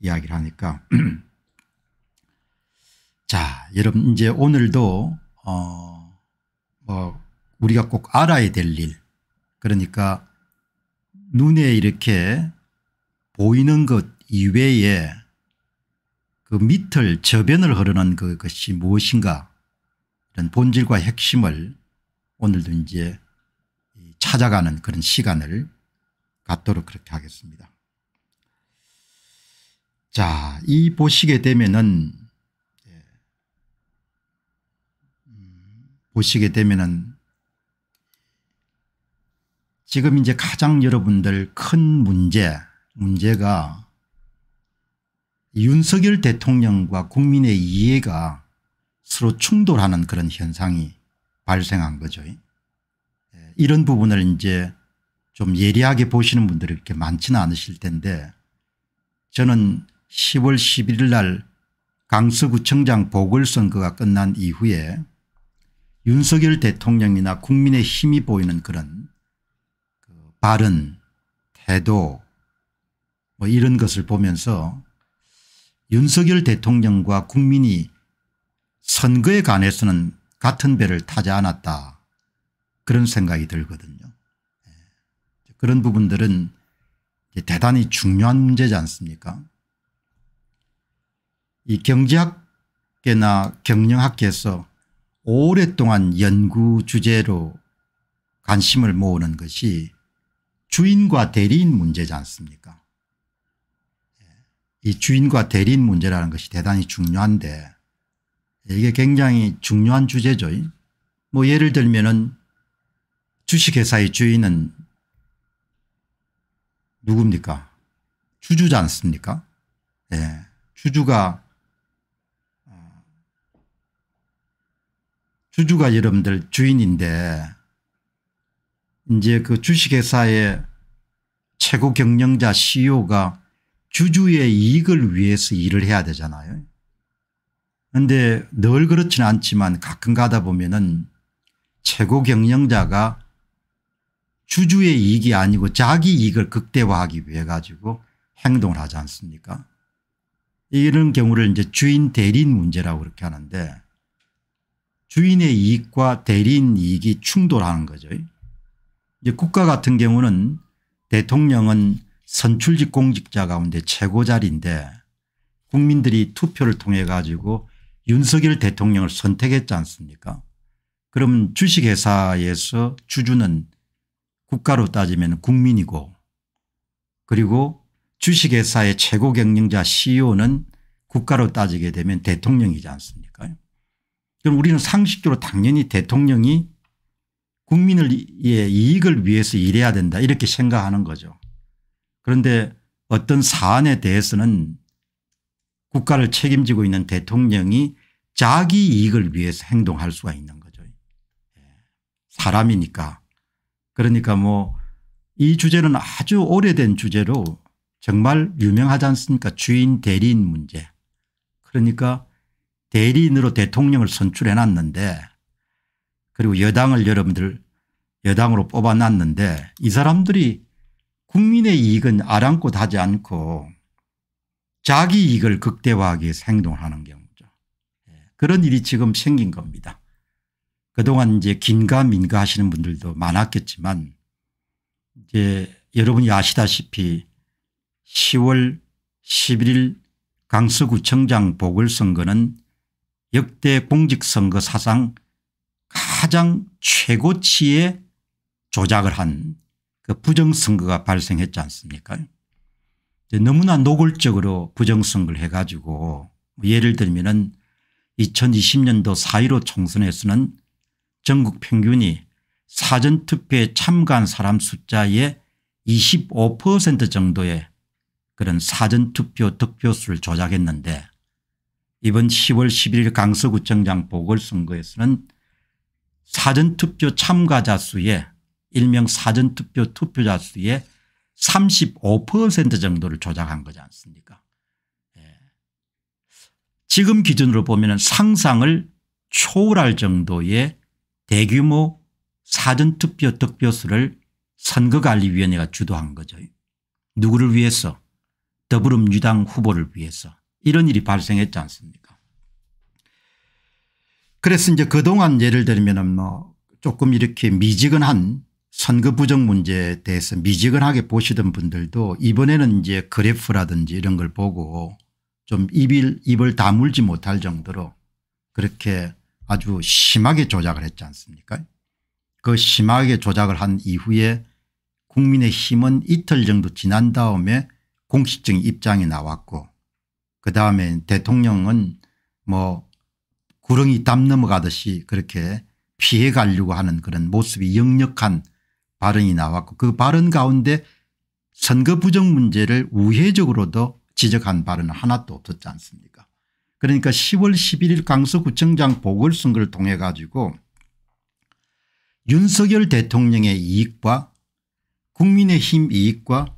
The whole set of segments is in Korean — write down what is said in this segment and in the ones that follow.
이야기를 하니까 자 여러분 이제 오늘도 어, 뭐 우리가 꼭 알아야 될 일 그러니까 눈에 이렇게 보이는 것 이외에 그 밑을 저변을 흐르는 그것이 무엇인가 이런 본질과 핵심을 오늘도 이제 찾아가는 그런 시간을 갖도록 그렇게 하겠습니다. 자, 이 보시게 되면은 음, 보시게 되면은 지금 이제 가장 여러분들 큰 문제, 문제가 윤석열 대통령과 국민의 이해가 서로 충돌하는 그런 현상이 발생한 거죠. 예, 이런 부분을 이제 좀 예리하게 보시는 분들이 이렇게 많지는 않으실 텐데 저는 10월 11일 날 강서구청장 보궐선거가 끝난 이후에 윤석열 대통령이나 국민의 힘이 보이는 그런 그 발언 태도 뭐 이런 것을 보면서 윤석열 대통령과 국민이 선거에 관해서는 같은 배를 타지 않았다 그런 생각이 들거든요. 예. 그런 부분들은 대단히 중요한 문제지 않습니까 이 경제학계나 경영학계에서 오랫동안 연구 주제로 관심을 모으는 것이 주인과 대리인 문제지 않습니까 예. 이 주인과 대리인 문제라는 것이 대단히 중요한데 이게 굉장히 중요한 주제죠. 뭐 예를 들면 은 주식회사의 주인은 누굽니까? 주주지 않습니까? 예. 주주가 주주가 여러분들 주인인데 이제 그 주식회사의 최고 경영자 CEO가 주주의 이익을 위해서 일을 해야 되잖아요. 그런데 늘 그렇지는 않지만 가끔 가다 보면은 최고 경영자가 주주의 이익이 아니고 자기 이익을 극대화하기 위해 가지고 행동을 하지 않습니까 이런 경우를 이제 주인 대리인 문제라고 그렇게 하는데 주인의 이익과 대리인 이익이 충돌하는 거죠. 이제 국가 같은 경우는 대통령은 선출직 공직자 가운데 최고 자리인데 국민들이 투표를 통해 가지고 윤석열 대통령을 선택했지 않습니까 그러면 주식회사에서 주주는 국가로 따지면 국민이고 그리고 주식회사의 최고 경영자 CEO는 국가로 따지게 되면 대통령이지 않습니까 그럼 우리는 상식적으로 당연히 대통령이 국민의 예, 이익을 위해서 일해야 된다 이렇게 생각하는 거죠. 그런데 어떤 사안에 대해서는 국가를 책임지고 있는 대통령이 자기 이익을 위해서 행동할 수가 있는 거죠. 예. 사람이니까. 그러니까 뭐 이 주제는 아주 오래된 주제로 정말 유명하지 않습니까 주인 대리인 문제. 그러니까 대리인으로 대통령을 선출해 놨는데 그리고 여당을 여러분들 여당으로 뽑아놨는데 이 사람들이 국민의 이익은 아랑곳 하지 않고 자기 이익을 극대화하기 위해서 행동하는 경우죠. 예, 그런 일이 지금 생긴 겁니다. 그동안 이제 긴가 민가 하시는 분들도 많았겠지만 이제 여러분이 아시다시피 10월 11일 강서구청장 보궐선거는 역대 공직선거 사상 가장 최고치의 조작을 한 그 부정선거가 발생했지 않습니까 너무나 노골적으로 부정선거를 해가지고 예를 들면 은 2020년도 4.15 총선에서는 전국 평균이 사전투표에 참가한 사람 숫자의 25% 정도의 그런 사전투표 득표수를 조작했는데 이번 10월 11일 강서구청장 보궐선거에서는 사전투표 참가자 수의 일명 사전투표 투표자 수의 35% 정도를 조작한 거지 않습니까 예. 지금 기준으로 보면 상상을 초월할 정도의 대규모 사전투표 득표수를 선거관리위원회가 주도한 거죠. 누구를 위해서 더불어민주당 후보를 위해서 이런 일이 발생했지 않습니까? 그래서 이제 그동안 예를 들면 뭐 조금 이렇게 미지근한 선거 부정 문제에 대해서 미지근하게 보시던 분들도 이번에는 이제 그래프라든지 이런 걸 보고 좀 입을, 입을 다물지 못할 정도로 그렇게 아주 심하게 조작을 했지 않습니까? 그 심하게 조작을 한 이후에 국민의힘은 이틀 정도 지난 다음에 공식적인 입장이 나왔고 그다음에 대통령은 뭐 구렁이 땀 넘어가듯이 그렇게 피해가려고 하는 그런 모습이 역력한 발언이 나왔고 그 발언 가운데 선거 부정 문제를 우회적으로도 지적한 발언은 하나도 없었지 않습니까 그러니까 10월 11일 강서구청장 보궐선거를 통해 가지고 윤석열 대통령의 이익과 국민의힘 이익과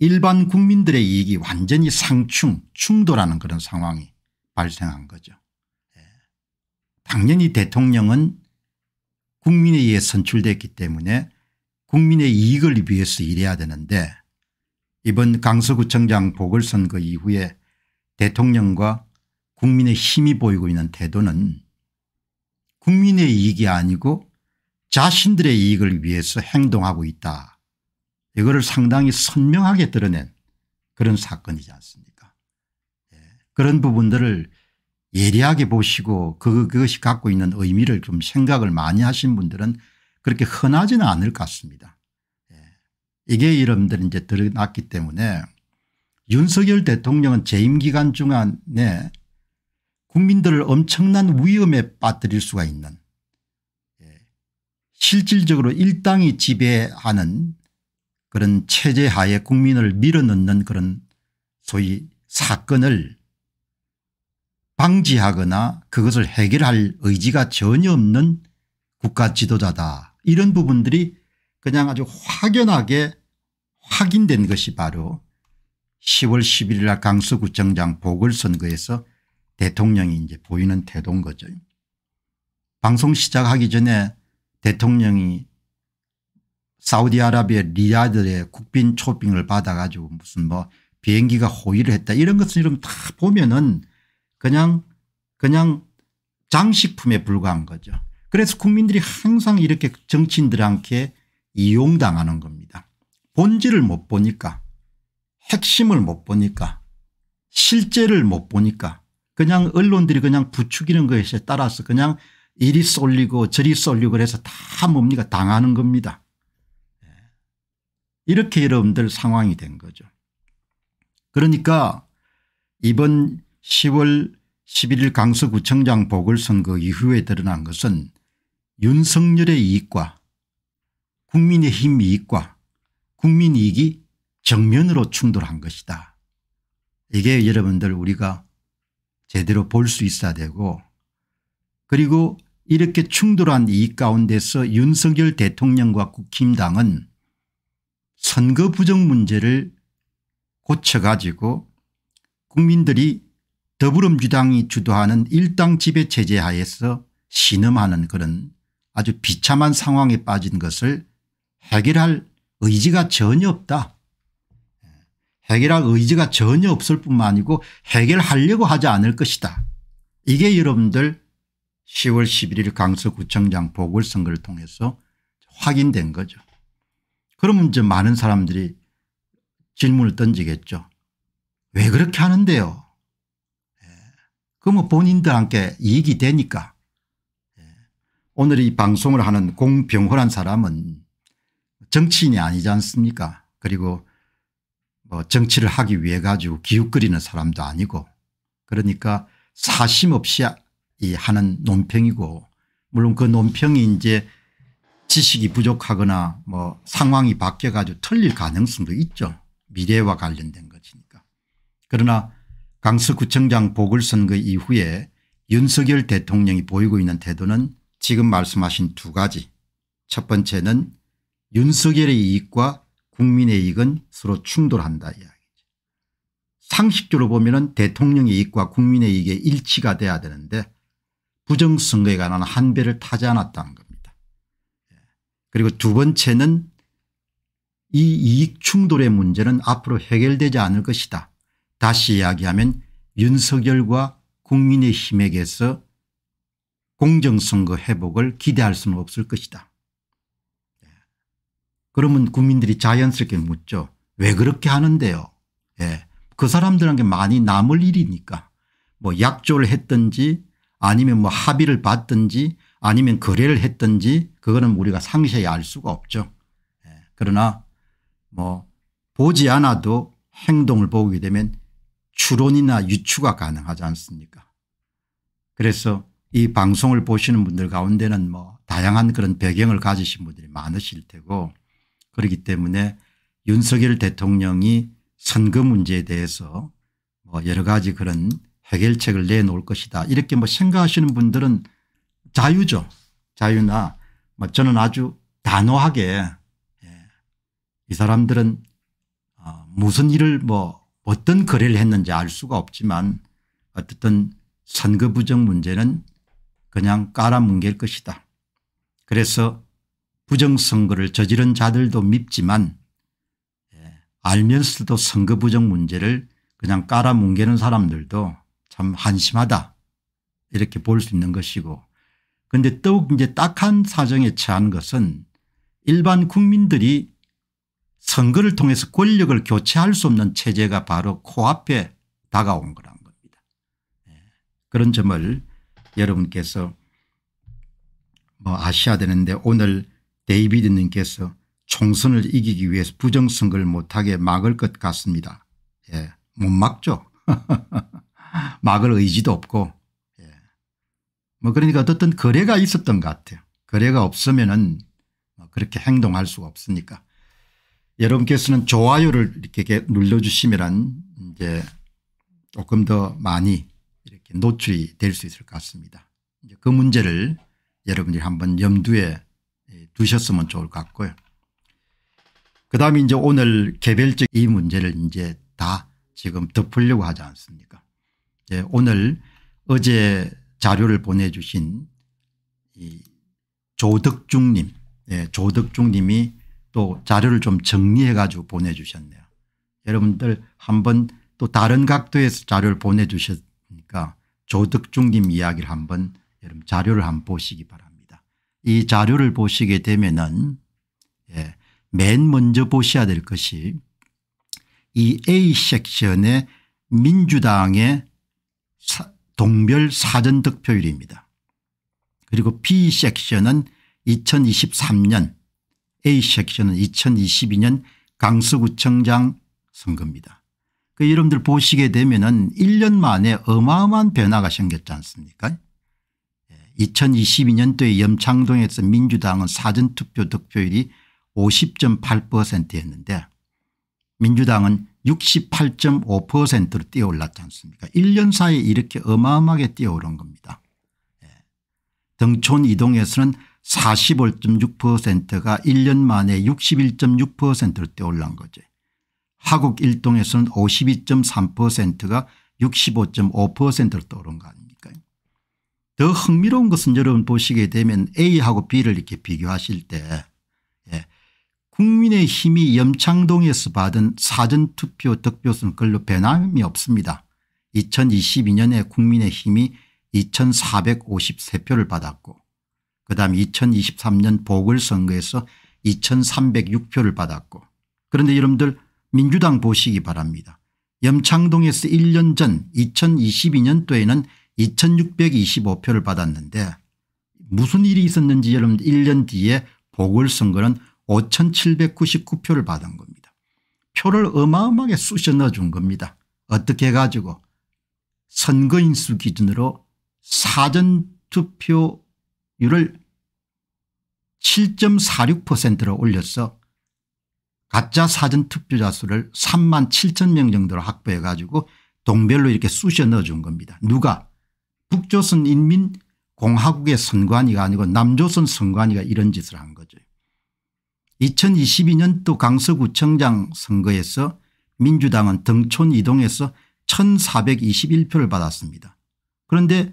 일반 국민들의 이익이 완전히 상충 충돌하는 그런 상황이 발생한 거죠. 예. 당연히 대통령은 국민에 의해 선출됐기 때문에 국민의 이익을 위해서 일해야 되는데 이번 강서구청장 보궐선거 이후에 대통령과 국민의 힘이 보이고 있는 태도는 국민의 이익이 아니고 자신들의 이익을 위해서 행동하고 있다 이거를 상당히 선명하게 드러낸 그런 사건이지 않습니까 예. 그런 부분들을 예리하게 보시고 그, 그것이 갖고 있는 의미를 좀 생각을 많이 하신 분들은 그렇게 흔하지는 않을 것 같습니다. 예. 이게 여러분들 이제 드러났기 때문에 윤석열 대통령은 재임 기간 중에 국민들을 엄청난 위험에 빠뜨릴 수가 있는 예, 실질적으로 일당이 지배하는 그런 체제 하에 국민을 밀어넣는 그런 소위 사건을 방지하거나 그것을 해결할 의지가 전혀 없는 국가 지도자다 이런 부분들이 그냥 아주 확연하게 확인된 것이 바로 10월 11일 날 강서구청장 보궐선거에서 대통령이 이제 보이는 태도인 거죠. 방송 시작하기 전에 대통령이 사우디아라비아 리아드의 국빈 초빙을 받아 가지고 무슨 뭐 비행기가 호의를 했다 이런 것은 이런 다 보면은 그냥 그냥 장식품에 불과한 거죠. 그래서 국민들이 항상 이렇게 정치인들한테 이용당하는 겁니다. 본질을 못 보니까 핵심을 못 보니까 실제를 못 보니까 그냥 언론들이 그냥 부추기는 것에 따라서 그냥 이리 쏠리고 저리 쏠리고 그래서 다 뭡니까 당하는 겁니다. 이렇게 여러분들 상황이 된 거죠. 그러니까 이번 10월 11일 강서구청장 보궐선거 이후에 드러난 것은 윤석열의 이익과 국민의힘 이익과 국민 이익이 정면으로 충돌한 것이다. 이게 여러분들 우리가 제대로 볼 수 있어야 되고 그리고 이렇게 충돌한 이익 가운데서 윤석열 대통령과 국힘당은 선거 부정 문제를 고쳐가지고 국민들이 더불어민주당이 주도하는 일당 지배 체제 하에서 신음하는 그런 아주 비참한 상황에 빠진 것을 해결할 의지가 전혀 없다. 해결할 의지가 전혀 없을 뿐만 아니고 해결하려고 하지 않을 것이다. 이게 여러분들 10월 11일 강서구청장 보궐선거를 통해서 확인된 거죠. 그러면 이제 많은 사람들이 질문을 던지겠죠. 왜 그렇게 하는데요? 예. 그뭐 본인들한테 이익이 되니까. 예. 오늘 이 방송을 하는 공병호란 사람은 정치인이 아니지 않습니까? 그리고 뭐 정치를 하기 위해 가지고 기웃거리는 사람도 아니고 그러니까 사심 없이 하는 논평이고 물론 그 논평이 이제 지식이 부족하거나 뭐 상황이 바뀌어 가지고 틀릴 가능성도 있죠. 미래와 관련된 것이니까. 그러나 강서구청장 보궐선거 이후에 윤석열 대통령이 보이고 있는 태도는 지금 말씀하신 두 가지 첫 번째는 윤석열의 이익과 국민의 이익은 서로 충돌한다 이야기죠. 상식적으로 보면 대통령의 이익과 국민의 이익의 일치가 돼야 되는데 부정선거에 관한 한 배를 타지 않았다는 겁니다. 그리고 두 번째는 이 이익 충돌의 문제는 앞으로 해결되지 않을 것이다. 다시 이야기하면 윤석열과 국민의힘에게서 공정선거 회복을 기대할 수는 없을 것이다. 예. 그러면 국민들이 자연스럽게 묻죠. 왜 그렇게 하는데요. 예. 그 사람들한테 많이 남을 일이니까 뭐 약조를 했든지 아니면 뭐 합의를 받든지 아니면 거래를 했든지 그거는 우리가 상세히 알 수가 없죠. 예, 그러나 뭐 보지 않아도 행동을 보게 되면 추론이나 유추가 가능하지 않습니까 그래서 이 방송을 보시는 분들 가운데는 뭐 다양한 그런 배경을 가지신 분들이 많으실 테고 그렇기 때문에 윤석열 대통령이 선거 문제에 대해서 뭐 여러 가지 그런 해결책을 내놓을 것이다 이렇게 뭐 생각하시는 분들은 자유죠. 자유나 뭐 저는 아주 단호하게 예, 이 사람들은 어, 무슨 일을 뭐 어떤 거래를 했는지 알 수가 없지만 어쨌든 선거 부정 문제는 그냥 깔아뭉갤 것이다. 그래서 부정선거를 저지른 자들도 밉지만 예, 알면서도 선거 부정 문제를 그냥 깔아뭉개는 사람들도 참 한심하다 이렇게 볼 수 있는 것이고 그런데 더욱 이제 딱한 사정에 처한 것은 일반 국민들이 선거를 통해서 권력을 교체할 수 없는 체제가 바로 코앞에 다가온 거란 겁니다. 예. 그런 점을 여러분께서 뭐 아셔야 되는데 오늘 데이비드 님께서 총선을 이기기 위해서 부정선거를 못하게 막을 것 같습니다. 예, 못 막죠. 막을 의지도 없고 뭐 그러니까 어떤 거래가 있었던 것 같아요. 거래가 없으면은 뭐 그렇게 행동할 수가 없으니까. 여러분께서는 좋아요를 이렇게 눌러주시면 이제 조금 더 많이 이렇게 노출이 될 수 있을 것 같습니다. 이제 그 문제를 여러분들이 한번 염두에 예, 두셨으면 좋을 것 같고요. 그 다음에 이제 오늘 개별적 이 문제를 이제 다 지금 덮으려고 하지 않습니까? 이제 예, 오늘 어제 자료를 보내주신 조덕중님 예, 조덕중님이 또 자료를 좀 정리해 가지고 보내주셨네요. 여러분들 한번 또 다른 각도에서 자료를 보내주셨으니까 조덕중님 이야기를 한번 여러분 자료를 한번 보시기 바랍니다. 이 자료를 보시게 되면은 예, 맨 먼저 보셔야 될 것이 이 A 섹션의 민주당의 동별 사전 득표율입니다. 그리고 B 섹션은 2023년 A 섹션은 2022년 강서구청장 선거입니다. 그 여러분들 보시게 되면 은 1년 만에 어마어마한 변화가 생겼지 않습니까 2022년도에 예, 염창동에서 민주당은 사전투표 득표율이 50.8%였는데 민주당은 68.5%로 뛰어올랐지 않습니까 일년 사이에 이렇게 어마어마하게 뛰어오른 겁니다. 예. 등촌 이동에서는 45.6%가 1년 만에 61.6%로 뛰어올란 거죠. 하국 일동에서는 52.3%가 65.5%로 떠오른 거 아닙니까 더 흥미로운 것은 여러분 보시게 되면 A하고 B를 이렇게 비교하실 때 국민의힘이 염창동에서 받은 사전투표 득표수는 별로 변함이 없습니다. 2022년에 국민의힘이 2453표를 받았고 그다음 2023년 보궐선거에서 2306표를 받았고 그런데 여러분들 민주당 보시기 바랍니다. 염창동에서 1년 전 2022년도에는 2625표를 받았는데 무슨 일이 있었는지 여러분 1년 뒤에 보궐선거는 5,799표를 받은 겁니다. 표를 어마어마하게 쑤셔 넣어준 겁니다. 어떻게 가지고 선거인 수 기준으로 사전투표율을 7.46%로 올려서 가짜 사전투표자 수를 3만 7천 명 정도로 확보해 가지고 동별로 이렇게 쑤셔 넣어준 겁니다. 누가 북조선 인민공화국의 선관위가 아니고 남조선 선관위가 이런 짓을 한 거죠. 2022년도 강서구청장 선거에서 민주당은 등촌 이동에서 1421표를 받았습니다. 그런데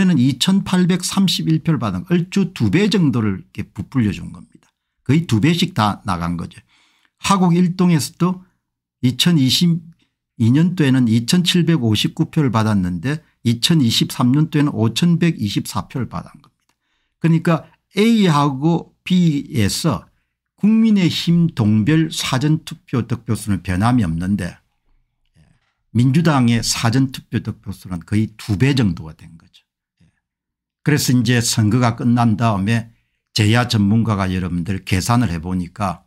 이번에는 2831표를 받은 얼추 두 배 정도를 이렇게 부풀려 준 겁니다. 거의 두 배씩 다 나간 거죠. 하국 1동에서도 2022년도에는 2759표를 받았는데 2023년도에는 5124표를 받은 겁니다. 그러니까 A하고 B에서 국민의힘 동별 사전투표 득표수는 변함이 없는데 예, 민주당의 사전투표 득표수는 거의 두 배 정도가 된 거죠. 예. 그래서 이제 선거가 끝난 다음에 제야 전문가가 여러분들 계산을 해보니까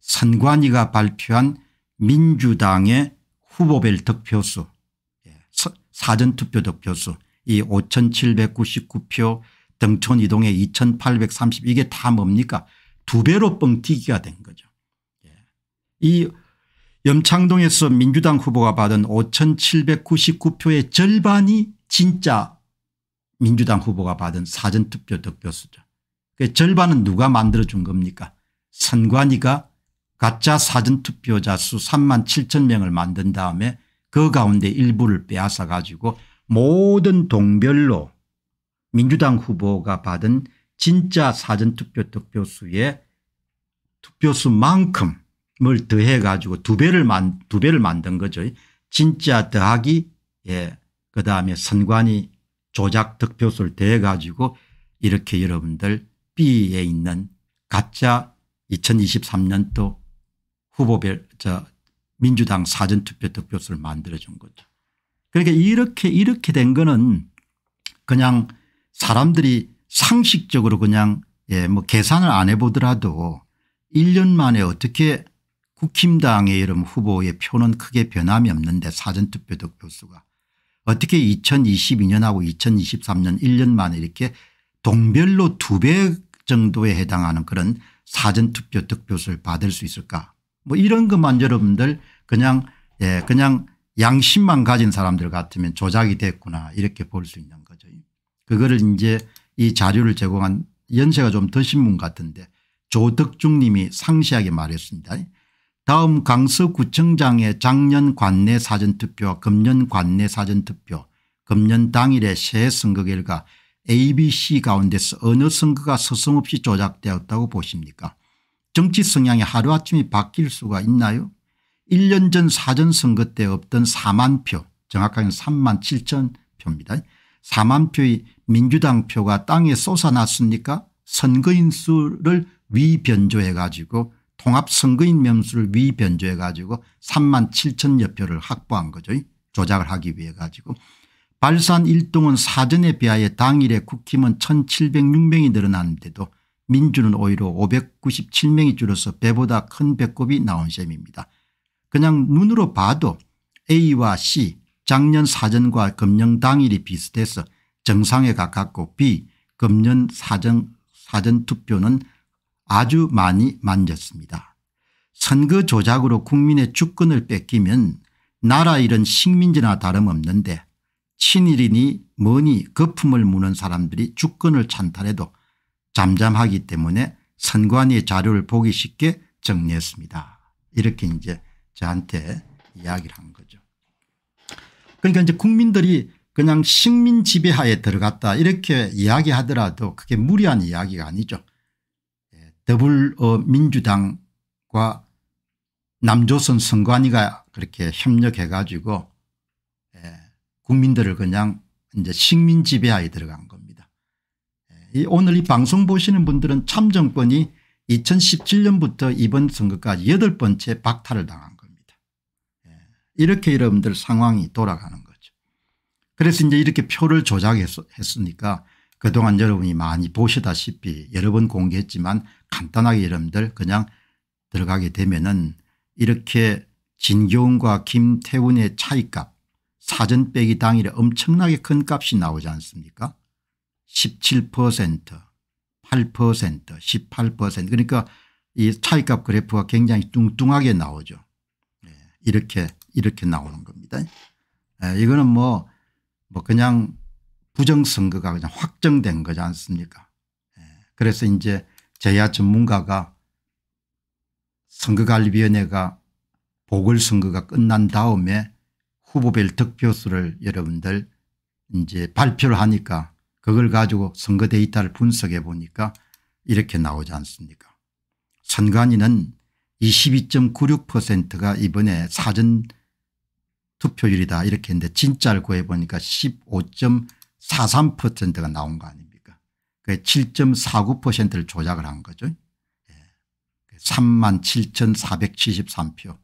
선관위가 발표한 민주당의 후보별 득표수 예, 사전투표 득표수 이 5799표 등촌이동의 2830 이게 다 뭡니까 두 배로 뻥튀기가 된 거죠. 예. 이 염창동에서 민주당 후보가 받은 5799표의 절반이 진짜 민주당 후보가 받은 사전투표 득표수죠. 그 절반은 누가 만들어준 겁니까 선관위가 가짜 사전투표자 수 3만 7천 명을 만든 다음에 그 가운데 일부를 빼앗아 가지고 모든 동별로 민주당 후보가 받은 진짜 사전투표 득표수의 투표수만큼을 더해 가지고 두 배를 만, 두 배를 만든 거죠. 진짜 더하기 예. 그 다음에 선관위 조작 득표수를 더해 가지고 이렇게 여러분들 B에 있는 가짜 2023년도 후보별 저 민주당 사전투표 득표수를 만들어준 거죠. 그러니까 이렇게 이렇게 된 거는 그냥 사람들이 상식적으로 그냥 예, 뭐 계산을 안 해보더라도 1년 만에 어떻게 국힘당의 이름 후보의 표는 크게 변함이 없는데 사전투표 득표수가 어떻게 2022년하고 2023년 1년 만에 이렇게 동별로 두 배 정도에 해당하는 그런 사전투표 득표수를 받을 수 있을까 뭐 이런 것만 여러분들 그냥 예 그냥 양심만 가진 사람들 같으면 조작이 됐구나 이렇게 볼 수 있는 거죠. 그거를 이제 이 자료를 제공한 연세가 좀 드신 분 같은데 조덕중 님이 상세하게 말했습니다. 다음 강서구청장의 작년 관내 사전투표와 금년 관내 사전투표 금년 당일의 새 선거 결과 ABC 가운데서 어느 선거가 서슴없이 조작되었다고 보십니까 정치 성향이 하루아침에 바뀔 수가 있나요 1년 전 사전선거 때 없던 4만 표 정확하게는 3만 7천 표입니다. 4만 표의 민주당 표가 땅에 쏟아났습니까 선거인 수를 위변조해 가지고 통합선거인 명수를 위변조해 가지고 3만 7천여 표를 확보한 거죠. 조작을 하기 위해 가지고 발산 1동은 사전에 비하여 당일에 국힘은 1706명이 늘어났는데도 민주는 오히려 597명이 줄어서 배보다 큰 배꼽이 나온 셈입니다. 그냥 눈으로 봐도 A와 C 작년 사전과 금년 당일이 비슷해서 정상에 가깝고 B 금년 사전, 사전투표는 아주 많이 만졌습니다. 선거 조작으로 국민의 주권을 뺏기면 나라 이런 식민지나 다름없는데 친일이니 뭐니 거품을 무는 사람들이 주권을 찬탈해도 잠잠하기 때문에 선관위의 자료를 보기 쉽게 정리했습니다. 이렇게 이제 저한테 이야기를 한 거예요. 그러니까 이제 국민들이 그냥 식민 지배하에 들어갔다 이렇게 이야기하더라도 그게 무리한 이야기가 아니죠. 예, 더불민주당과 어, 남조선 선관위가 그렇게 협력해 가지고 예, 국민들을 그냥 이제 식민 지배하에 들어간 겁니다. 예, 오늘 이 방송 보시는 분들은 참정권이 2017년부터 이번 선거까지 여 번째 박탈을 당한 이렇게 여러분들 상황이 돌아가는 거죠. 그래서 이제 이렇게 표를 조작했으니까 그동안 여러분이 많이 보시다시피 여러 번 공개했지만 간단하게 여러분들 그냥 들어가게 되면은 이렇게 진교과 김태훈의 차이값 사전 빼기 당일에 엄청나게 큰 값이 나오지 않습니까 17% 8% 18% 그러니까 이 차이값 그래프가 굉장히 뚱뚱하게 나오죠. 예, 이렇게 이렇게 나오는 겁니다. 이거는 뭐, 뭐 그냥 부정선거가 그냥 확정된 거지 않습니까? 그래서 이제 제야 전문가가 선거관리위원회가 보궐선거가 끝난 다음에 후보별 득표수를 여러분들 이제 발표를 하니까 그걸 가지고 선거 데이터를 분석해 보니까 이렇게 나오지 않습니까? 선관위는 22.96%가 이번에 사전 투표율이다 이렇게 했는데 진짜를 구해보니까 15.43%가 나온 거 아닙니까 그 7.49%를 조작을 한 거죠. 3만 7,473표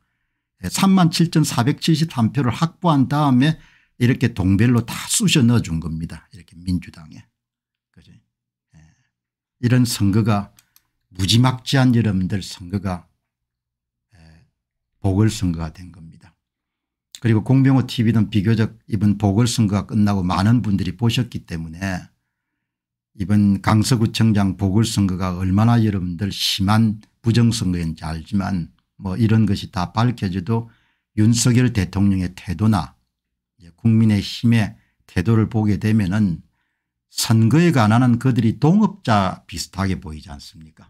3만 7,473표를 확보한 다음에 이렇게 동별로 다 쑤셔 넣어준 겁니다. 이렇게 민주당에. 그죠? 예. 이런 선거가 무지막지한 여러분들 선거가 예. 보궐선거가 된 겁니다. 그리고 공병호 tv는 비교적 이번 보궐선거가 끝나고 많은 분들이 보셨기 때문에 이번 강서구청장 보궐선거가 얼마나 여러분들 심한 부정선거인지 알지만 뭐 이런 것이 다 밝혀져도 윤석열 대통령의 태도나 국민의힘의 태도를 보게 되면 은 선거에 관한 그들이 동업자 비슷하게 보이지 않습니까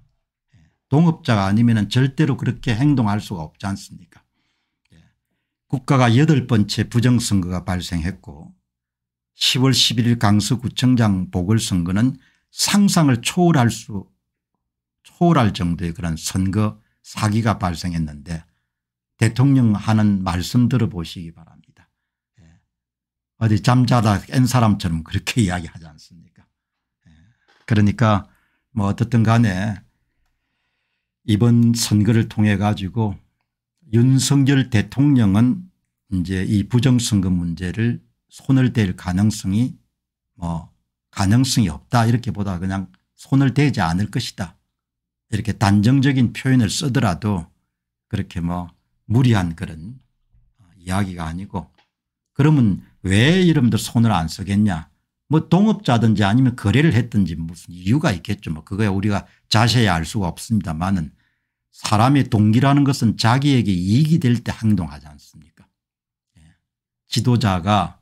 예, 동업자가 아니면 절대로 그렇게 행동할 수가 없지 않습니까 국가가 여덟 번째 부정선거가 발생했고 10월 11일 강서구청장 보궐선거는 상상을 초월할 수 초월할 정도의 그런 선거 사기가 발생했는데 대통령 하는 말씀 들어보시기 바랍니다. 예. 어디 잠자다 깬 사람처럼 그렇게 이야기하지 않습니까 예. 그러니까 뭐 어떻든 간에 이번 선거를 통해 가지고 윤석열 대통령은 이제 이 부정선거 문제를 손을 댈 가능성이 뭐 가능성이 없다 이렇게 보다 그냥 손을 대지 않을 것이다 이렇게 단정적인 표현을 쓰더라도 그렇게 뭐 무리한 그런 이야기가 아니고 그러면 왜여러분들 손을 안 쓰겠냐 뭐 동업자든지 아니면 거래를 했든지 무슨 이유가 있겠죠 뭐 그거야 우리가 자세히 알 수가 없습니다만은 사람의 동기라는 것은 자기에게 이익이 될 때 행동하지 않습니까 예. 지도자가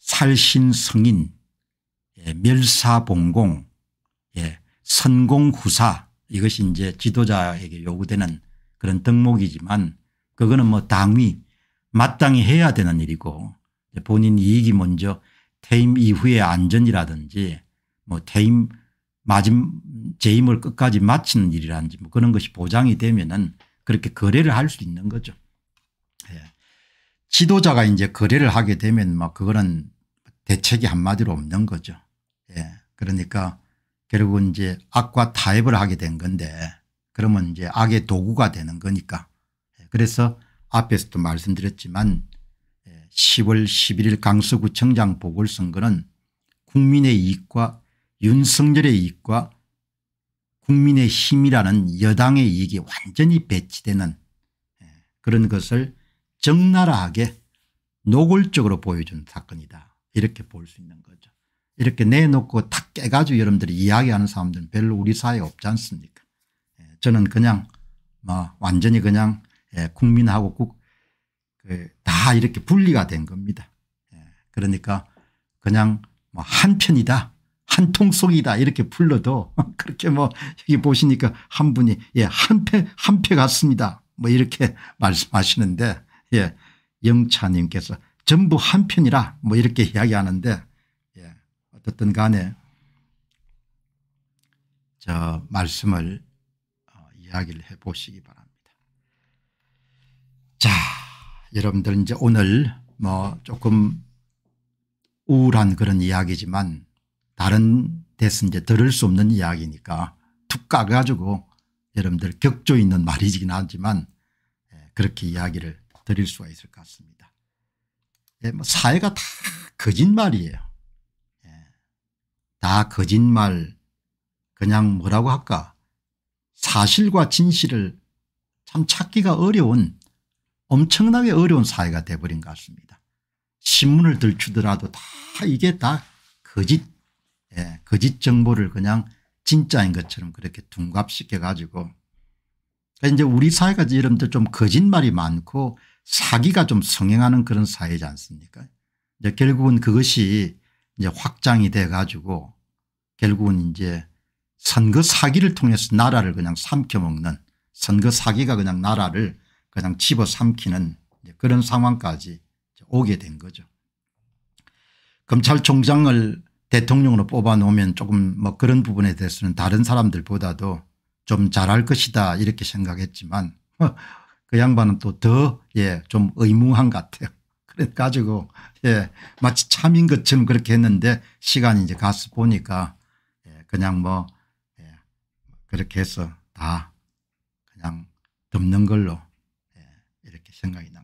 살신성인 예. 멸사봉공 예. 선공후사 이것이 이제 지도자에게 요구되는 그런 덕목이지만 그거는 뭐 당위 마땅히 해야 되는 일이고 본인 이익이 먼저 퇴임 이후의 안전이라든지 뭐 퇴임 마지막 재임을 끝까지 마치는 일이라든지 뭐 그런 것이 보장이 되면은 그렇게 거래를 할 수 있는 거죠. 예. 지도자가 이제 거래를 하게 되면 막 그거는 대책이 한마디로 없는 거죠. 예. 그러니까 결국은 이제 악과 타협을 하게 된 건데 그러면 이제 악의 도구가 되는 거니까. 예. 그래서 앞에서도 말씀드렸지만 10월 예, 11일 강서구청장 보궐선거는 국민의 이익과 윤석열의 이익과 국민의 힘이라는 여당의 이익이 완전히 배치되는 예, 그런 것을 적나라하게 노골적으로 보여준 사건이다 이렇게 볼 수 있는 거죠. 이렇게 내놓고 탁 깨가지고 여러분들이 이야기하는 사람들은 별로 우리 사회에 없지 않습니까 예, 저는 그냥 뭐 완전히 그냥 예, 국민하고 국, 그 다 이렇게 분리가 된 겁니다. 그러니까 그냥 뭐 한편이다 한통속이다 이렇게 불러도 그렇게 뭐 여기 보시니까 한 분이 예, 한패, 한 패 같습니다. 뭐 이렇게 말씀하시는데 예, 영차님께서 전부 한편이라 뭐 이렇게 이야기하는데 예, 어떻든 간에 저 말씀을 어, 이야기를 해 보시기 바랍니다. 자, 여러분들 이제 오늘 뭐 조금 우울한 그런 이야기지만 다른 데서 이제 들을 수 없는 이야기니까 툭 까가지고 여러분들 격조 있는 말이긴 하지만 예, 그렇게 이야기를 드릴 수가 있을 것 같습니다. 예, 뭐 사회가 다 거짓말이에요. 예, 다 거짓말 그냥 뭐라고 할까 사실과 진실을 참 찾기가 어려운 엄청나게 어려운 사회가 돼버린 것 같습니다. 신문을 들추더라도 다 이게 다 거짓 예, 거짓 그 정보를 그냥 진짜인 것처럼 그렇게 둔갑시켜 가지고 그러니까 이제 우리 사회가 이런 좀 거짓말이 많고 사기가 좀 성행하는 그런 사회지 않습니까 이제 결국은 그것이 이제 확장이 돼 가지고 결국은 이제 선거 사기를 통해서 나라를 그냥 삼켜먹는 선거 사기가 그냥 나라를 그냥 집어삼키는 그런 상황까지 오게 된 거죠. 검찰총장을 대통령으로 뽑아놓으면 조금 뭐 그런 부분에 대해서는 다른 사람들보다도 좀 잘할 것이다 이렇게 생각했지만 그 양반은 또 더 예 좀 의무한 것 같아요. 그래 가지고 예 마치 참인 것처럼 그렇게 했는데 시간이 이제 가서 보니까 예 그냥 뭐 예 그렇게 해서 다 그냥 덮는 걸로 예 이렇게 생각이 나.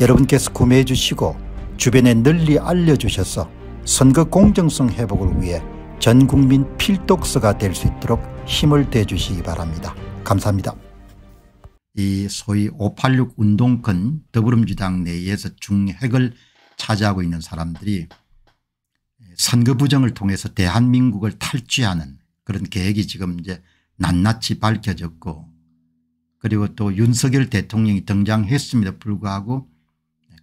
여러분께서 구매해 주시고 주변에 널리 알려주셔서 선거 공정성 회복을 위해 전국민 필독서가 될 수 있도록 힘을 대주시기 바랍니다. 감사합니다. 이 소위 586 운동권 더불어민주당 내에서 중핵을 차지하고 있는 사람들이 선거 부정을 통해서 대한민국을 탈취하는 그런 계획이 지금 이제 낱낱이 밝혀졌고 그리고 또 윤석열 대통령이 등장했음에도 불구하고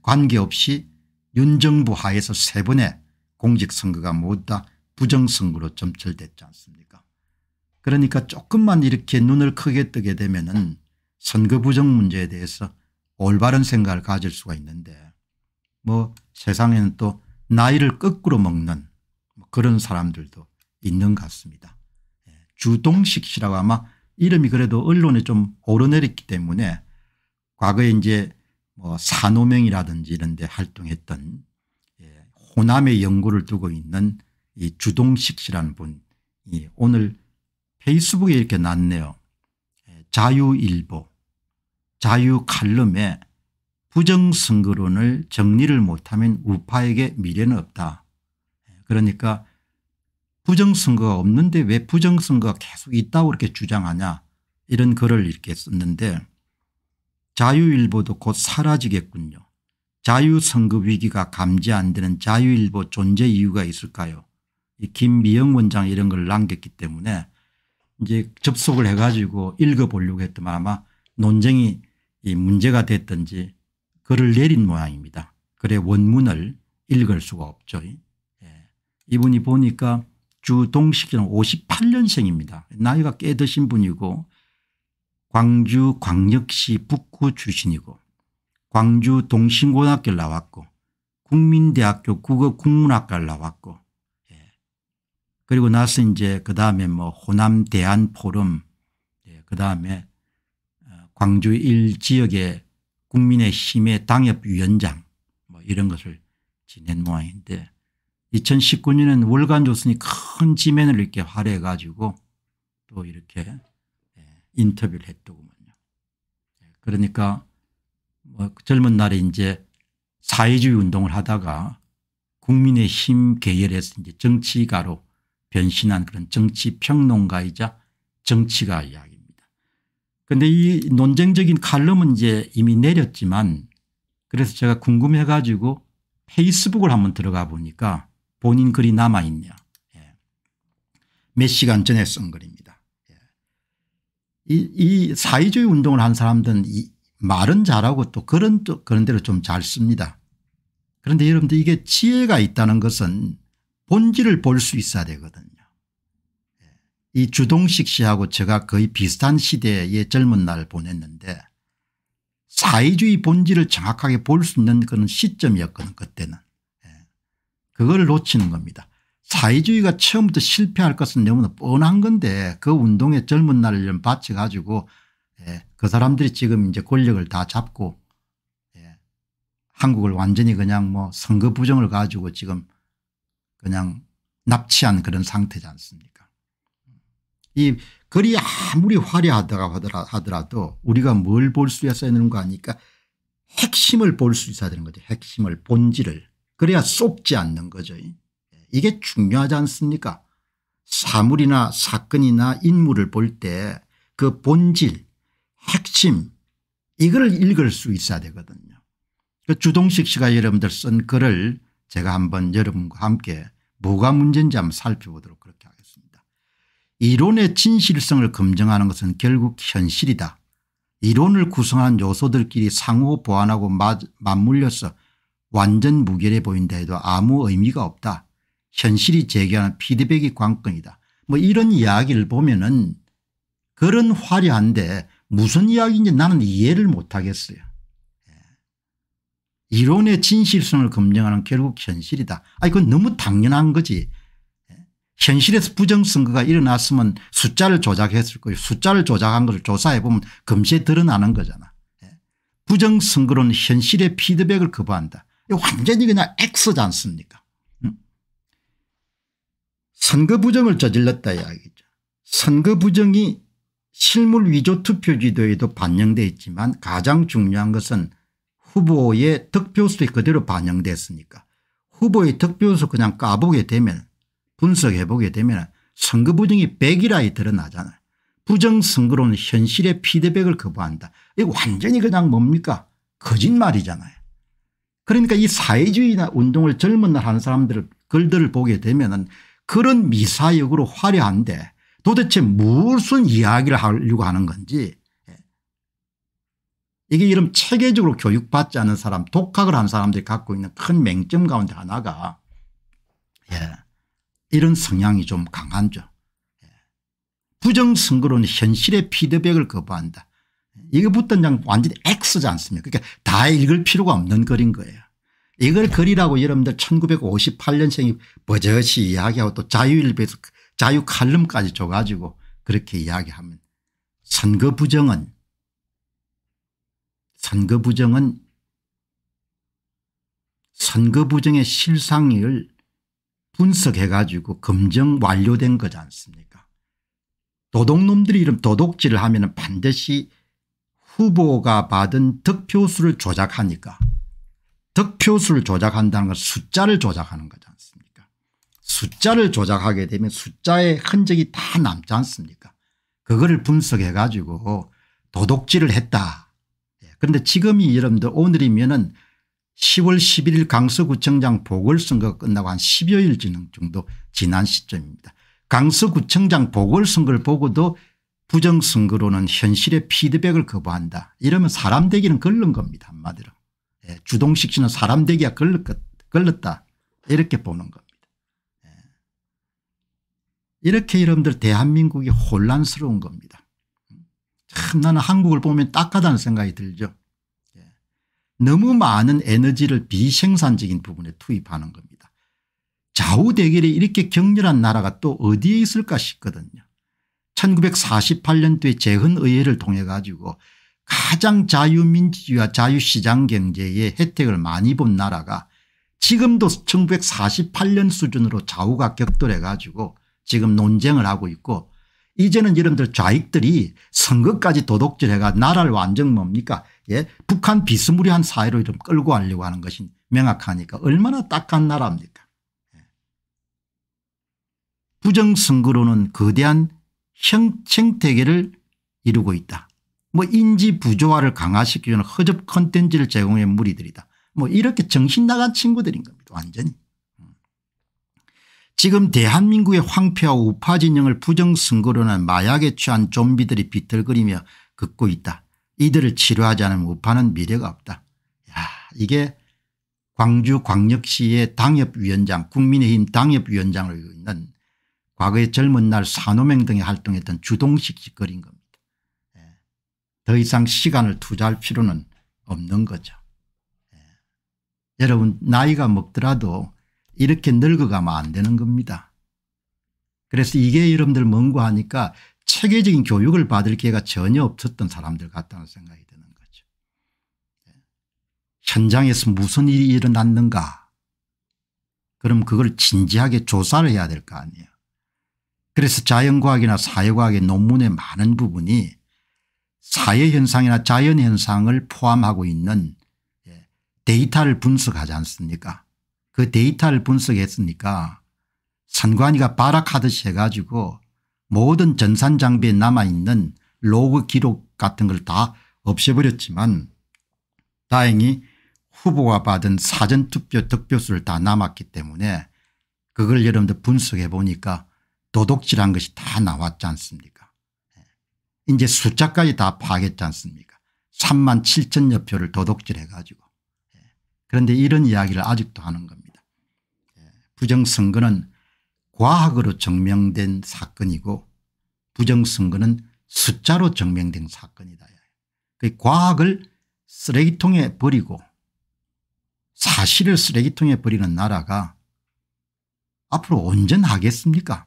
관계없이 윤정부 하에서 세 번의 공직선거가 모두 다 부정선거로 점철됐지 않습니까 그러니까 조금만 이렇게 눈을 크게 뜨게 되면 은 선거 부정 문제에 대해서 올바른 생각을 가질 수가 있는데 뭐 세상에는 또 나이를 거꾸로 먹는 뭐 그런 사람들도 있는 것 같습니다. 예, 주동식 씨라고 아마 이름이 그래도 언론에 좀 오르내렸기 때문에 과거에 이제 뭐 산호명이라든지 이런 데 활동했던 예, 호남의 연구를 두고 있는 이 주동식 씨라는 분이 오늘 페이스북에 이렇게 났네요. 예, 자유일보 자유칼럼에 부정선거론을 정리를 못하면 우파에게 미래는 없다. 예, 그러니까 부정선거가 없는데 왜 부정선거가 계속 있다고 이렇게 주장하냐 이런 글을 이렇게 썼는데 자유일보도 곧 사라지겠군요. 자유성급 위기가 감지 안 되는 자유일보 존재 이유가 있을까요? 김미영 원장 이런 걸 남겼기 때문에 이제 접속을 해가지고 읽어보려고 했더만 아마 논쟁이 문제가 됐든지 글을 내린 모양입니다. 그래 원문을 읽을 수가 없죠. 예. 이분이 보니까 주동식이는 58년생입니다. 나이가 꽤 드신 분이고 광주 광역시 북구 출신이고 광주 동신고등학교를 나왔고 국민대학교 국어 국문학과를 나왔고 예. 그리고 나서 이제 그 다음에 뭐 호남 대한 포럼 예. 그 다음에 어, 광주 일 지역의 국민의힘의 당협위원장 뭐 이런 것을 지낸 모양인데 2019년에는 월간 조선이 큰 지면을 이렇게 활용해 가지고 또 이렇게 인터뷰를 했더구만요. 예, 그러니까 뭐 젊은 날에 이제 사회주의 운동을 하다가 국민의힘 계열에서 이제 정치가로 변신한 그런 정치평론가이자 정치가 이야기입니다. 그런데 이 논쟁적인 칼럼은 이제 이미 내렸지만 그래서 제가 궁금해 가지고 페이스북을 한번 들어가 보니까 본인 글이 남아있네몇 예. 시간 전에 쓴 글입니다. 이, 이 사회주의 운동을 한 사람들은 이 말은 잘하고 또 그런 또 그런 대로 좀 잘 씁니다. 그런데 여러분들 이게 지혜가 있다는 것은 본질을 볼 수 있어야 되거든요. 예. 이 주동식 씨하고 제가 거의 비슷한 시대에 젊은 날 보냈는데 사회주의 본질을 정확하게 볼 수 있는 그런 시점이었거든 그때는. 예. 그걸 놓치는 겁니다. 사회주의가 처음부터 실패할 것은 너무나 뻔한 건데 그 운동에 젊은 날을 좀 바쳐가지고 예, 그 사람들이 지금 이제 권력을 다 잡고 예, 한국을 완전히 그냥 뭐 선거 부정을 가지고 지금 그냥 납치한 그런 상태지 않습니까 이 글이 아무리 화려하다고 하더라도 우리가 뭘 볼 수 있어야 되는 거 아니까 핵심을 볼 수 있어야 되는 거죠 핵심을 본질을 그래야 쏟지 않는 거죠 이게 중요하지 않습니까 사물이나 사건이나 인물을 볼 때 그 본질 핵심 이걸 읽을 수 있어야 되거든요. 그 주동식 씨가 여러분들 쓴 글을 제가 한번 여러분과 함께 뭐가 문제인지 한번 살펴보도록 그렇게 하겠습니다. 이론의 진실성을 검증하는 것은 결국 현실이다. 이론을 구성한 요소들끼리 상호 보완하고 맞물려서 완전 무결해 보인다 해도 아무 의미가 없다. 현실이 제기하는 피드백이 관건이다. 뭐 이런 이야기를 보면은 그런 화려한데 무슨 이야기인지 나는 이해를 못하겠어요. 예. 이론의 진실성을 검증하는 결국 현실이다. 아 이건 너무 당연한 거지. 예. 현실에서 부정선거가 일어났으면 숫자를 조작했을 거예요. 숫자를 조작한 것을 조사해보면 금세 드러나는 거잖아. 예. 부정선거는 현실의 피드백을 거부한다. 완전히 그냥 X지 않습니까 선거 부정을 저질렀다 이야기죠. 선거 부정이 실물 위조 투표 지도에도 반영돼 있지만 가장 중요한 것은 후보의 득표수 그대로 반영됐으니까 후보의 득표수 그냥 까보게 되면 분석해 보게 되면 선거 부정이 1 0 0이라 드러나잖아요. 부정선거로는 현실의 피드백을 거부한다. 이 완전히 그냥 뭡니까 거짓말이잖아요. 그러니까 이사회주의 운동을 젊은 날 하는 사람들 글들을 보게 되면 은 그런 미사역으로 화려한데 도대체 무슨 이야기를 하려고 하는 건지 예. 이게 이런 체계적으로 교육받지 않은 사람 독학을 한 사람들이 갖고 있는 큰 맹점 가운데 하나가 예, 이런 성향이 좀 강한죠. 예. 부정선거로는 현실의 피드백을 거부한다. 이거부터는 완전히 X지 않습니까 그러니까 다 읽을 필요가 없는 글인 거예요. 이걸 그리라고 여러분들 1958년생이 버젓이 이야기하고 또 자유일보에서 그 자유 칼럼까지 줘가지고 그렇게 이야기하면 선거 부정은 선거 부정은 선거 부정의 실상을 분석해 가지고 검증 완료된 거지 않습니까 도둑놈들이 이런 도둑질을 하면 반드시 후보가 받은 득표수를 조작하니까 득표수를 조작한다는 건 숫자를 조작하는 거지 않습니까 숫자를 조작하게 되면 숫자의 흔적이 다 남지 않습니까 그거를 분석해 가지고 도둑질을 했다 그런데 예, 지금이 여러분들 오늘이면 은 10월 11일 강서구청장 보궐선거가 끝나고 한 10여일 정도 지난 시점입니다. 강서구청장 보궐선거를 보고도 부정선거로는 현실의 피드백을 거부한다. 이러면 사람 되기는 걸른 겁니다 한마디로. 예, 주동식 씨는 사람 되기가 걸렸다 이렇게 보는 겁니다. 예. 이렇게 여러분들 대한민국이 혼란스러운 겁니다. 참 나는 한국을 보면 딱하다는 생각이 들죠. 예. 너무 많은 에너지를 비생산적인 부분에 투입하는 겁니다. 좌우 대결이 이렇게 격렬한 나라가 또 어디에 있을까 싶거든요. 1948년도에 재헌의회를 통해 가지고 가장 자유민주주의와 자유시장 경제의 혜택을 많이 본 나라가 지금도 1948년 수준으로 좌우가 격돌해 가지고 지금 논쟁을 하고 있고 이제는 여러분들 좌익들이 선거까지 도덕질해가 나라를 완전 뭡니까 예? 북한 비스무리한 사회로 이런 끌고 가려고 하는 것이 명확하니까 얼마나 딱한 나라입니까 예. 부정선거로는 거대한 형, 생태계를 이루고 있다. 뭐 인지 부조화를 강화시키는 허접 컨텐츠를 제공해 무리들이다. 뭐 이렇게 정신 나간 친구들인 겁니다. 완전히. 지금 대한민국의 황폐하 우파 진영을 부정선거로는 마약에 취한 좀비들이 비틀거리며 걷고 있다. 이들을 치료하지 않으면 우파는 미래가 없다. 야 이게 광주 광역시의 당협위원장 국민의힘 당협위원장을 있는 과거의 젊은 날 산호맹 등에 활동했던 주동식 씨거린 겁니다. 더 이상 시간을 투자할 필요는 없는 거죠. 예. 여러분 나이가 먹더라도 이렇게 늙어가면 안 되는 겁니다. 그래서 이게 여러분들 뭔고하니까 체계적인 교육을 받을 기회가 전혀 없었던 사람들 같다는 생각이 드는 거죠. 예. 현장에서 무슨 일이 일어났는가 그럼 그걸 진지하게 조사를 해야 될 거 아니에요. 그래서 자연과학이나 사회과학의 논문의 많은 부분이 사회현상이나 자연현상을 포함하고 있는 예, 데이터를 분석하지 않습니까 그 데이터를 분석했으니까 선관위가 발악하듯이 해가지고 모든 전산장비에 남아있는 로그 기록 같은 걸 다 없애버렸지만 다행히 후보가 받은 사전투표 득표수를 다 남았기 때문에 그걸 여러분들 분석해 보니까 도둑질한 것이 다 나왔지 않습니까 이제 숫자까지 다 파악했지 않습니까 3만 7천여 표를 도둑질해 가지고 예. 그런데 이런 이야기를 아직도 하는 겁니다. 예. 부정선거는 과학으로 증명된 사건이고 부정선거는 숫자로 증명된 사건이다. 예. 그 과학을 쓰레기통에 버리고 사실을 쓰레기통에 버리는 나라가 앞으로 온전하겠습니까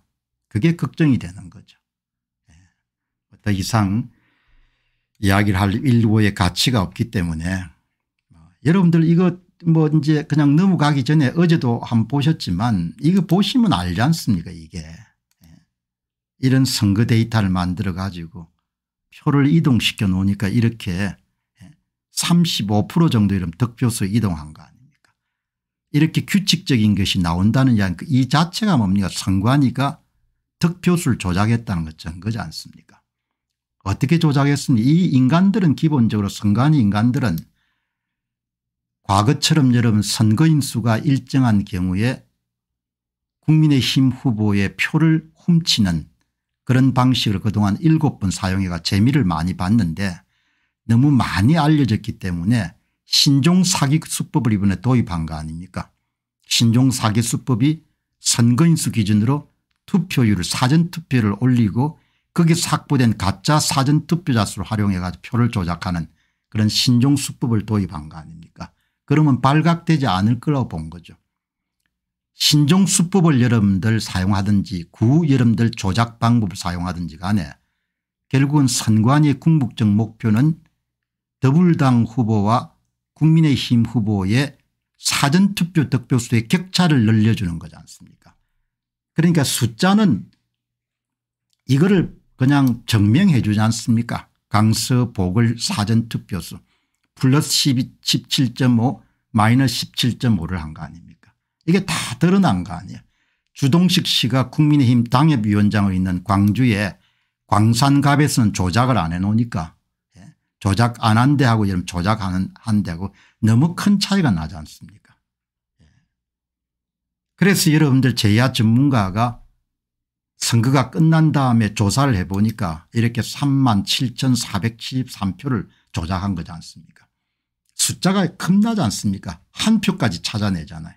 그게 걱정이 되는 거죠. 더 이상 이야기를 할 일부의 가치가 없기 때문에 어, 여러분들 이거 뭐 이제 그냥 넘어가기 전에 어제도 한 번 보셨지만 이거 보시면 알지 않습니까 이게 예. 이런 선거 데이터를 만들어 가지고 표를 이동시켜 놓으니까 이렇게 35% 예, 정도 이런 득표수 이동한 거 아닙니까 이렇게 규칙적인 것이 나온다는 이야기 그 이 자체가 뭡니까 선거하니까 득표수를 조작했다는 거죠 그지 않습니까 어떻게 조작했으니이 인간들은 기본적으로 선관위 인간들은 과거처럼 여러분 선거인 수가 일정한 경우에 국민의힘 후보의 표를 훔치는 그런 방식을 그동안 일곱 번 사용해가 재미를 많이 봤는데 너무 많이 알려졌기 때문에 신종 사기 수법을 이번에 도입한 거 아닙니까 신종 사기 수법이 선거인수 기준으로 투표율을 사전투표율을 올리고 거기삭부된 가짜 사전투표자 수를 활용해 가지고 표를 조작하는 그런 신종 수법을 도입한 거 아닙니까 그러면 발각되지 않을 거라고 본 거죠. 신종 수법을 여러분들 사용하든지 구 여러분들 조작 방법을 사용하든지 간에 결국은 선관위의 궁극적 목표는 더불당 후보와 국민의힘 후보의 사전투표 득표수의 격차를 늘려주는 거지 않습니까 그러니까 숫자는 이거를 그냥 증명해 주지 않습니까 강서 보궐 사전투표수 플러스 17.5 마이너스 17.5를 한 거 아닙니까 이게 다 드러난 거 아니에요 주동식 씨가 국민의힘 당협위원장을 있는 광주에 광산갑에서는 조작을 안 해놓으니까 예, 조작 안한 데하고 지금 조작하는 한 데하고 너무 큰 차이가 나지 않습니까 예. 그래서 여러분들 제야 전문가가 선거가 끝난 다음에 조사를 해보니까 이렇게 3만 7,473표를 조작한 거지 않습니까 숫자가 겁나지 않습니까 한 표까지 찾아내잖아요.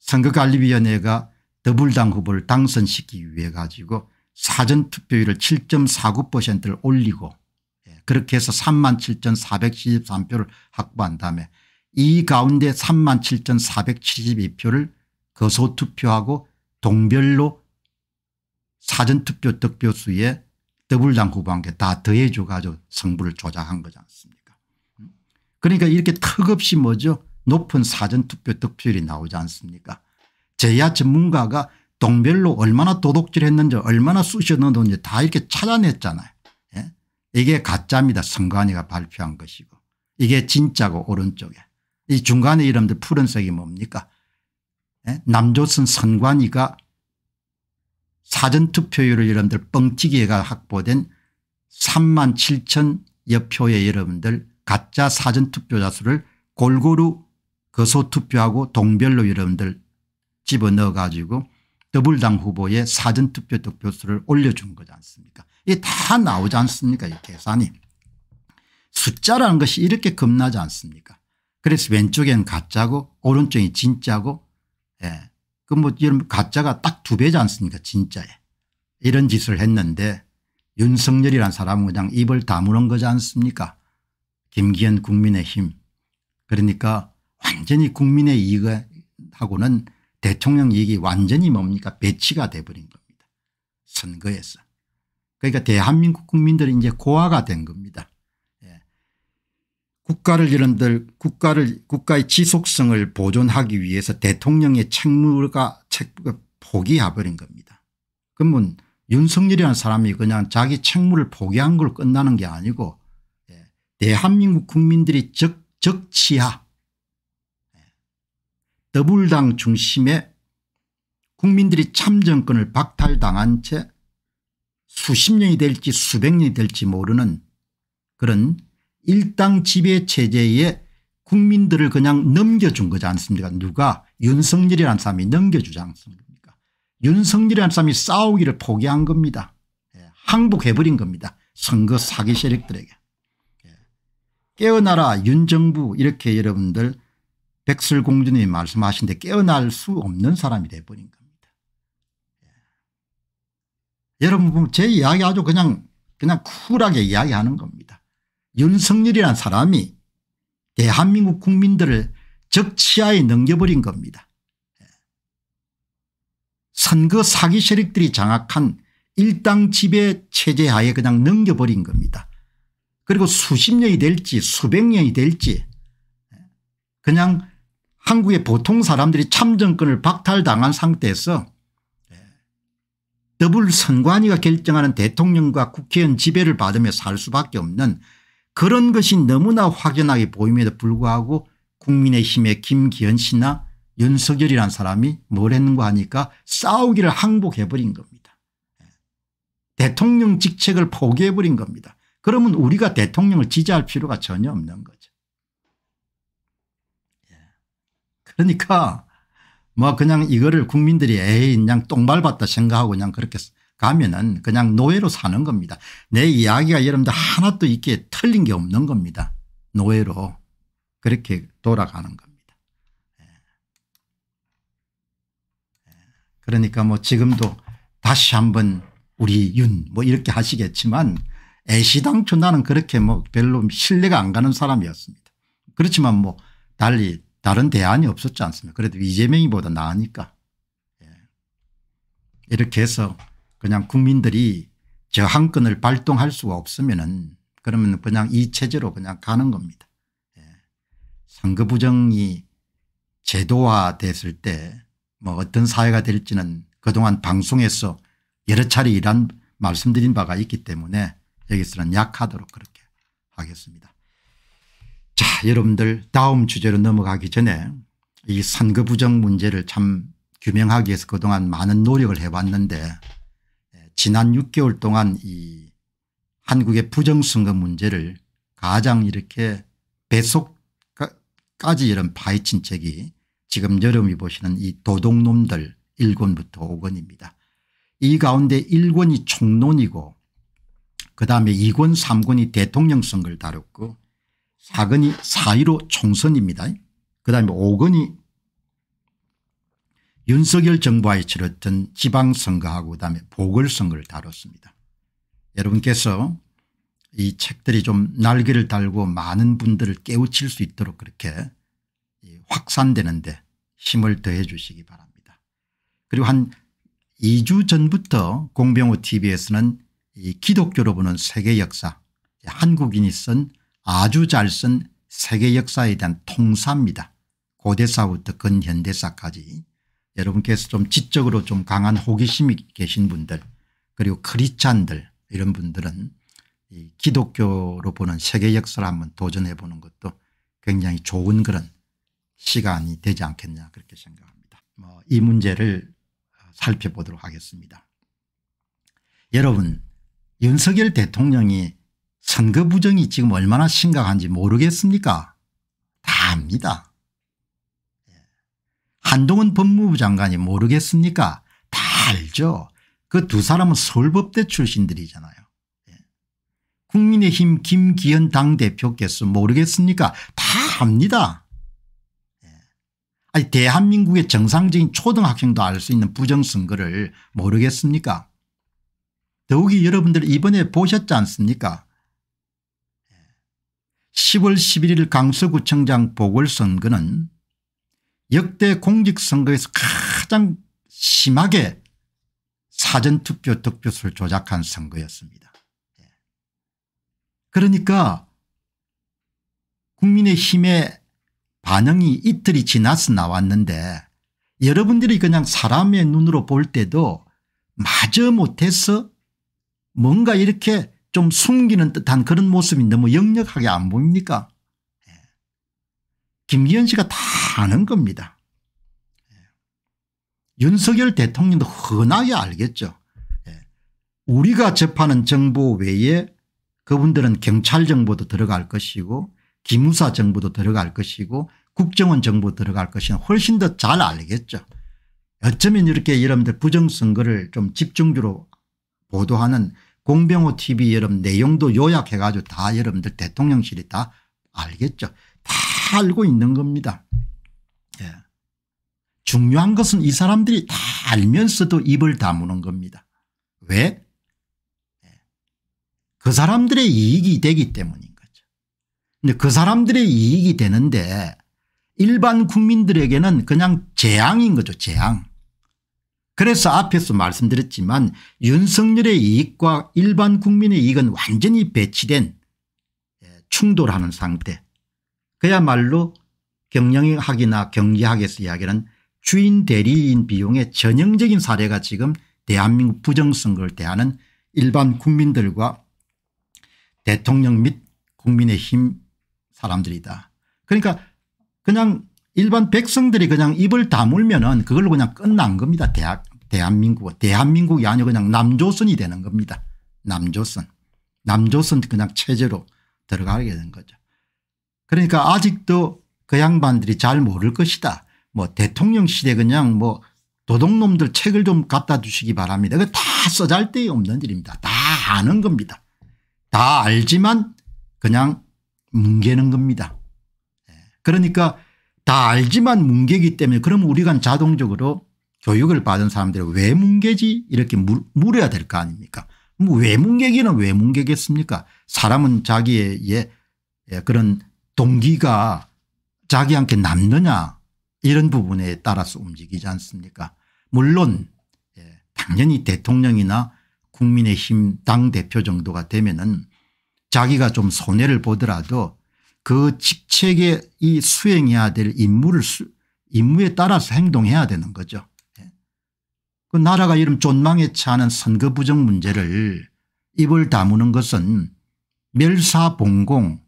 선거관리위원회가 더불당 후보를 당선시키기 위해 가지고 사전투표율을 7.49%를 올리고 예, 그렇게 해서 37,473표를 확보한 다음에 이 가운데 37,472표를 거소투표하고 동별로 사전투표 득표수에 더블당 후보한테 다 더해줘가지고 성부를 조작한 거지 않습니까 그러니까 이렇게 턱없이 뭐죠 높은 사전투표 득표율이 나오지 않습니까 제야 전문가가 동별로 얼마나 도둑질했는지 얼마나 쑤셔넣었는지 다 이렇게 찾아냈잖아요. 예? 이게 가짜입니다. 선관위가 발표한 것이고 이게 진짜고 오른쪽에 이 중간에 이름들 푸른색이 뭡니까 예? 남조선 선관위가 사전투표율을 여러분들 뻥튀기가 확보된 3만 7천여 표의 여러분들 가짜 사전투표자 수를 골고루 거소투표하고 동별로 여러분들 집어넣어 가지고 더불당 후보의 사전투표 득표수를 올려준 거지 않습니까 이게 다 나오지 않습니까 이 계산이 숫자라는 것이 이렇게 겁나지 않습니까 그래서 왼쪽엔 가짜고 오른쪽이 진짜고 예. 그뭐 이런 가짜가 딱 두 배지 않습니까 진짜에. 이런 짓을 했는데 윤석열이란 사람은 그냥 입을 다물은 거지 않습니까 김기현 국민의힘 그러니까 완전히 국민의 이익하고는 대통령 이익이 완전히 뭡니까 배치가 돼버린 겁니다. 선거에서. 그러니까 대한민국 국민들이 이제 고아가 된 겁니다. 국가를 이른들 국가를 국가의 지속성을 보존하기 위해서 대통령의 책무가 책 포기해버린 겁니다. 그러면 윤석열이라는 사람이 그냥 자기 책무를 포기한 걸 끝나는 게 아니고 예, 대한민국 국민들이 적, 적치하 예, 더불당 중심의 국민들이 참정권을 박탈당한 채 수십 년이 될지 수백 년이 될지 모르는 그런 일당 지배 체제에 국민들을 그냥 넘겨준 거지 않습니까 누가 윤석열이라는 사람이 넘겨주지 않습니까 윤석열이라는 사람이 싸우기를 포기한 겁니다. 예, 항복해버린 겁니다. 선거 사기 세력들에게. 예. 깨어나라 윤정부 이렇게 여러분들 백설공주님이 말씀하신데 깨어날 수 없는 사람이 돼버린 겁니다. 예. 여러분 보면 제 이야기 아주 그냥 그냥 쿨하게 이야기하는 겁니다. 윤석열이란 사람이 대한민국 국민들을 적치하에 넘겨버린 겁니다. 선거 사기 세력들이 장악한 일당 지배 체제 하에 그냥 넘겨버린 겁니다. 그리고 수십 년이 될지 수백 년이 될지 그냥 한국의 보통 사람들이 참정권을 박탈당한 상태에서 더블 선관위가 결정하는 대통령과 국회의원 지배를 받으며 살 수밖에 없는 그런 것이 너무나 확연하게 보임에도 불구하고 국민의힘의 김기현 씨나 윤석열이란 사람이 뭘 했는가 하니까 싸우기를 항복해버린 겁니다. 예. 대통령 직책을 포기해버린 겁니다. 그러면 우리가 대통령을 지지할 필요가 전혀 없는 거죠. 예. 그러니까 뭐 그냥 이거를 국민들이 에이 그냥 똥 밟았다 생각하고 그냥 그렇게 가면은 그냥 노예로 사는 겁니다. 내 이야기가 여러분들 하나도 있게 틀린 게 없는 겁니다. 노예로 그렇게 돌아가는 겁니다. 예. 예. 그러니까 뭐 지금도 다시 한번 우리 윤 뭐 이렇게 하시겠지만 애시당초 나는 그렇게 뭐 별로 신뢰가 안 가는 사람이었습니다. 그렇지만 뭐 달리 다른 대안이 없었지 않습니까 그래도 이재명이보다 나으니까 예. 이렇게 해서 그냥 국민들이 저항권을 발동할 수가 없으면은 그러면 그냥 이 체제로 그냥 가는 겁니다. 예. 선거 부정이 제도화됐을 때 뭐 어떤 사회가 될지는 그동안 방송에서 여러 차례 이란 말씀드린 바가 있기 때문에 여기서는 약하도록 그렇게 하겠습니다. 자 여러분들 다음 주제로 넘어가기 전에 이 선거 부정 문제를 참 규명하기 위해서 그동안 많은 노력을 해왔는데 지난 6개월 동안 이 한국의 부정선거 문제를 가장 이렇게 배속까지 이런 파헤친 책이 지금 여러분이 보시는 이 도둑놈들 1권부터 5권입니다. 이 가운데 1권이 총론이고 그다음에 2권 3권이 대통령 선거를 다뤘고 4권이 4.15 총선입니다. 그다음에 5권이 윤석열 정부와의 치렀던 지방선거하고 그다음에 보궐선거를 다뤘습니다. 여러분께서 이 책들이 좀 날개를 달고 많은 분들을 깨우칠 수 있도록 그렇게 확산되는데 힘을 더해 주시기 바랍니다. 그리고 한 2주 전부터 공병호 tv에서는 이 기독교로 보는 세계 역사 한국인이 쓴 아주 잘 쓴 세계 역사에 대한 통사입니다. 고대사부터 근현대사까지 여러분께서 좀 지적으로 좀 강한 호기심이 계신 분들 그리고 크리찬들 이런 분들은 이 기독교로 보는 세계 역사를 한번 도전해 보는 것도 굉장히 좋은 그런 시간이 되지 않겠냐 그렇게 생각합니다. 뭐이 문제를 살펴보도록 하겠습니다. 여러분 윤석열 대통령이 선거 부정이 지금 얼마나 심각한지 모르겠습니까? 다 압니다. 한동훈 법무부 장관이 모르겠습니까 다 알죠. 그 두 사람은 서울법대 출신들이잖아요. 예. 국민의힘 김기현 당대표께서 모르겠습니까 다 압니다. 예. 아니 대한민국의 정상적인 초등학생도 알 수 있는 부정선거를 모르겠습니까 더욱이 여러분들 이번에 보셨지 않습니까 10월 예. 11일 강서구청장 보궐선거는 역대 공직선거에서 가장 심하게 사전투표 득표수를 조작한 선거였습니다. 예. 그러니까 국민의힘의 반응이 이틀이 지나서 나왔는데 여러분들이 그냥 사람의 눈으로 볼 때도 마저 못해서 뭔가 이렇게 좀 숨기는 듯한 그런 모습이 너무 역력하게 안 보입니까 김기현 씨가 다 아는 겁니다. 예. 윤석열 대통령도 흔하게 알겠죠. 예. 우리가 접하는 정보 외에 그분들은 경찰 정보도 들어갈 것이고 기무사 정보도 들어갈 것이고 국정원 정보 들어갈 것이 훨씬 더 잘 알겠죠. 어쩌면 이렇게 여러분들 부정선거를 좀 집중적으로 보도하는 공병호 TV 여러분 내용도 요약해 가지고 다 여러분들 대통령실이 다 알겠죠. 다다 알고 있는 겁니다. 예. 중요한 것은 이 사람들이 다 알면서도 입을 다무는 겁니다. 왜? 예. 그 사람들의 이익이 되기 때문인 거죠. 근데 그 사람들의 이익이 되는데 일반 국민들에게는 그냥 재앙인 거죠 재앙. 그래서 앞에서 말씀드렸지만 윤석열의 이익과 일반 국민의 이익은 완전히 배치된 예, 충돌하는 상태 그야말로 경영학이나 경제학에서 이야기하는 주인 대리인 비용의 전형적인 사례가 지금 대한민국 부정선거를 대하는 일반 국민들과 대통령 및 국민의힘 사람들이다. 그러니까 그냥 일반 백성들이 그냥 입을 다물면 은 그걸로 그냥 끝난 겁니다. 대학, 대한민국은. 대한민국이 아니고 그냥 남조선이 되는 겁니다. 남조선. 남조선 그냥 체제로 들어가게 된 거죠. 그러니까 아직도 그 양반들이 잘 모를 것이다. 뭐 대통령 시대 그냥 뭐 도둑놈들 책을 좀 갖다 주시기 바랍니다. 그 다 써잘데없는 일입니다. 다 아는 겁니다. 다 알지만 그냥 뭉개는 겁니다. 예. 그러니까 다 알지만 뭉개기 때문에 그럼 우리가 자동적으로 교육을 받은 사람들이 왜 뭉개지 이렇게 물, 어야될 거 아닙니까 뭐 왜 뭉개기는 왜 뭉개겠습니까 사람은 자기의 예, 예, 그런 동기가 자기한테 남느냐 이런 부분에 따라서 움직이지 않습니까 물론 예, 당연히 대통령이나 국민의힘 당대표 정도가 되면은 자기가 좀 손해를 보더라도 그 직책에 이 수행해야 될 임무를 임무에 따라서 행동해야 되는 거죠. 예. 그 나라가 이런 존망에 차는 선거 부정 문제를 입을 다무는 것은 멸사봉공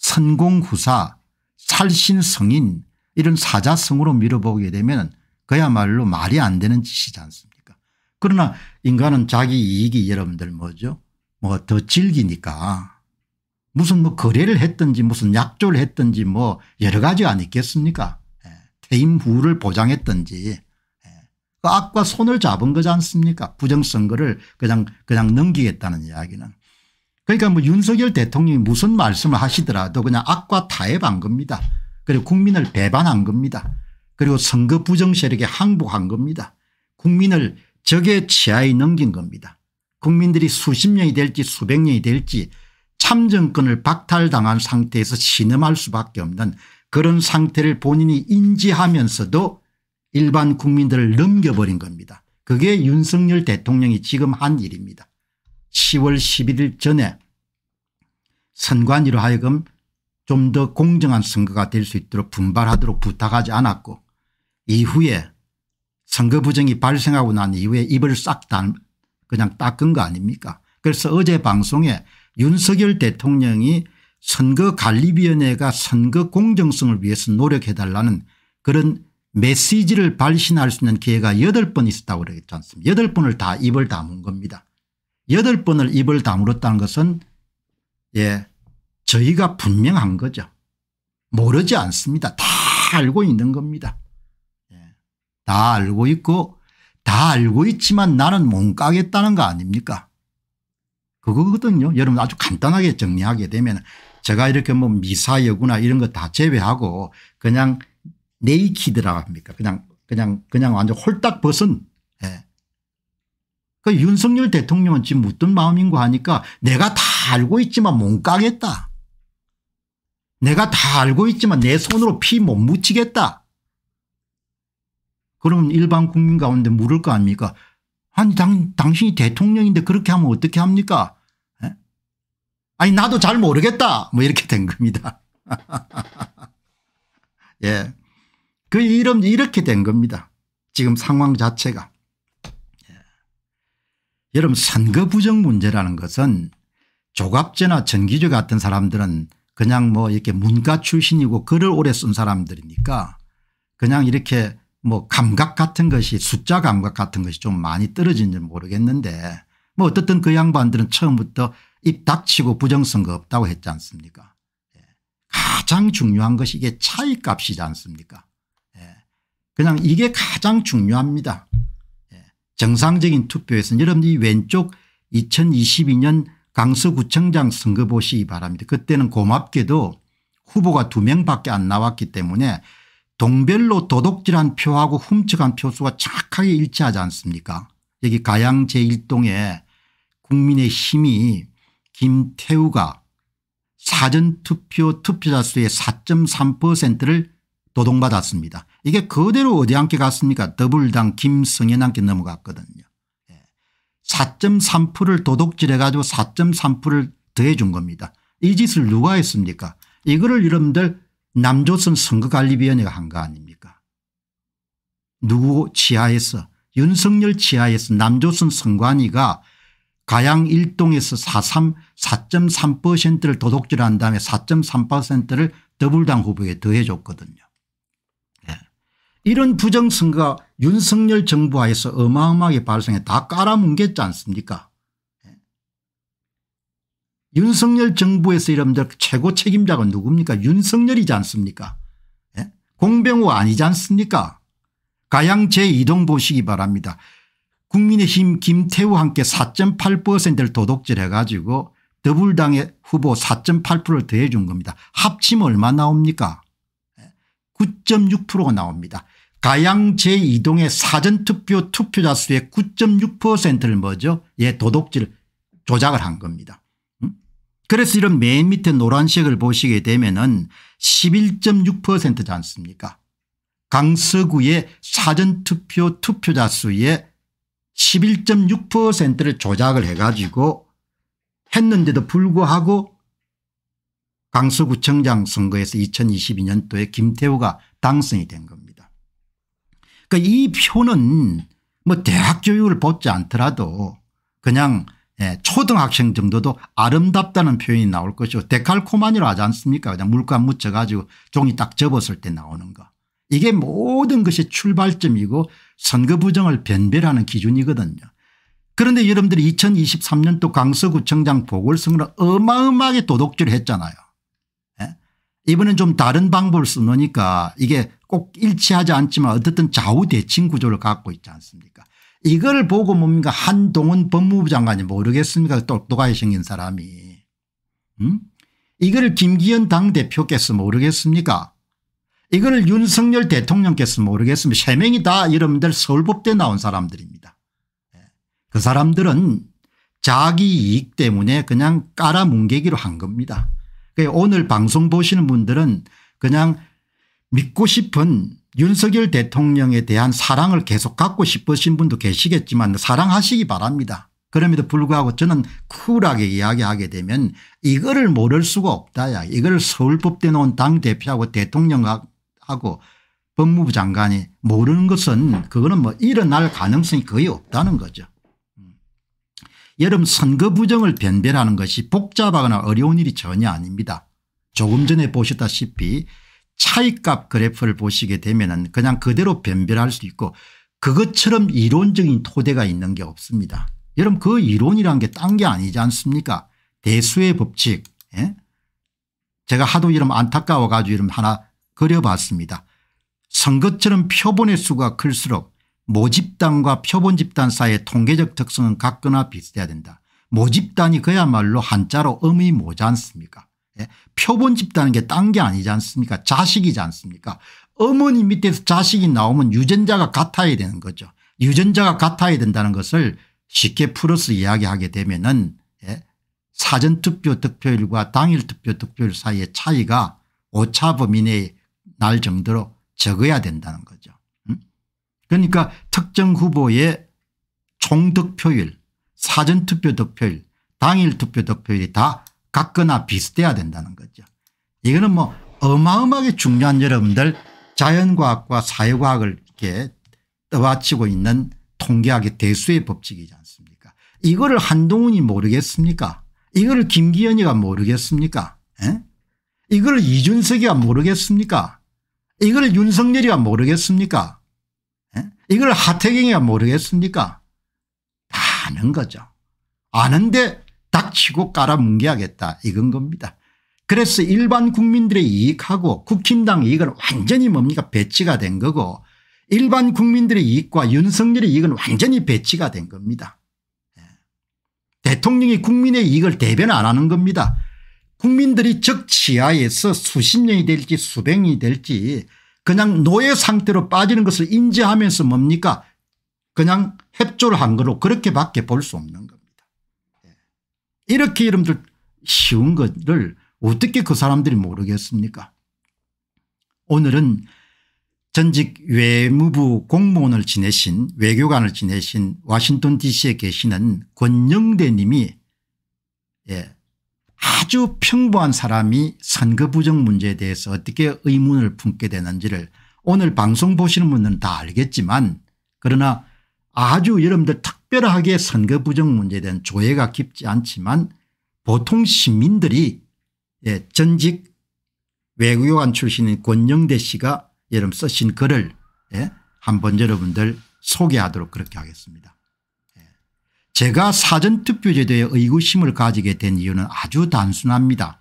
선공후사 살신성인 이런 사자성으로 밀어보게 되면 그야말로 말이 안 되는 짓이지 않습니까 그러나 인간은 자기 이익이 여러분들 뭐죠 뭐더 질기니까 무슨 뭐 거래를 했든지 무슨 약조를 했든지 뭐 여러 가지 아니겠습니까 예, 퇴임 후를 보장했든지 예, 그 악과 손을 잡은 거지 않습니까 부정선거를 그냥 그냥 넘기겠다는 이야기는 그러니까 뭐 윤석열 대통령이 무슨 말씀을 하시더라도 그냥 악과 타협한 겁니다. 그리고 국민을 배반한 겁니다. 그리고 선거 부정 세력에 항복한 겁니다. 국민을 적의 치하에 넘긴 겁니다. 국민들이 수십 명이 될지 수백 명이 될지 참정권을 박탈당한 상태에서 신음할 수밖에 없는 그런 상태를 본인이 인지하면서도 일반 국민들을 넘겨버린 겁니다. 그게 윤석열 대통령이 지금 한 일입니다. 10월 11일 전에 선관위로 하여금 좀 더 공정한 선거가 될 수 있도록 분발하도록 부탁하지 않았고 이후에 선거 부정이 발생하고 난 이후에 입을 싹 다 그냥 닦은 거 아닙니까 그래서 어제 방송에 윤석열 대통령이 선거관리위원회가 선거 공정성을 위해서 노력해달라는 그런 메시지를 발신할 수 있는 기회가 8번 있었다고 그랬지 않습니까 8 번을 다 입을 다문 겁니다. 여덟 번을 입을 다물었다는 것은 예 저희가 분명한 거죠. 모르지 않습니다. 다 알고 있는 겁니다. 예, 다 알고 있고 다 알고 있지만 나는 못 가겠다는 거 아닙니까 그거거든요. 여러분 아주 간단하게 정리하게 되면 제가 이렇게 뭐 미사 여구나 이런 거 다 제외하고 그냥 네이키드라 고 합니까 그냥 그냥 그냥 완전 홀딱 벗은 그 윤석열 대통령은 지금 어떤 마음인고 하니까 내가 다 알고 있지만 못 가겠다. 내가 다 알고 있지만 내 손으로 피 못 묻히겠다. 그러면 일반 국민 가운데 물을 거 아닙니까? 아니 당, 당신이 대통령인데 그렇게 하면 어떻게 합니까? 에? 아니 나도 잘 모르겠다. 뭐 이렇게 된 겁니다. 예. 그 이름 이렇게 된 겁니다. 지금 상황 자체가. 여러분 선거 부정 문제라는 것은 조갑제나 전기주 같은 사람들은 그냥 뭐 이렇게 문과 출신이고 글을 오래 쓴 사람들이니까 그냥 이렇게 뭐 감각 같은 것이 숫자 감각 같은 것이 좀 많이 떨어진지 모르겠는데 뭐 어떻든 그 양반들은 처음부터 입 닥치고 부정선거 없다고 했지 않습니까 예. 가장 중요한 것이 이게 차이값이지 않습니까 예. 그냥 이게 가장 중요합니다 정상적인 투표에서는 여러분이 들 왼쪽 2022년 강서구청장 선거 보시기 바랍니다. 그때는 고맙게도 후보가 두 명밖에 안 나왔기 때문에 동별로 도둑질한 표하고 훔쳐간 표수가 정하게 일치하지 않습니까 여기 가양 제1동에 국민의 힘이 김태우가 사전투표 투표자 수의 4.3%를 도둑받았습니다. 이게 그대로 어디 함께 갔습니까 더불당 김성현한테 넘어갔거든요. 4.3%를 예. 도둑질해 가지고 4.3%를 더해 준 겁니다. 이 짓을 누가 했습니까 이거를 여러분들 남조선 선거관리위원회가 한 거 아닙니까 누구 치하에서 윤석열 치하에서 남조선 선관위가 가양 일동에서 4.3%를 도둑질한 다음에 4.3%를 더불당 후보에 더해줬거든요. 이런 부정선거가 윤석열 정부 하에서 어마어마하게 발생해 다 깔아뭉갰지 않습니까 예. 윤석열 정부에서 여러분들 최고 책임자가 누굽니까 윤석열이지 않습니까 예? 공병호 아니지 않습니까 가양 제2동 보시기 바랍니다. 국민의힘 김태우와 함께 4.8%를 도둑질해 가지고 더불당의 후보 4.8%를 더해 준 겁니다. 합치면 얼마 나옵니까 9.6%가 예. 나옵니다. 가양 제2동의 사전투표 투표자 수의 9.6%를 뭐죠 예도덕질 조작을 한 겁니다. 음? 그래서 이런 맨 밑에 노란색을 보시게 되면 은 11.6%지 않습니까 강서구의 사전투표 투표자 수의 11.6%를 조작을 해가지고 했는데도 불구하고 강서구청장 선거에서 2022년도에 김태우가 당선이 된 겁니다. 그러니까 이 표는 뭐 대학 교육을 벗지 않더라도 그냥 예, 초등학생 정도도 아름답다는 표현이 나올 것이고 데칼코마니로 하지 않습니까 그냥 물감 묻혀 가지고 종이 딱 접었을 때 나오는 거. 이게 모든 것이 출발점이고 선거 부정을 변별하는 기준이거든요. 그런데 여러분들이 2023년도 강서구청장 보궐선거를 어마어마하게 도덕질 했잖아요. 이번엔 좀 다른 방법을 쓰느니까 이게 꼭 일치하지 않지만 어쨌든 좌우대칭 구조를 갖고 있지 않습니까 이걸 보고 뭡니까 한동훈 법무부 장관이 모르겠습니까 똑똑하게 생긴 사람이 음? 이거를 김기현 당대표께서 모르겠습니까 이거를 윤석열 대통령께서 모르겠습니다 세 명이 다 여러분들 서울법대 나온 사람들입니다 예. 그 사람들은 자기 이익 때문에 그냥 깔아뭉개기로 한 겁니다 오늘 방송 보시는 분들은 그냥 믿고 싶은 윤석열 대통령에 대한 사랑을 계속 갖고 싶으신 분도 계시겠지만 사랑하시기 바랍니다. 그럼에도 불구하고 저는 쿨하게 이야기하게 되면 이거를 모를 수가 없다. 야 이걸 서울법대 놓은 당대표하고 대통령하고 법무부 장관이 모르는 것은 그거는 뭐 일어날 가능성이 거의 없다는 거죠. 여름 선거 부정을 변별하는 것이 복잡하거나 어려운 일이 전혀 아닙니다. 조금 전에 보셨다시피 차이값 그래프를 보시게 되면 그냥 그대로 변별할 수 있고 그것처럼 이론적인 토대가 있는 게 없습니다. 여러분 그 이론이란 게 딴 게 아니지 않습니까 대수의 법칙 예? 제가 하도 이름 안타까워 가지고 이름 하나 그려봤습니다. 선거처럼 표본의 수가 클수록 모집단과 표본집단 사이의 통계적 특성은 같거나 비슷해야 된다. 모집단이 그야말로 한자로 음이 모지 않습니까 예? 표본집단은 게 딴 게 아니지 않습니까 자식이지 않습니까 어머니 밑에서 자식이 나오면 유전자가 같아야 되는 거죠. 유전자가 같아야 된다는 것을 쉽게 풀어서 이야기하게 되면 은 예? 사전투표 득표율과 당일투표 득표율 사이의 차이가 오차범위 내에 날 정도로 적어야 된다는 거죠. 그러니까 특정 후보의 총득표율 사전투표 득표율 당일 투표 득표율이 다 같거나 비슷해야 된다는 거죠. 이거는 뭐 어마어마하게 중요한 여러분들 자연과학과 사회과학을 이렇게 떠받치고 있는 통계학의 대수의 법칙이지 않습니까 이거를 한동훈이 모르겠습니까 이거를 김기현이가 모르겠습니까 에? 이걸 이준석이가 모르겠습니까 이걸 윤석열이가 모르겠습니까 예? 이걸 하태경이가 모르겠습니까 다 아는 거죠. 아는데 닥치고 깔아뭉개하겠다 이건 겁니다. 그래서 일반 국민들의 이익하고 국힘당 이익은 완전히 뭡니까 배치가 된 거고 일반 국민들의 이익과 윤석열의 이익은 완전히 배치가 된 겁니다. 예. 대통령이 국민의 이익을 대변 안 하는 겁니다. 국민들이 적치하에서 수십 년이 될지 수백 년이 될지 그냥 노예 상태로 빠지는 것을 인지하면서 뭡니까 그냥 협조를 한 거로 그렇게밖에 볼 수 없는 겁니다. 예. 이렇게 이름들 쉬운 것을 어떻게 그 사람들이 모르겠습니까 오늘은 전직 외무부 공무원을 지내신 외교관을 지내신 와싱턴 dc에 계시는 권영대 님이 예, 아주 평범한 사람이 선거 부정 문제에 대해서 어떻게 의문을 품게 되는지를 오늘 방송 보시는 분들은 다 알겠지만 그러나 아주 여러분들 특별하게 선거 부정 문제에 대한 조예가 깊지 않지만 보통 시민들이 예, 전직 외교관 출신인 권영대 씨가 여러분 쓰신 글을 예, 한번 여러분들 소개하도록 그렇게 하겠습니다. 제가 사전투표제에 대해 의구심을 가지게 된 이유는 아주 단순합니다.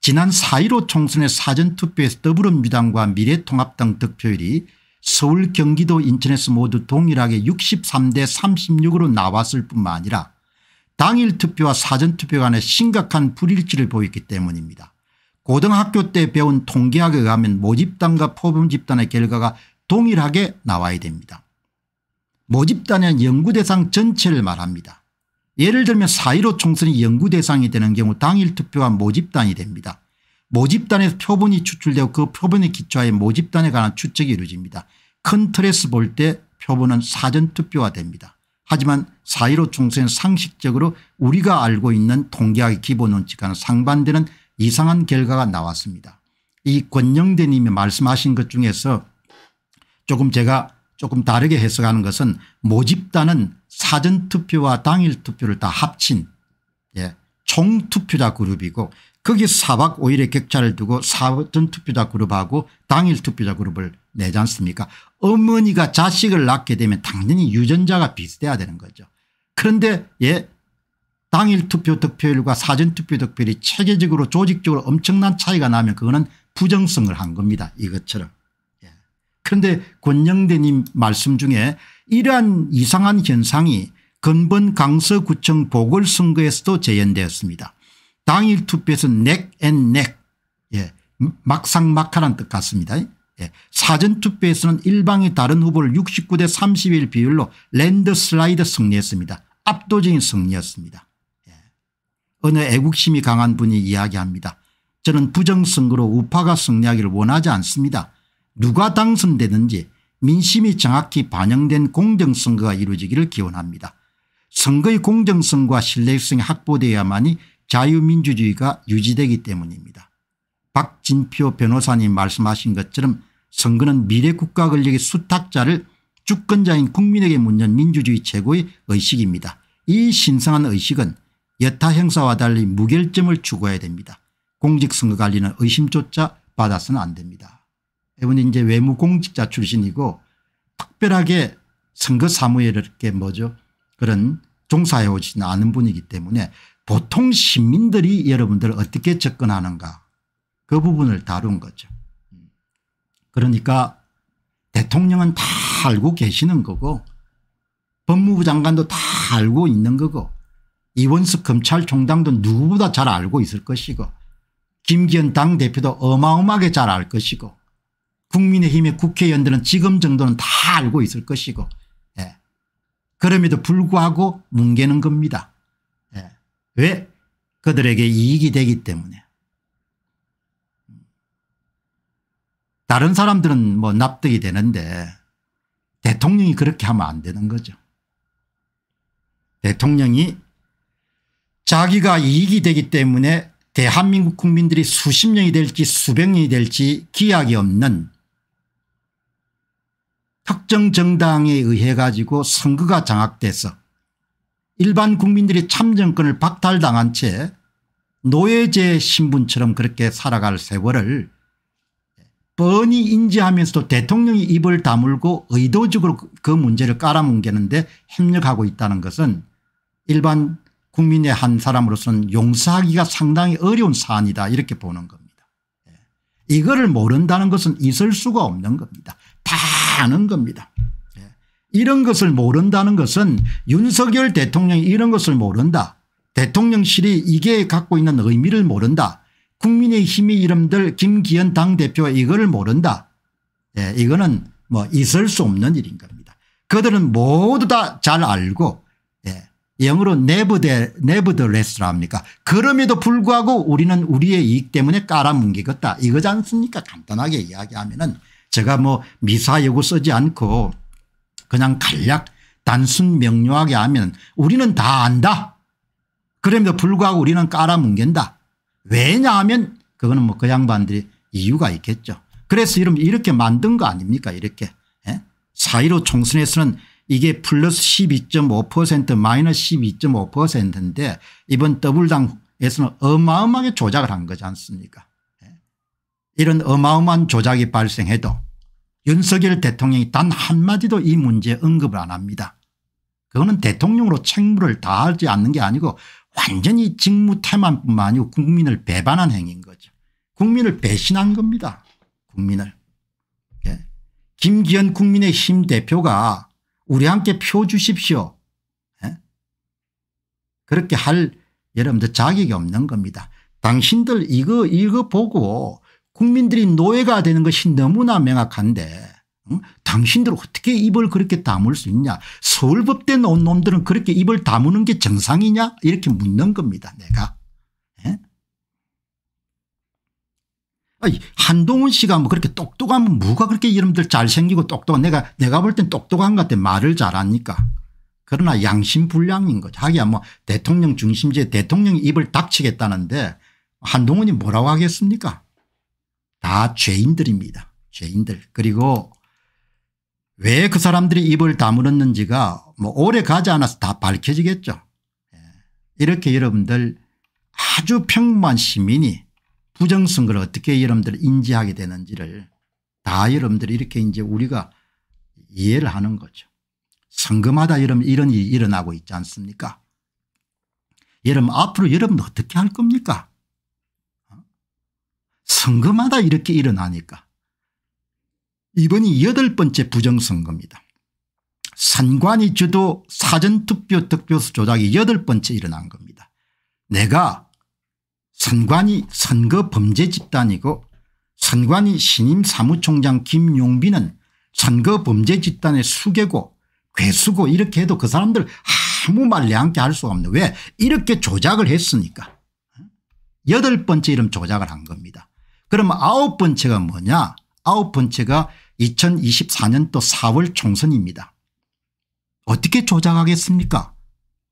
지난 4.15 총선의 사전투표에서 더불어민주당과 미래통합당 득표율이 서울 경기도 인천에서 모두 동일하게 63대 36으로 나왔을 뿐만 아니라 당일 투표와 사전투표 간에 심각한 불일치를 보였기 때문입니다. 고등학교 때 배운 통계학에 의하면 모집단과 포범집단의 결과가 동일하게 나와야 됩니다. 모집단의 연구대상 전체를 말합니다. 예를 들면 4.15 총선이 연구대상이 되는 경우 당일 투표와 모집단이 됩니다. 모집단에서 표본이 추출되고 그 표본의 기초하에 모집단에 관한 추측이 이루어집니다. 큰 틀에서 볼 때 표본은 사전투표화됩니다. 하지만 4.15 총선은 상식적으로 우리가 알고 있는 통계학의 기본 원칙과는 상반되는 이상한 결과가 나왔습니다. 이 권영대님이 말씀하신 것 중에서 조금 제가 조금 다르게 해석하는 것은 모집단은 사전투표와 당일투표를 다 합친 예, 총투표자 그룹이고 거기 사박 오일의 격차를 두고 사전투표자 그룹하고 당일투표자 그룹을 내지 않습니까 어머니가 자식을 낳게 되면 당연히 유전자가 비슷해야 되는 거죠. 그런데 예 당일 투표 득표율과 사전 투표 득표율이 체계적으로 조직적으로 엄청난 차이가 나면 그거는 부정성을 한 겁니다. 이것처럼. 그런데 권영대님 말씀 중에 이러한 이상한 현상이 근본 강서구청 보궐선거에서도 재현되었습니다. 당일 투표에서 넥앤넥 예, 음, 막상막하란 뜻 같습니다. 예. 사전투표에서는 일방의 다른 후보를 69대 31 비율로 랜드슬라이드 승리했습니다. 압도적인 승리였습니다. 예. 어느 애국심이 강한 분이 이야기합니다. 저는 부정선거로 우파가 승리하기를 원하지 않습니다. 누가 당선되든지 민심이 정확히 반영된 공정선거가 이루어지기를 기원합니다. 선거의 공정성과 신뢰성이 확보되어야만이 자유민주주의가 유지되기 때문입니다. 박진표 변호사님 말씀하신 것처럼 선거는 미래 국가 권력의 수탁자를 주권자인 국민에게 묻는 민주주의 최고의 의식입니다. 이 신성한 의식은 여타 행사와 달리 무결점을 추구해야 됩니다. 공직선거관리는 의심조차 받아서는 안 됩니다. 이분이 이제 외무공직자 출신이고 특별하게 선거 사무에 이렇게 뭐죠 그런 종사해 오지 않은 분이기 때문에 보통 시민들이 여러분들 어떻게 접근하는가 그 부분을 다룬 거죠. 그러니까 대통령은 다 알고 계시는 거고 법무부 장관도 다 알고 있는 거고 이원석 검찰총장도 누구보다 잘 알고 있을 것이고 김기현 당대표도 어마어마하게 잘 알 것이고 국민의힘의 국회의원들은 지금 정도는 다 알고 있을 것이고 예. 그럼에도 불구하고 뭉개는 겁니다. 예. 왜? 그들에게 이익이 되기 때문에. 다른 사람들은 뭐 납득이 되는데 대통령이 그렇게 하면 안 되는 거죠. 대통령이 자기가 이익이 되기 때문에 대한민국 국민들이 수십 명이 될지 수백 명이 될지 기약이 없는 특정 정당에 의해 가지고 선거가 장악돼서 일반 국민들이 참정권을 박탈당한 채 노예제 신분처럼 그렇게 살아갈 세월을 뻔히 인지하면서도 대통령이 입을 다물고 의도적으로 그, 그 문제를 깔아뭉개는데 협력하고 있다는 것은 일반 국민의 한 사람으로서는 용서하기가 상당히 어려운 사안이다 이렇게 보는 겁니다. 예. 이거를 모른다는 것은 있을 수가 없는 겁니다. 다 아는 겁니다. 예. 이런 것을 모른다는 것은 윤석열 대통령이 이런 것을 모른다. 대통령실이 이게 갖고 있는 의미를 모른다. 국민의힘이 이름들 김기현 당대표 이거를 모른다. 예, 이거는 뭐 있을 수 없는 일인 겁니다. 그들은 모두 다 잘 알고 예, 영어로 내부대 내부더 레스라 합니까 그럼에도 불구하고 우리는 우리의 이익 때문에 깔아뭉개겠다 이거지 않습니까 간단하게 이야기하면 은 제가 뭐 미사여구 쓰지 않고 그냥 간략 단순 명료하게 하면 우리는 다 안다. 그럼에도 불구하고 우리는 깔아뭉갠다. 왜냐하면 그거는 뭐 그 양반들이 이유가 있겠죠. 그래서 이름 이렇게 만든 거 아닙니까 이렇게. 4 1 5 총선에서는 이게 플러스 12.5% 마이너스 12.5%인데 이번 더블당에서는 어마어마하게 조작을 한 거지 않습니까 이런 어마어마한 조작이 발생해도 윤석열 대통령이 단 한마디도 이 문제에 언급을 안 합니다. 그거는 대통령으로 책무를 다하지 않는 게 아니고 완전히 직무태만 뿐만 아니고 국민을 배반한 행위인 거죠. 국민을 배신한 겁니다. 국민을. 예. 김기현 국민의힘 대표가 우리 함께 표 주십시오. 예? 그렇게 할 여러분들 자격이 없는 겁니다. 당신들 이거 읽어보고 국민들이 노예가 되는 것이 너무나 명확한데 응? 당신들 어떻게 입을 그렇게 다물 수 있냐 서울법대온 놈들은 그렇게 입을 다무는 게 정상이냐 이렇게 묻는 겁니다 내가. 예? 아니, 한동훈 씨가 뭐 그렇게 똑똑하면 뭐가 그렇게 여러들 잘생기고 똑똑한 내가 내가 볼 땐 똑똑한 것 같아 말을 잘하니까. 그러나 양심불량인 거죠. 하기야 뭐 대통령 중심제 대통령 입을 닥치겠다는데 한동훈이 뭐라고 하겠습니까 다 죄인들입니다. 죄인들. 그리고 왜 그 사람들이 입을 다물었는지가 뭐 오래 가지 않아서 다 밝혀지겠죠. 예. 이렇게 여러분들 아주 평범한 시민이 부정선거를 어떻게 여러분들 인지하게 되는지를 다 여러분들이 이렇게 이제 우리가 이해를 하는 거죠. 선거마다 여러분 이런 일이 일어나고 있지 않습니까? 여러분 앞으로 여러분 들 어떻게 할 겁니까? 선거마다 이렇게 일어나니까 이번이 여덟 번째 부정선거입니다. 산관이 주도 사전투표 득표수 조작이 여덟 번째 일어난 겁니다. 내가 선관이 선거 범죄 집단이고 선관이 신임 사무총장 김용빈은 선거 범죄 집단의 수괴고 괴수고 이렇게 해도 그 사람들 아무 말리 않게 할 수가 없는 왜 이렇게 조작을 했으니까 어? 여덟 번째 이름 조작을 한 겁니다. 그럼 아홉 번째가 뭐냐 아홉 번째가 2024년도 4월 총선입니다. 어떻게 조작하겠습니까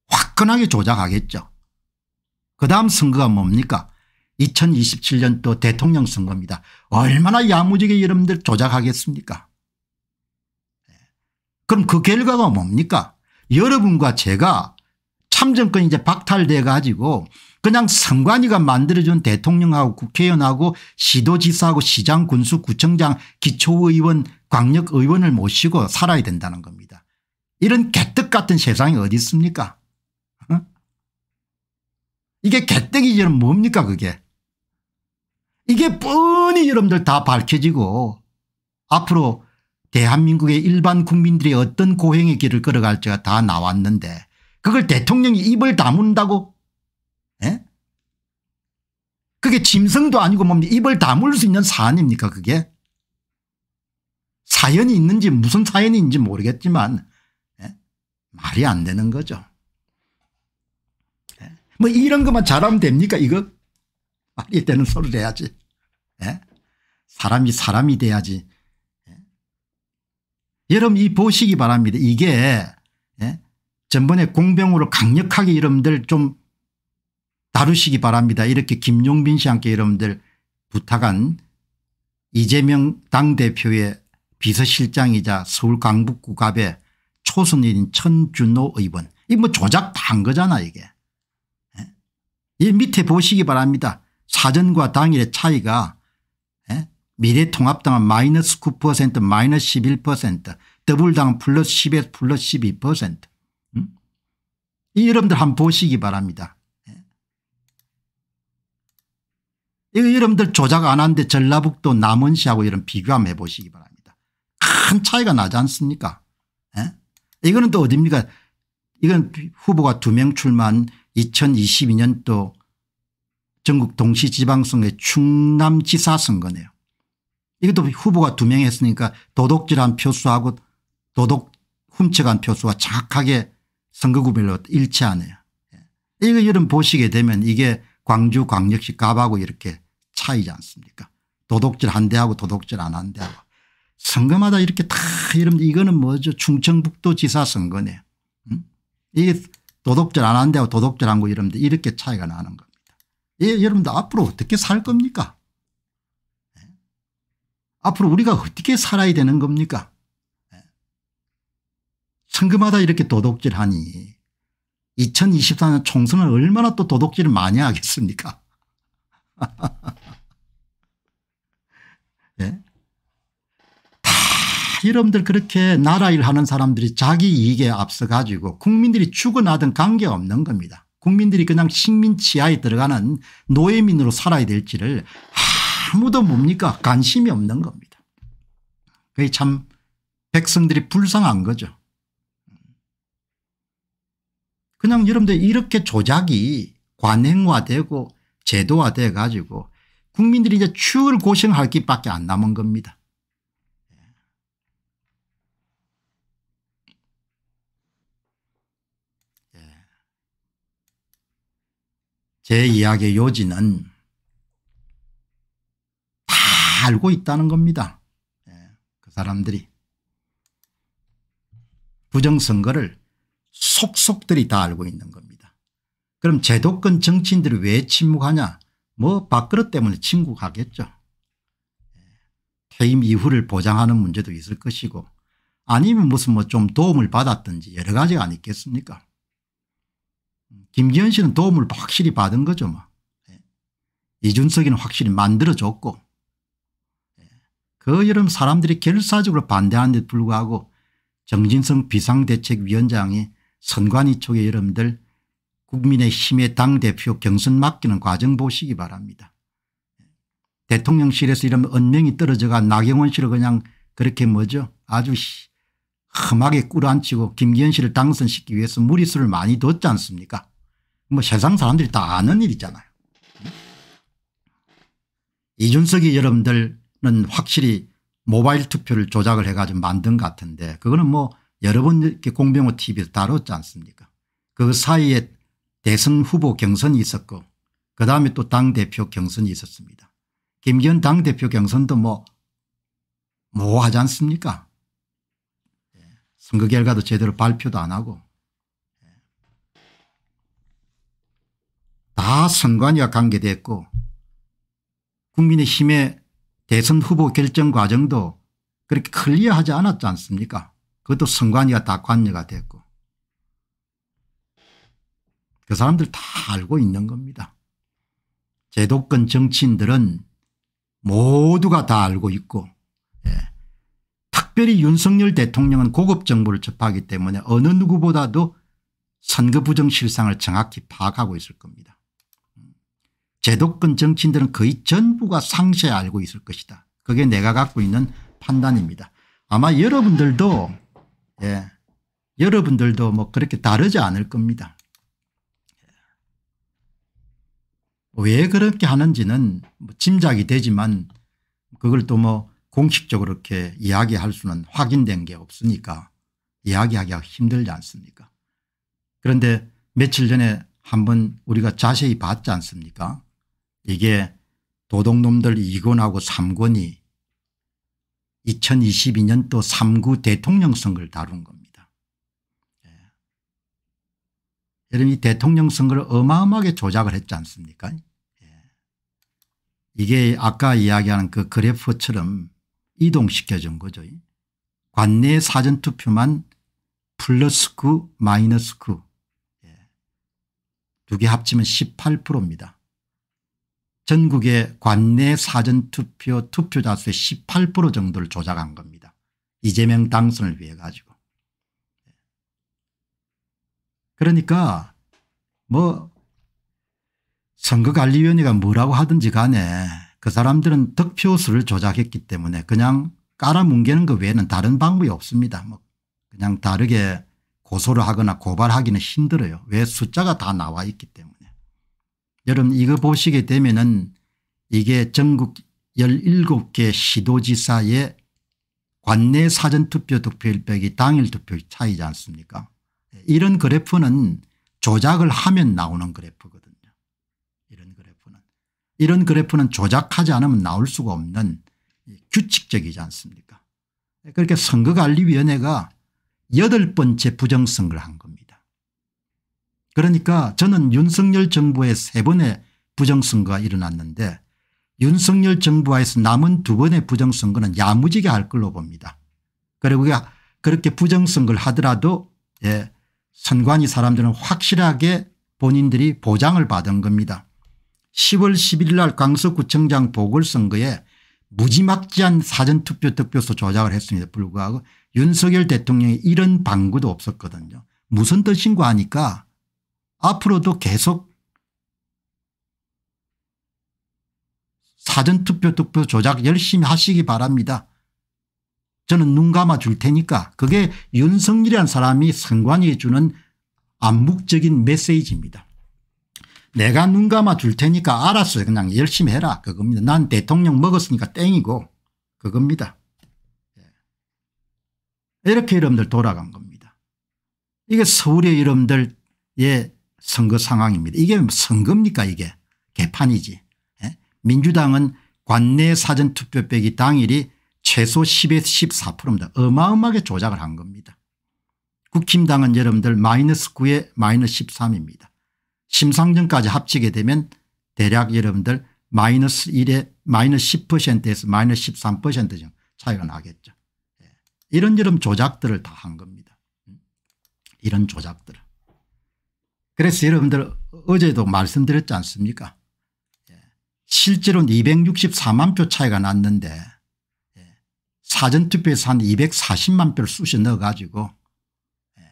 화끈하게 조작하겠죠. 그 다음 선거가 뭡니까 2027년도 대통령 선거입니다. 얼마나 야무지게 여러분들 조작하겠습니까 네. 그럼 그 결과가 뭡니까 여러분과 제가 참정권 이제 박탈돼 가지고 그냥 선관위가 만들어준 대통령하고 국회의원하고 시도지사하고 시장 군수 구청장 기초의원 광역의원을 모시고 살아야 된다는 겁니다. 이런 개떡 같은 세상이 어디 있습니까 어? 이게 개떡이지 뭡니까 그게 이게 뻔히 여러분들 다 밝혀지고 앞으로 대한민국의 일반 국민들이 어떤 고행의 길을 걸어갈지가 다 나왔는데 그걸 대통령이 입을 다문다고 에? 예? 그게 짐승도 아니고 뭡니까 입을 다물 수 있는 사안입니까 그게 사연이 있는지 무슨 사연이 지 모르겠지만 에? 예? 말이 안 되는 거죠. 에? 예? 뭐 이런 것만 잘하면 됩니까 이거 말이 되는 소리를 해야지. 사람이 사람이 돼야지. 여러분 이 보시기 바랍니다. 이게 전번에 공병으로 강력하게 여러분들 좀 다루시기 바랍니다. 이렇게 김용빈 씨 함께 여러분들 부탁한 이재명 당대표의 비서실장이자 서울 강북구 갑의 초선인 천준호 의원. 이 뭐 조작 다 한 거잖아 이게. 예? 이 밑에 보시기 바랍니다. 사전과 당일의 차이가 예? 미래통합당은 마이너스 9% 마이너스 11% 더블당은 플러스 10에서 플러스 12% 음? 이 여러분들 한번 보시기 바랍니다. 이거 여러분들 조작 안 하는데 전라북도 남원시하고 이런 비교 한번 해보시기 바랍니다. 큰 차이가 나지 않습니까 에? 예? 이거는 또 어딥니까 이건 후보가 두 명 출마한 2022년도 전국 동시지방선거의 충남지사 선거네요. 이것도 후보가 두 명 했으니까 도둑질한 표수하고 도둑 훔쳐간 표수와 정확하게 선거구별로 일치하네요. 예. 이거 여러분 보시게 되면 이게 광주 광역시 갑하고 이렇게 차이지 않습니까 도둑질 한 대하고 도둑질 안 한 대하고 선거마다 이렇게 다 이러면 이거는 뭐죠 충청북도 지사 선거네요. 이게 도둑질 안 한 대하고 도둑질 한거 이러면 이렇게 차이가 나는 겁니다. 예, 여러분들 앞으로 어떻게 살 겁니까 예? 앞으로 우리가 어떻게 살아야 되는 겁니까 예? 선거마다 이렇게 도둑질하니 2024년 총선을 얼마나 또 도둑질을 많이 하겠습니까? 예? 다 여러분들 그렇게 나라 일 하는 사람들이 자기 이익에 앞서 가지고 국민들이 죽어나든 관계없는 겁니다. 국민들이 그냥 식민 지하에 들어가는 노예민으로 살아야 될지를 아무도 뭡니까 관심이 없는 겁니다. 그게 참 백성들이 불쌍한 거죠. 그냥 여러분들 이렇게 조작이 관행화되고 제도화돼 가지고 국민들이 이제 추을 고생할 길밖에 안 남은 겁니다. 예. 제 이야기의 요지는 다 알고 있다는 겁니다. 예. 그 사람들이 부정선거를 속속들이 다 알고 있는 겁니다. 그럼 제도권 정치인들이 왜 침묵하냐 뭐 밥그릇 때문에 침묵하겠죠. 예. 퇴임 이후를 보장하는 문제도 있을 것이고 아니면 무슨 뭐 좀 도움을 받았든지 여러 가지가 아니겠습니까 김기현 씨는 도움을 확실히 받은 거죠. 뭐. 예. 이준석이는 확실히 만들어줬고 예. 그 여름 사람들이 결사적으로 반대하는 데 불구하고 정진성 비상대책위원장이 선관위 쪽의 여러분들 국민의힘의 당대표 경선 맡기는 과정 보시기 바랍니다. 대통령실에서 이런 언명이 떨어져가 나경원 씨를 그냥 그렇게 뭐죠 아주 험하게 꿇어앉히고 김기현 씨를 당선시키기 위해서 무리수를 많이 뒀지 않습니까 뭐 세상 사람들이 다 아는 일이잖아요. 이준석이 여러분들은 확실히 모바일 투표를 조작을 해가지고 만든 것 같은데 그거는 뭐 여러 번 이렇게 공병호 TV에서 다뤘지 않습니까 그 사이에 대선 후보 경선이 있었고 그다음에 또 당대표 경선이 있었습니다. 김기현 당대표 경선도 뭐 모호하지 않습니까 예, 선거 결과도 제대로 발표도 안 하고 예. 다 선관위와 관계됐고 국민의힘의 대선 후보 결정 과정도 그렇게 클리어하지 않았지 않습니까 그것도 선관위가 다 관여가 됐고 그 사람들 다 알고 있는 겁니다. 제도권 정치인들은 모두가 다 알고 있고 예. 특별히 윤석열 대통령은 고급 정보를 접하기 때문에 어느 누구보다도 선거 부정 실상을 정확히 파악하고 있을 겁니다. 제도권 정치인들은 거의 전부가 상세히 알고 있을 것이다. 그게 내가 갖고 있는 판단입니다. 아마 여러분들도 예. 여러분들도 뭐 그렇게 다르지 않을 겁니다. 왜 그렇게 하는지는 뭐 짐작이 되지만 그걸 또 뭐 공식적으로 이렇게 이야기할 수는 확인된 게 없으니까 이야기하기가 힘들지 않습니까 그런데 며칠 전에 한 번 우리가 자세히 봤지 않습니까 이게 도둑놈들 2권하고 3권이 2022년 또 3구 대통령 선거를 다룬 겁니다. 예. 여러분 이 대통령 선거를 어마어마하게 조작을 했지 않습니까 예. 이게 아까 이야기하는 그 그래프처럼 이동시켜준 거죠. 관내 사전투표만 플러스 9 마이너스 9 두개 예. 합치면 18%입니다. 전국의 관내 사전투표 투표자 수의 18% 정도를 조작한 겁니다. 이재명 당선을 위해 가지고. 그러니까 뭐 선거관리위원회가 뭐라고 하든지 간에 그 사람들은 득표수를 조작했기 때문에 그냥 깔아뭉개는 것 외에는 다른 방법이 없습니다. 뭐 그냥 다르게 고소를 하거나 고발하기는 힘들어요. 왜 숫자가 다 나와 있기 때문에. 여러분 이거 보시게 되면은 이게 전국 17개 시도지사의 관내 사전투표 득표율 빼기 당일 투표 율 차이지 않습니까 이런 그래프는 조작을 하면 나오는 그래프거든요. 이런 그래프는. 이런 그래프는 조작하지 않으면 나올 수가 없는 규칙적이지 않습니까 그렇게 선거관리위원회가 여덟 번째 부정선거를 한 겁니다. 그러니까 저는 윤석열 정부의 세 번의 부정선거가 일어났는데 윤석열 정부하에서 남은 두 번의 부정선거는 야무지게 할 걸로 봅니다. 그리고 그렇게 부정선거를 하더라도 예, 선관위 사람들은 확실하게 본인들이 보장을 받은 겁니다. 10월 11일 날 강서구청장 보궐선거에 무지막지한 사전투표 득표소 조작을 했습니다. 불구하고 윤석열 대통령이 이런 방구도 없었거든요. 무선 뜻신고하니까 앞으로도 계속 사전투표 투표 조작 열심히 하시기 바랍니다. 저는 눈 감아 줄 테니까 그게 윤석열이란 사람이 선관위에 주는 암묵적인 메시지입니다. 내가 눈 감아 줄 테니까 알았어 그냥 열심히 해라 그겁니다. 난 대통령 먹었으니까 땡이고 그겁니다. 예. 이렇게 여러분들 돌아간 겁니다. 이게 서울의 여러분들 예, 선거 상황입니다. 이게 선거입니까 이게 개판이지. 예? 민주당은 관내 사전투표 빼기 당일이 최소 10에서 14%입니다. 어마어마하게 조작을 한 겁니다. 국힘당은 여러분들 마이너스 9에 마이너스 13입니다. 심상정까지 합치게 되면 대략 여러분들 마이너스 1에 마이너스 10%에서 마이너스 13% 정도 차이가 나겠죠. 예. 이런 저런 조작들을 다 한 겁니다. 음. 이런 조작들을. 그래서 여러분들 어제도 말씀드렸지 않습니까 예. 실제로는 264만 표 차이가 났는데 예. 사전투표에서 한 240만 표를 쑤셔 넣어가지고 예.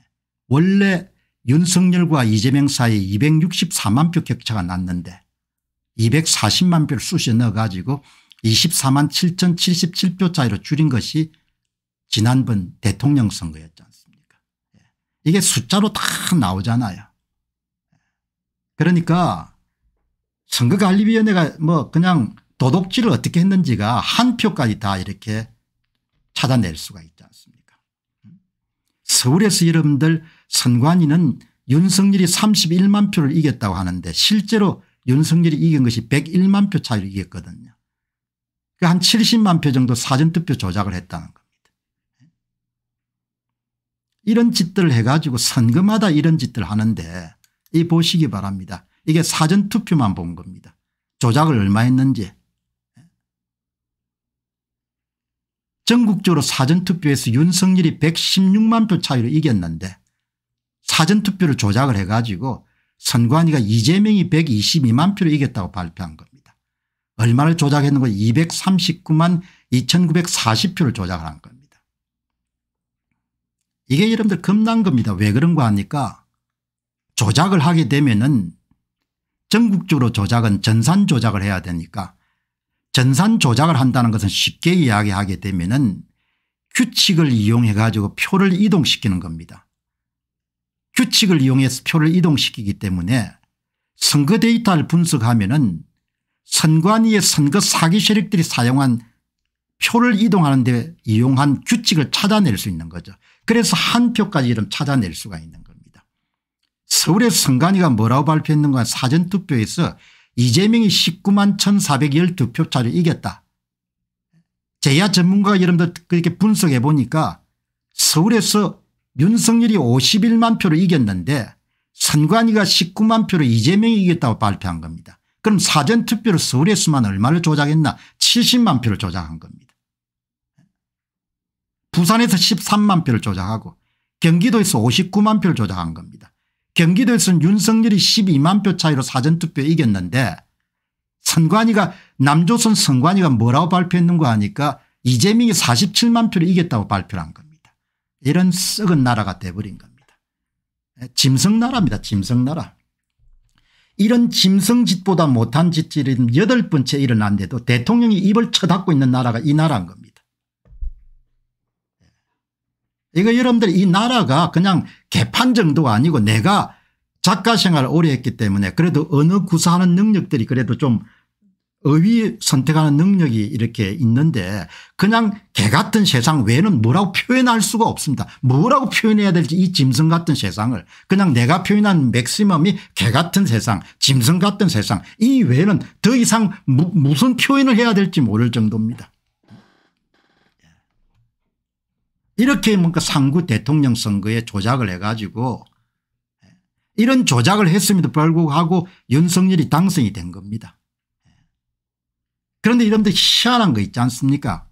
원래 윤석열과 이재명 사이 264만 표 격차가 났는데 240만 표를 쑤셔 넣어가지고 24만 7,077표 차이로 줄인 것이 지난번 대통령 선거였지 않습니까 이게 숫자로 다 나오잖아요. 그러니까 선거관리위원회가 뭐 그냥 도덕질을 어떻게 했는지가 한 표까지 다 이렇게 찾아낼 수가 있지 않습니까 서울에서 여러분들 선관위는 윤석열이 31만 표를 이겼다고 하는데 실제로 윤석열이 이긴 것이 101만 표 차이로 이겼거든요. 그 한 70만 표 정도 사전투표 조작을 했다는 겁니다. 이런 짓들을 해가지고 선거마다 이런 짓들 을 하는데 이 보시기 바랍니다. 이게 사전투표만 본 겁니다. 조작을 얼마 했는지. 전국적으로 사전투표에서 윤석열이 116만 표 차이로 이겼는데 사전투표를 조작을 해가지고 선관위가 이재명이 122만 표로 이겼다고 발표한 겁니다. 얼마를 조작했는가 239만 2940표를 조작을 한 겁니다. 이게 여러분들 겁난 겁니다. 왜 그런가 하니까 조작을 하게 되면은 전국적으로 조작은 전산 조작을 해야 되니까 전산 조작을 한다는 것은 쉽게 이야기하게 되면은 규칙을 이용해 가지고 표를 이동시키는 겁니다. 규칙을 이용해서 표를 이동시키기 때문에 선거 데이터를 분석하면은 선관위의 선거 사기 세력들이 사용한 표를 이동하는 데 이용한 규칙을 찾아낼 수 있는 거죠. 그래서 한 표까지 이름 찾아낼 수가 있는 거죠 서울의 선관위가 뭐라고 발표했는가 사전투표에서 이재명이 19만 1412표 차로 이겼다. 제야 전문가 여러분들 그렇게 분석해 보니까 서울에서 윤석열이 51만 표를 이겼는데 선관위가 19만 표로 이재명이 이겼다고 발표한 겁니다. 그럼 사전투표를 서울에서만 얼마를 조작했나 70만 표를 조작한 겁니다. 부산에서 13만 표를 조작하고 경기도에서 59만 표를 조작한 겁니다. 경기도에서는 윤석열이 12만 표 차이로 사전투표에 이겼는데 선관위가 남조선 선관위가 뭐라고 발표했는가 하니까 이재명이 47만 표를 이겼다고 발표를 한 겁니다. 이런 썩은 나라가 돼버린 겁니다. 예, 짐승나라입니다. 짐승나라. 이런 짐승짓보다 못한 짓질은 여덟 번째 일어난데도 대통령이 입을 쳐닫고 있는 나라가 이 나라인 겁니다. 이거 여러분들 이 나라가 그냥 개판 정도가 아니고 내가 작가 생활을 오래 했기 때문에 그래도 어느 구사하는 능력들이 그래도 좀 의위 선택하는 능력이 이렇게 있는데 그냥 개 같은 세상 외에는 뭐라고 표현할 수가 없습니다. 뭐라고 표현해야 될지 이 짐승 같은 세상을 그냥 내가 표현한 맥시멈이 개 같은 세상 짐승 같은 세상 이 외에는 더 이상 무, 무슨 표현을 해야 될지 모를 정도입니다. 이렇게 뭔가 상구 대통령 선거에 조작을 해가지고 이런 조작을 했음에도 불구하고 윤석열이 당선이 된 겁니다. 그런데 이런데 희한한 거 있지 않습니까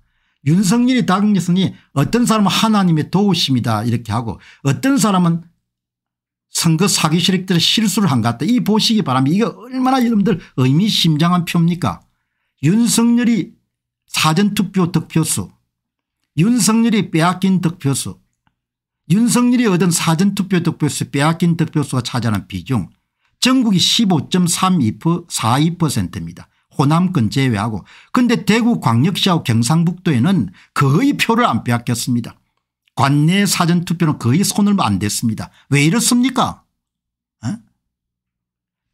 윤석열이 당선이 어떤 사람은 하나님의 도우심이다 이렇게 하고 어떤 사람은 선거 사기 세력들의 실수를 한 것 같다. 이 보시기 바랍니다. 이거 얼마나 여러분들 의미심장한 표입니까 윤석열이 사전투표 득표수 윤석열이 빼앗긴 득표수 윤석열이 얻은 사전투표 득표수 빼앗긴 득표수가 차지하는 비중 전국이 15.42%입니다. 호남권 제외하고 근데 대구 광역시하고 경상북도에는 거의 표를 안 빼앗겼습니다. 관내 사전투표는 거의 손을 안 댔습니다. 왜 이렇습니까 에? 어?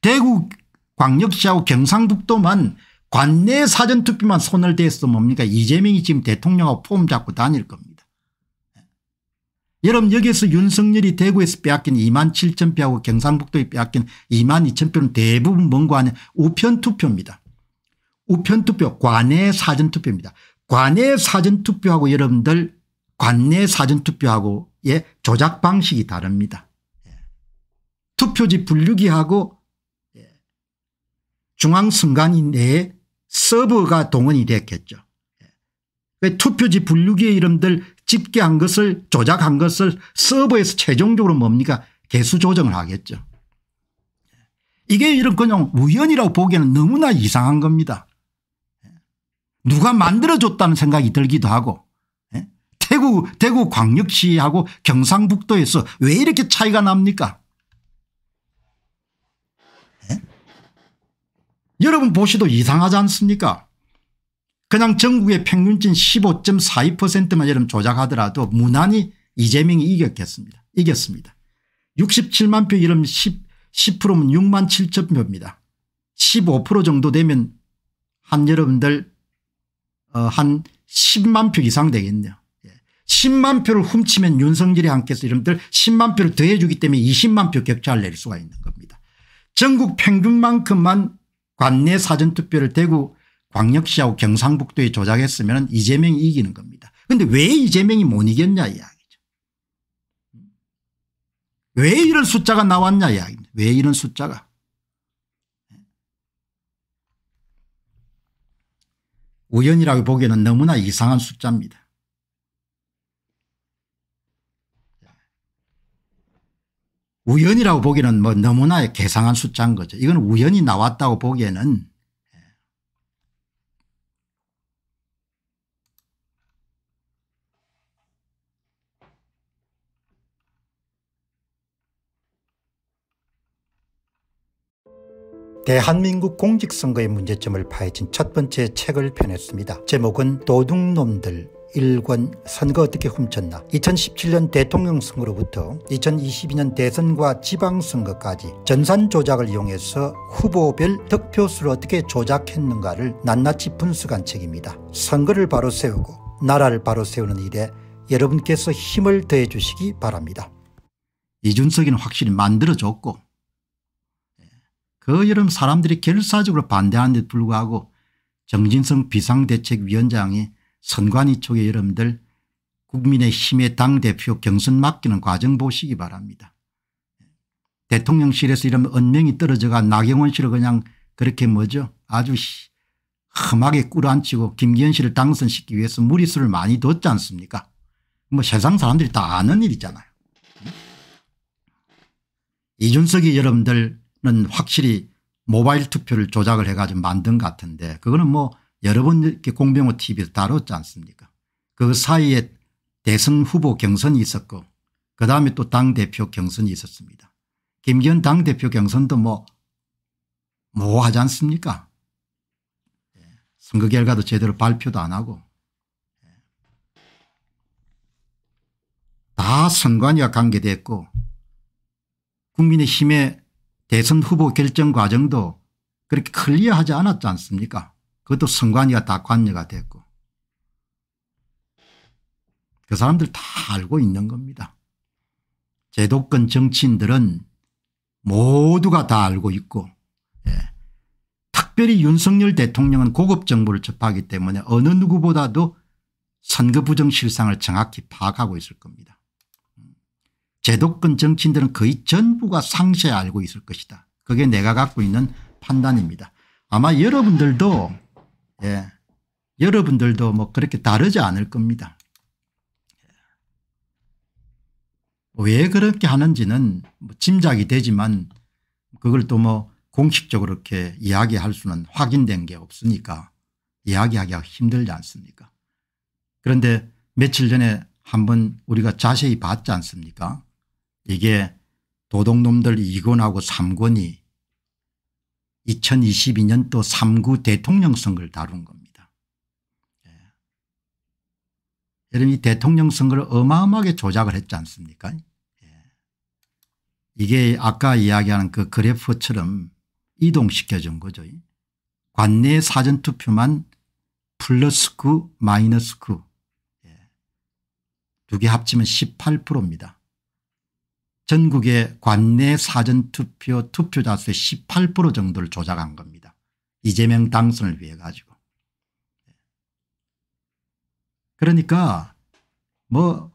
대구 광역시하고 경상북도만 관내 사전투표만 손을 대서 뭡니까 이재명이 지금 대통령하고 폼 잡고 다닐 겁니다. 예. 여러분 여기에서 윤석열이 대구에서 빼앗긴 2만 7천 표하고 경상북도에 빼앗긴 2만 2천 표는 대부분 뭔가 하냐 우편투표입니다. 우편투표 관내 사전투표입니다. 관내 사전투표하고 여러분들 관내 사전투표하고의 조작 방식이 다릅니다. 예. 투표지 분류기하고 예. 중앙순간위 내에 서버가 동원이 됐겠죠. 예. 그 투표지 분류기의 이름들 집계한 것을 조작한 것을 서버에서 최종적으로 뭡니까 개수 조정을 하겠죠. 예. 이게 이런 그냥 우연이라고 보기에는 너무나 이상한 겁니다. 예. 누가 만들어줬다는 생각이 들기도 하고 대구 대구 광역시하고 경상북도에서 왜 이렇게 차이가 납니까 여러분 보시도 이상하지 않습니까 그냥 전국의 평균진 15.42%만 여러분 조작하더라도 무난히 이재명이 이겼겠습니다. 이겼습니다. 67만 표이름 10, 10%면 6만 7천 표입니다. 15% 정도 되면 한 여러분들 어, 한 10만 표 이상 되겠네요. 10만 예. 표를 훔치면 윤석열이 함께해서 여러분들 10만 표를 더해주기 때문에 20만 표 격차를 낼 수가 있는 겁니다. 전국 평균만큼만 관내 사전투표를 대구 광역시하고 경상북도에 조작했으면 이재명이 이기는 겁니다. 그런데 왜 이재명이 못 이겼냐 이야기죠. 왜 이런 숫자가 나왔냐 이야기입니다. 왜 이런 숫자가. 우연이라고 보기에는 너무나 이상한 숫자입니다. 우연이라고 보기는 뭐 너무나 개상한 숫자인 거죠. 이건 우연히 나왔다고 보기에는 예. 대한민국 공직선거의 문제점을 파헤친 첫 번째 책을 펴냈습니다. 제목은 도둑놈들 일권 선거 어떻게 훔쳤나 2017년 대통령 선거로부터 2022년 대선과 지방선거까지 전산 조작을 이용해서 후보별 득표수를 어떻게 조작했는가를 낱낱이 분수간 책입니다. 선거를 바로 세우고 나라를 바로 세우는 일에 여러분께서 힘을 더해 주시기 바랍니다. 이준석이는 확실히 만들어줬고 그 여름 사람들이 결사적으로 반대하는 데 불구하고 정진성 비상대책위원장이 선관위 쪽의 여러분들 국민의힘의 당대표 경선 맡기는 과정 보시기 바랍니다. 대통령실에서 이런 언명이 떨어져가 나경원 씨를 그냥 그렇게 뭐죠 아주 험하게 꿇어앉히고 김기현 씨를 당선시키기 위해서 무리수를 많이 뒀지 않습니까 뭐 세상 사람들이 다 아는 일이잖아요. 이준석이 여러분들은 확실히 모바일 투표를 조작을 해가지고 만든 것 같은데 그거는 뭐 여러 번 이렇게 공병호 TV에서 다뤘지 않습니까 그 사이에 대선 후보 경선이 있었고 그다음에 또 당대표 경선이 있었습니다. 김기현 당대표 경선도 뭐모하지 뭐 않습니까 예, 선거 결과도 제대로 발표도 안 하고 예. 다 선관위와 관계됐고 국민의힘의 대선 후보 결정 과정도 그렇게 클리어하지 않았지 않습니까 그것도 선관위가 다 관여가 됐고 그 사람들 다 알고 있는 겁니다. 제도권 정치인들은 모두가 다 알고 있고 예. 특별히 윤석열 대통령은 고급 정보를 접하기 때문에 어느 누구보다도 선거 부정 실상을 정확히 파악하고 있을 겁니다. 제도권 정치인들은 거의 전부가 상세히 알고 있을 것이다. 그게 내가 갖고 있는 판단입니다. 아마 여러분들도 예. 여러분들도 뭐 그렇게 다르지 않을 겁니다. 왜 그렇게 하는지는 뭐 짐작이 되지만 그걸 또 뭐 공식적으로 이렇게 이야기할 수는 확인된 게 없으니까 이야기하기가 힘들지 않습니까 그런데 며칠 전에 한 번 우리가 자세히 봤지 않습니까 이게 도둑놈들 2권하고 3권이 2022년도 3구 대통령 선거를 다룬 겁니다. 예. 여러분 이 대통령 선거를 어마어마하게 조작을 했지 않습니까 예. 이게 아까 이야기하는 그 그래프처럼 이동시켜준 거죠. 관내 사전투표만 플러스 9 마이너스 9 두개 예. 합치면 18%입니다. 전국의 관내 사전투표 투표자 수의 18% 정도를 조작한 겁니다. 이재명 당선을 위해 가지고. 그러니까 뭐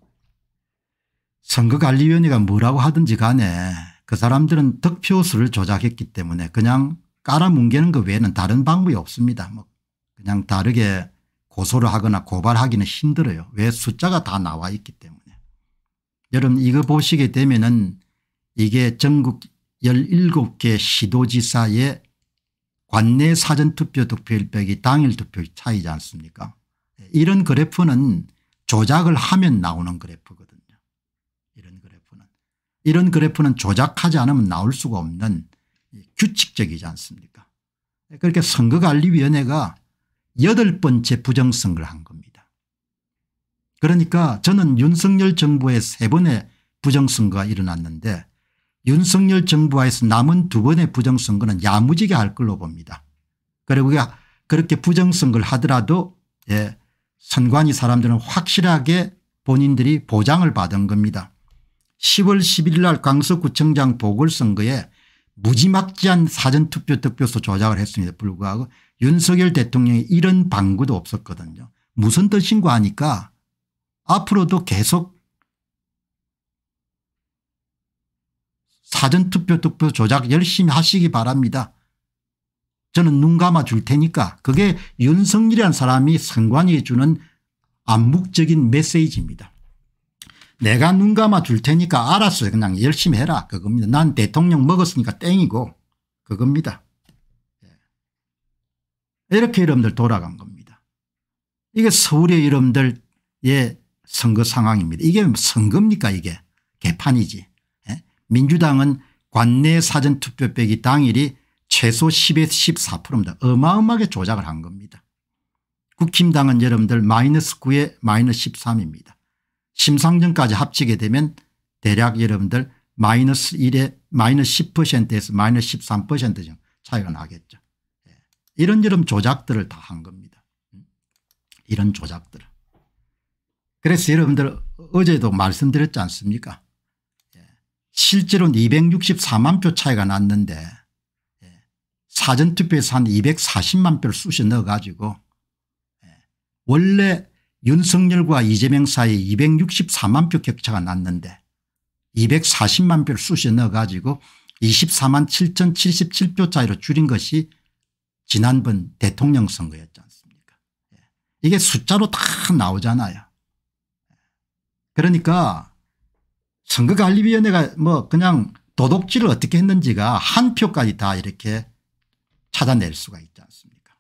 선거관리위원회가 뭐라고 하든지 간에 그 사람들은 득표수를 조작했기 때문에 그냥 깔아뭉개는 것 외에는 다른 방법이 없습니다. 뭐 그냥 다르게 고소를 하거나 고발하기는 힘들어요. 왜 숫자가 다 나와 있기 때문에. 여러분 이거 보시게 되면은 이게 전국 17개 시도지사의 관내 사전투표 득표율 빼기 당일 투표 율 차이지 않습니까 이런 그래프는 조작을 하면 나오는 그래프거든요. 이런 그래프는. 이런 그래프는 조작하지 않으면 나올 수가 없는 규칙적이지 않습니까 그렇게 선거관리위원회가 여덟 번째 부정선거를 한 겁니다. 그러니까 저는 윤석열 정부의 세 번의 부정선거가 일어났는데 윤석열 정부와에서 남은 두 번의 부정선거는 야무지게 할 걸로 봅니다. 그리고 그렇게 부정선거를 하더라도 예, 선관위 사람들은 확실하게 본인들이 보장을 받은 겁니다. 10월 11일 날 강서구청장 보궐선거에 무지막지한 사전투표 득표소 조작을 했습니다. 불구하고 윤석열 대통령이 이런 방구도 없었거든요. 무선 뜻신고 하니까 앞으로도 계속 사전투표 투표 조작 열심히 하시기 바랍니다. 저는 눈 감아 줄 테니까 그게 윤석열이라는 사람이 선관위에 주는 암묵적인 메시지입니다. 내가 눈 감아 줄 테니까 알았어 그냥 열심히 해라 그겁니다. 난 대통령 먹었으니까 땡이고 그겁니다. 예. 이렇게 여러분들 돌아간 겁니다. 이게 서울의 여러분들 예 선거 상황입니다. 이게 선거입니까 이게 개판이지. 예? 민주당은 관내 사전투표 빼기 당일이 최소 10에서 14%입니다. 어마어마하게 조작을 한 겁니다. 국힘당은 여러분들 마이너스 9에 마이너스 13입니다. 심상정까지 합치게 되면 대략 여러분들 마이너스 1에 마이너스 10%에서 마이너스 13% 정도 차이가 나겠죠. 예. 이런저런 조작들을 다 한 겁니다. 음? 이런 조작들을. 그래서 여러분들 어제도 말씀드렸지 않습니까 예. 실제로는 264만 표 차이가 났는데 예. 사전투표에서 한 240만 표를 쑤셔 넣어가지고 예. 원래 윤석열과 이재명 사이 264만 표 격차가 났는데 240만 표를 쑤셔 넣어가지고 24만 7,077표 차이로 줄인 것이 지난번 대통령 선거였지 않습니까 이게 숫자로 다 나오잖아요. 그러니까 선거관리위원회가 뭐 그냥 도덕질을 어떻게 했는지가 한 표까지 다 이렇게 찾아낼 수가 있지 않습니까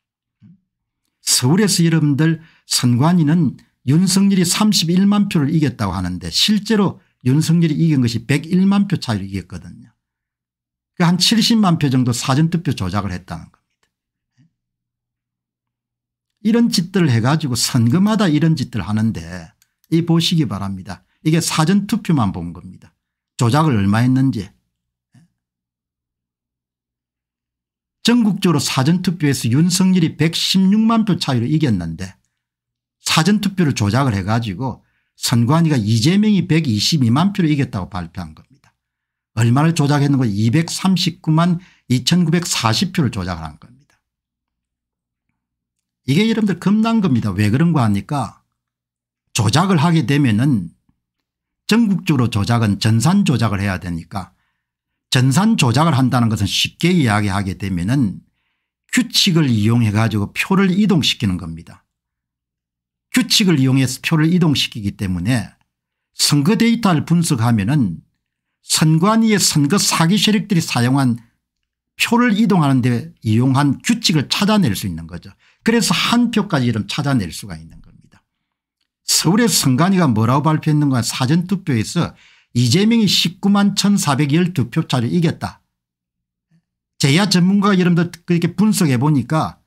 서울에서 여러분들 선관위는 윤석열이 31만 표를 이겼다고 하는데 실제로 윤석열이 이긴 것이 101만 표 차이로 이겼거든요. 그한 그러니까 70만 표 정도 사전투표 조작을 했다는 겁니다. 이런 짓들을 해가지고 선거마다 이런 짓들 을 하는데 이 보시기 바랍니다. 이게 사전투표만 본 겁니다. 조작을 얼마 했는지 전국적으로 사전투표에서 윤석열이 116만 표 차이로 이겼는데 사전투표를 조작을 해가지고 선관위가 이재명이 122만 표로 이겼다고 발표한 겁니다. 얼마를 조작했는가 239만 2940표를 조작을 한 겁니다. 이게 여러분들 겁난 겁니다. 왜 그런가 하니까 조작을 하게 되면은 전국적으로 조작은 전산 조작을 해야 되니까 전산 조작을 한다는 것은 쉽게 이야기하게 되면은 규칙을 이용해 가지고 표를 이동시키는 겁니다. 규칙을 이용해서 표를 이동시키기 때문에 선거 데이터를 분석하면은 선관위의 선거 사기 세력들이 사용한 표를 이동하는 데 이용한 규칙을 찾아낼 수 있는 거죠. 그래서 한 표까지 이름 찾아낼 수가 있는 거죠. 서울의 선관위가 뭐라고 발표했는가 사전투표에서 이재명이 19만 1412표차를 이겼다. 제야 전문가 여러분들 그렇게 분석해 보니까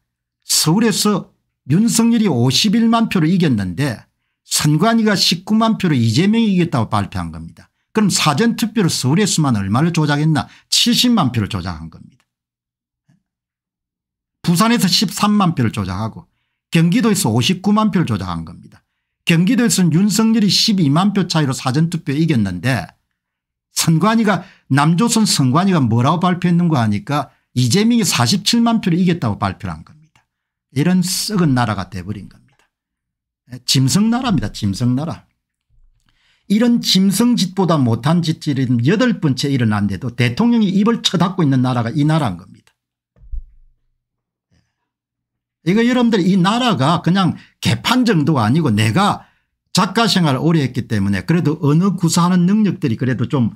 서울에서 윤석열이 51만 표를 이겼는데 선관위가 19만 표를 이재명이 이겼다고 발표한 겁니다. 그럼 사전투표를 서울에서만 얼마를 조작했나 70만 표를 조작한 겁니다. 부산에서 13만 표를 조작하고 경기도에서 59만 표를 조작한 겁니다. 경기도에서는 윤석열이 12만 표 차이로 사전투표에 이겼는데 선관위가 남조선 선관위가 뭐라고 발표했는 가 하니까 이재명이 47만 표를 이겼다고 발표를 한 겁니다. 이런 썩은 나라가 돼버린 겁니다. 예, 짐승나라입니다. 짐승나라. 이런 짐승짓보다 못한 짓질이 여덟 번째 일어난데도 대통령이 입을 쳐닫고 있는 나라가 이 나라인 겁니다. 예. 이거 여러분들 이 나라가 그냥 개판 정도가 아니고 내가 작가 생활을 오래 했기 때문에 그래도 언어 구사하는 능력들이 그래도 좀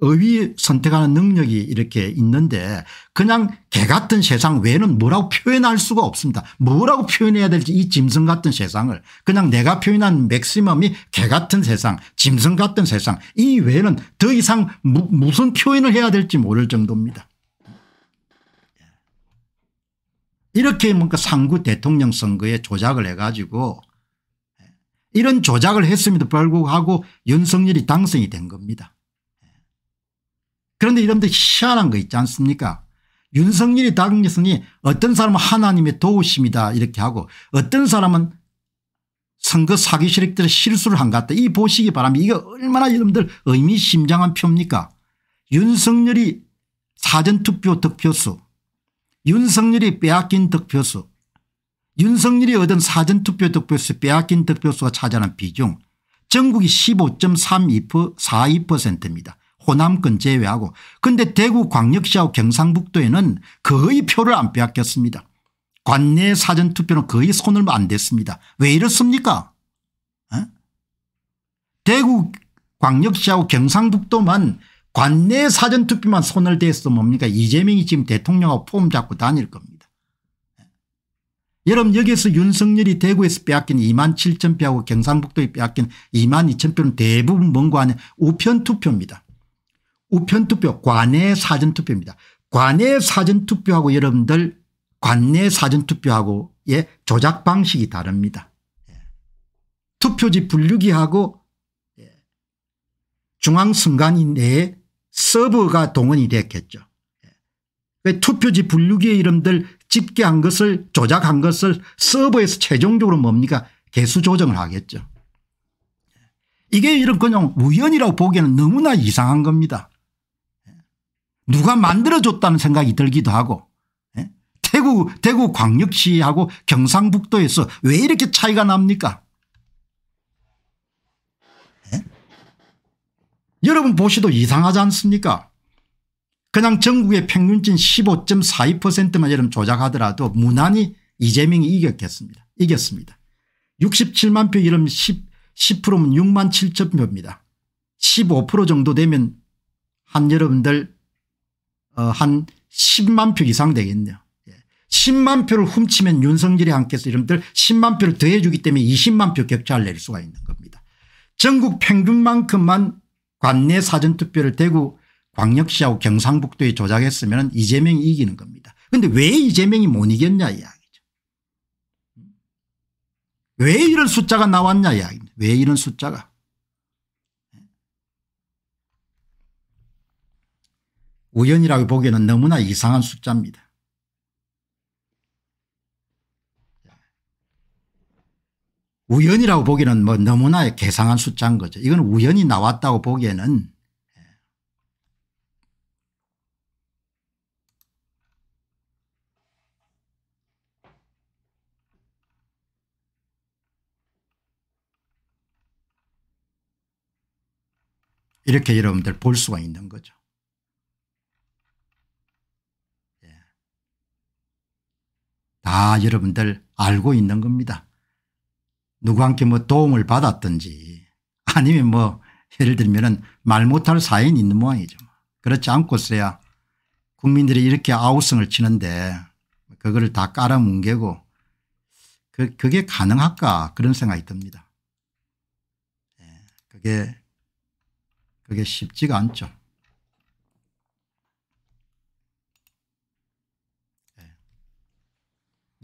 의위 선택하는 능력이 이렇게 있는데 그냥 개 같은 세상 외에는 뭐라고 표현할 수가 없습니다. 뭐라고 표현해야 될지 이 짐승 같은 세상을 그냥 내가 표현한 맥시멈이 개 같은 세상 짐승 같은 세상 이 외에는 더 이상 무, 무슨 표현을 해야 될지 모를 정도입니다. 이렇게 뭔가 상구 대통령 선거에 조작을 해가지고 예, 이런 조작을 했음에도 불구하고 윤석열이 당선이 된 겁니다. 예. 그런데 이런데 희한한 거 있지 않습니까 윤석열이 당선이 어떤 사람은 하나님의 도우심이다 이렇게 하고 어떤 사람은 선거 사기 시력들의 실수를 한 것 같다. 이 보시기 바랍니다. 이거 얼마나 여러분들 의미심장한 표입니까 윤석열이 사전투표 득표수 윤석열이 빼앗긴 득표수 윤석열이 얻은 사전투표 득표수 빼앗긴 득표수가 차지하는 비중 전국이 15.42%입니다. 호남권 제외하고 근데 대구 광역시하고 경상북도에는 거의 표를 안 빼앗겼습니다. 관내 사전투표는 거의 손을 안 댔습니다. 왜 이렇습니까 에? 어? 대구 광역시하고 경상북도만 관내 사전투표만 손을 대서 뭡니까 이재명이 지금 대통령하고 폼 잡고 다닐 겁니다. 예. 여러분 여기서 에 윤석열이 대구에서 빼앗긴 2만 7천 표하고 경상북도에 빼앗긴 2만 2천 표는 대부분 뭔가 하냐 우편투표입니다. 우편투표 관내 사전투표입니다. 관내 사전투표하고 여러분들 관내 사전투표하고의 조작 방식이 다릅니다. 예. 투표지 분류기하고 예. 중앙선관위 내에 서버가 동원이 됐겠죠. 예. 그 투표지 분류기의 이름들 집계한 것을 조작한 것을 서버에서 최종적으로 뭡니까 개수 조정을 하겠죠. 예. 이게 이런 그냥 우연이라고 보기에는 너무나 이상한 겁니다. 예. 누가 만들어줬다는 생각이 들기도 하고 대구 대구 광역시하고 경상북도에서 왜 이렇게 차이가 납니까 여러분 보시도 이상하지 않습니까 그냥 전국의 평균진 15.42%만 여러분 조작하더라도 무난히 이재명이 이겼겠습니다. 이겼습니다. 67만 표이름 10, 10%면 6만 7천 표입니다. 15% 정도 되면 한 여러분들 어, 한 10만 표 이상 되겠네요. 10만 예. 표를 훔치면 윤석열이 함께서 여러분들 10만 표를 더해주기 때문에 20만 표 격차를 낼 수가 있는 겁니다. 전국 평균만큼만 관내 사전투표를 대구 광역시하고 경상북도에 조작했으면 이재명이 이기는 겁니다. 그런데 왜 이재명이 못 이겼냐 이야기죠. 왜 이런 숫자가 나왔냐 이야기입니다. 왜 이런 숫자가. 우연이라고 보기에는 너무나 이상한 숫자입니다. 우연이라고 보기에는 뭐 너무나 개상한 숫자인 거죠. 이건 우연히 나왔다고 보기에는 예. 이렇게 여러분들 볼 수가 있는 거죠. 예. 다 여러분들 알고 있는 겁니다. 누구한테뭐 도움을 받았든지 아니면 뭐 예를 들면은 말 못할 사연이 있는 모양이죠. 그렇지 않고서야 국민들이 이렇게 아우성을 치는데 그거를 다 깔아뭉개고 그, 그게 가능할까 그런 생각이 듭니다. 예, 그게 그게 쉽지가 않죠. 예.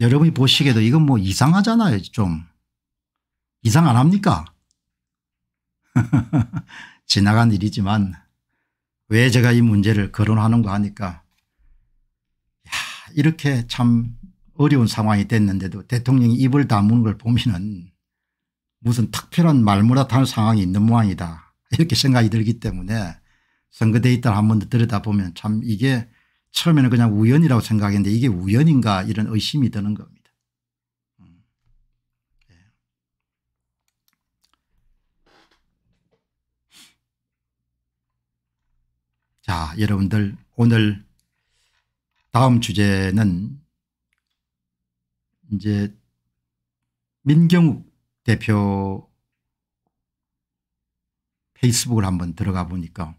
여러분이 보시기에도 이건 뭐 이상하잖아요 좀. 이상 안 합니까? 지나간 일이지만 왜 제가 이 문제를 거론하는가 하니까 야, 이렇게 참 어려운 상황이 됐는데도 대통령이 입을 다무는 걸 보면은 무슨 특별한 말무라탄 상황이 있는 모양이다 이렇게 생각이 들기 때문에 선거 데이터를 한번 더 들여다보면 참 이게 처음에는 그냥 우연이라고 생각했는데 이게 우연인가 이런 의심이 드는 겁니다. 자, 여러분들 오늘 다음 주제는 이제 민경욱 대표 페이스북을 한번 들어가 보니까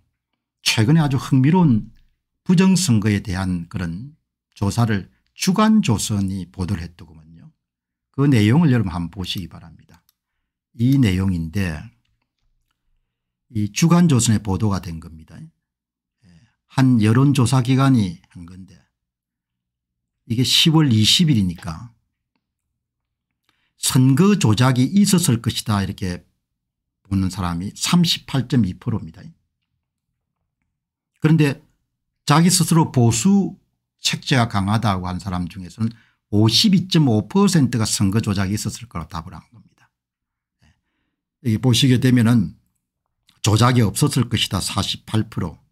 최근에 아주 흥미로운 부정선거에 대한 그런 조사를 주간조선이 보도를 했더구먼요. 그 내용을 여러분 한번 보시기 바랍니다. 이 내용인데 이 주간조선의 보도가 된 겁니다. 한 여론조사기관이 한 건데 이게 10월 20일이니까 선거 조작이 있었을 것이다 이렇게 보는 사람이 38.2%입니다. 그런데 자기 스스로 보수 책제가 강하다고 한 사람 중에서는 52.5%가 선거 조작이 있었을 거라고 답을 한 겁니다. 예. 여기 보시게 되면 은 조작이 없었을 것이다 48%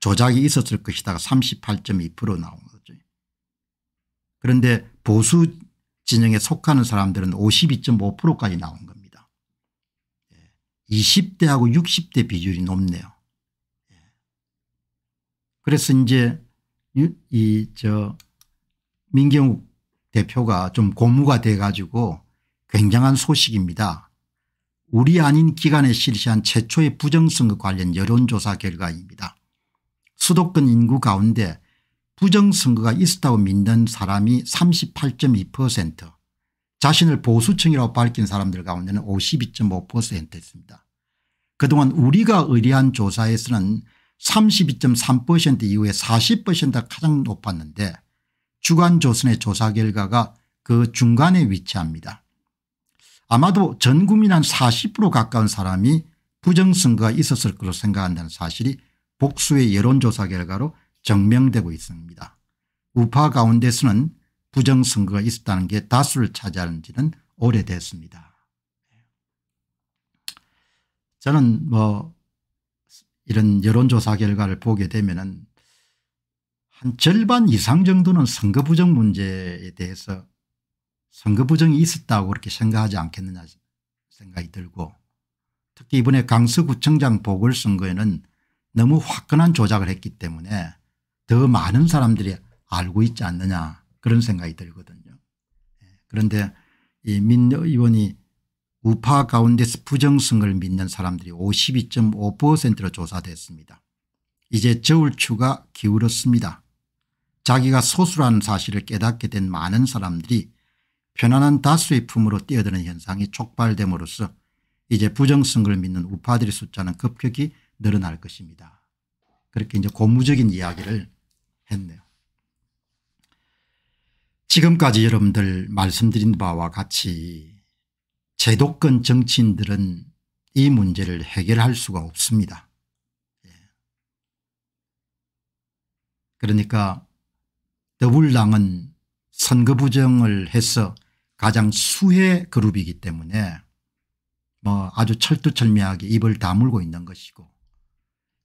조작이 있었을 것이다가 38.2% 나온 거죠. 그런데 보수 진영에 속하는 사람들은 52.5%까지 나온 겁니다. 20대하고 예, 60대 비율이 높네요. 예. 그래서 이제 이 저 민경욱 대표가 좀 고무가 돼 가지고 굉장한 소식입니다. 우리 아닌 기관에 실시한 최초의 부정선거 관련 여론조사 결과입니다. 수도권 인구 가운데 부정선거가 있었다고 믿는 사람이 38.2% 자신을 보수층이라고 밝힌 사람들 가운데는 52.5%였습니다. 그동안 우리가 의뢰한 조사에서는 32.3% 이후에 40%가 가장 높았는데 주간조선의 조사 결과가 그 중간에 위치합니다. 아마도 전 국민 한 40% 가까운 사람이 부정선거가 있었을 것으로 생각한다는 사실이 복수의 여론조사 결과로 증명되고 있습니다. 우파 가운데서는 부정선거가 있었다는 게 다수를 차지하는 지는 오래됐습니다. 저는 뭐 이런 여론조사 결과를 보게 되면 한 절반 이상 정도는 선거 부정 문제에 대해서 선거 부정이 있었다고 그렇게 생각하지 않겠느냐 생각이 들고 특히 이번에 강서구청장 보궐선거에는 너무 화끈한 조작을 했기 때문에 더 많은 사람들이 알고 있지 않느냐 그런 생각이 들거든요. 예, 그런데 이민 의원이 우파 가운데서 부정성을 믿는 사람들이 52.5%로 조사됐습니다. 이제 저울추가 기울었습니다. 자기가 소수라는 사실을 깨닫게 된 많은 사람들이 편안한 다수의 품으로 뛰어드는 현상이 촉발됨으로써 이제 부정성을 믿는 우파들의 숫자는 급격히 늘어날 것입니다. 그렇게 이제 고무적인 이야기를 했네요. 지금까지 여러분들 말씀드린 바와 같이 제도권 정치인들은 이 문제를 해결할 수가 없습니다. 예. 그러니까 더블당은 선거 부정을 해서 가장 수혜 그룹이기 때문에 뭐 아주 철두철미하게 입을 다물고 있는 것이고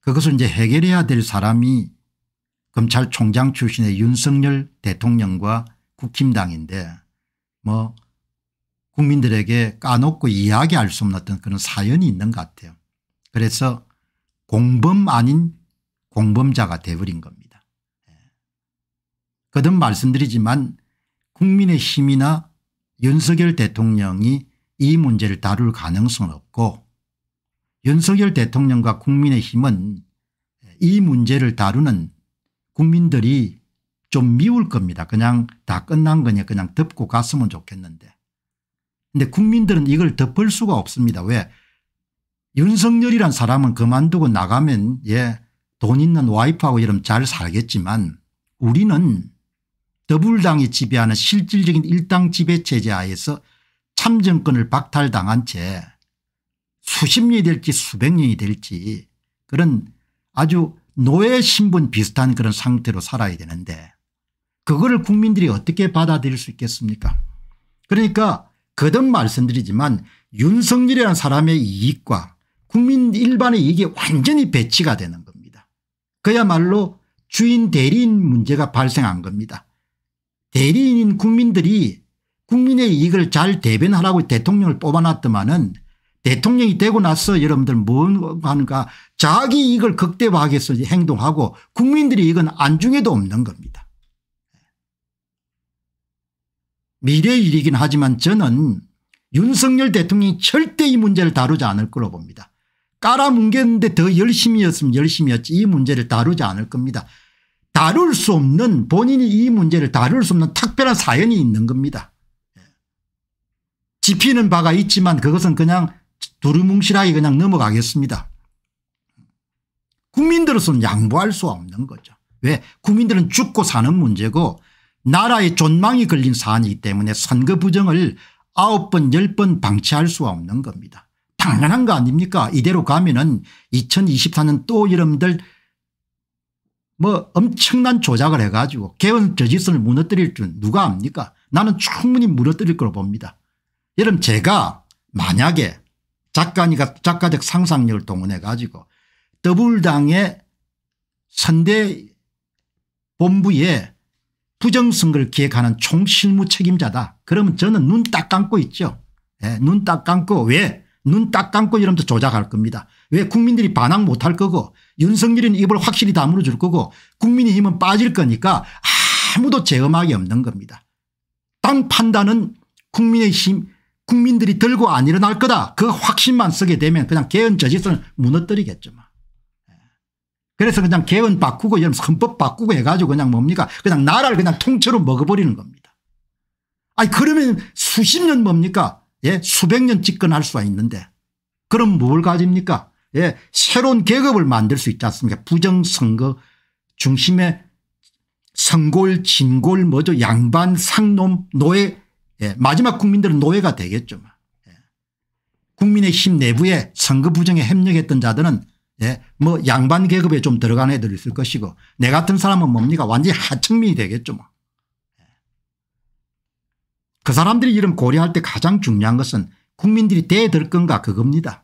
그것을 이제 해결해야 될 사람이 검찰총장 출신의 윤석열 대통령과 국힘당인데 뭐 국민들에게 까놓고 이야기할 수 없는 어떤 그런 사연이 있는 것 같아요. 그래서 공범 아닌 공범자가 돼버린 겁니다. 예. 거듭 말씀드리지만 국민의 힘이나 윤석열 대통령이 이 문제를 다룰 가능성은 없고 윤석열 대통령과 국민의힘은 이 문제를 다루는 국민들이 좀 미울 겁니다. 그냥 다 끝난 거냐 그냥 덮고 갔으면 좋겠는데. 근데 국민들은 이걸 덮을 수가 없습니다. 왜 윤석열이란 사람은 그만두고 나가면 예돈 있는 와이프하고 이러면 잘 살겠지만 우리는 더불당이 지배하는 실질적인 일당 지배 체제 하에서 참정권을 박탈당한 채 수십 년이 될지 수백 년이 될지 그런 아주 노예 신분 비슷한 그런 상태로 살아야 되는데 그거를 국민들이 어떻게 받아들일 수 있겠습니까 그러니까 거듭 말씀드리지만 윤석열이라는 사람의 이익과 국민 일반의 이익이 완전히 배치가 되는 겁니다. 그야말로 주인 대리인 문제가 발생한 겁니다. 대리인인 국민들이 국민의 이익을 잘 대변하라고 대통령을 뽑아놨더만은 대통령이 되고 나서 여러분들 뭐 하는가 자기 이익을 극대화하겠어 행동하고 국민들이 이건 안중에도 없는 겁니다. 미래의 일이긴 하지만 저는 윤석열 대통령이 절대 이 문제를 다루지 않을 거로 봅니다. 깔아뭉겼는데더 열심히 였으면 열심히 였지 이 문제를 다루지 않을 겁니다. 다룰 수 없는 본인이 이 문제를 다룰 수 없는 특별한 사연이 있는 겁니다. 예. 지피는 바가 있지만 그것은 그냥 두루뭉실하게 그냥 넘어가겠습니다. 국민들로서는 양보할 수 없는 거죠. 왜 국민들은 죽고 사는 문제고 나라의 존망이 걸린 사안이기 때문에 선거 부정을 9번 10번 방치할 수 없는 겁니다. 당연한 거 아닙니까 이대로 가면 은 2024년 또 여러분들 뭐 엄청난 조작을 해가지고 개헌 저지선을 무너뜨릴 줄 누가 압니까 나는 충분히 무너뜨릴 거로 봅니다. 여러분 제가 만약에 작가니까 작가적 상상력을 동원해 가지고 더불당의 선대 본부에 부정선거를 기획하는 총실무 책임자다. 그러면 저는 눈 딱 감고 있죠. 예, 눈딱 감고 왜? 눈 딱 감고 이러면서 조작할 겁니다. 왜 국민들이 반항 못할 거고 윤석열이는 입을 확실히 다물어 줄 거고 국민의힘은 빠질 거니까 아무도 제음하기 없는 겁니다. 딴 판단은 국민의힘 국민들이 들고 안 일어날 거다. 그 확신만 쓰게 되면 그냥 개헌 저지선을 무너뜨리겠죠. 예. 그래서 그냥 개헌 바꾸고 이런 헌법 바꾸고 해가지고 그냥 뭡니까 그냥 나라를 그냥 통째로 먹어버리는 겁니다. 아니 그러면 수십 년 뭡니까 예 수백 년 집권할 수가 있는데 그럼 뭘 가집니까 예 새로운 계급을 만들 수 있지 않습니까 부정선거 중심의 선골 진골 뭐죠 양반 상놈 노예 예. 마지막 국민들은 노예가 되겠죠. 뭐. 예. 국민의힘 내부에 선거 부정에 협력했던 자들은 예. 뭐 양반 계급에 좀 들어간 애들 있을 것이고 내 같은 사람은 뭡니까 완전히 하층민이 되겠죠. 뭐. 예. 그 사람들이 이름 고려할 때 가장 중요한 것은 국민들이 대들 건가 그겁니다.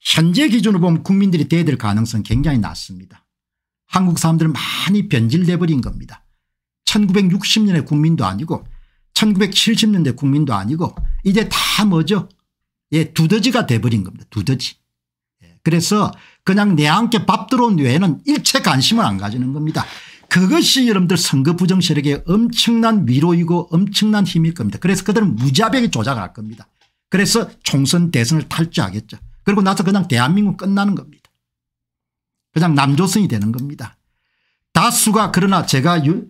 현재 기준으로 보면 국민들이 대들 가능성 굉장히 낮습니다. 한국 사람들은 많이 변질돼 버린 겁니다. 1960년의 국민도 아니고 1970년대 국민도 아니고 이제 다 뭐죠 예 두더지가 돼버린 겁니다 두더지 예, 그래서 그냥 내한께 밥 들어온 외에는 일체 관심을 안 가지는 겁니다 그것이 여러분들 선거 부정 세력의 엄청난 위로이고 엄청난 힘일 겁니다 그래서 그들은 무자비하게 조작할 겁니다 그래서 총선 대선을 탈주하겠죠 그리고 나서 그냥 대한민국 끝나는 겁니다 그냥 남조선이 되는 겁니다 다수가 그러나 제가 유,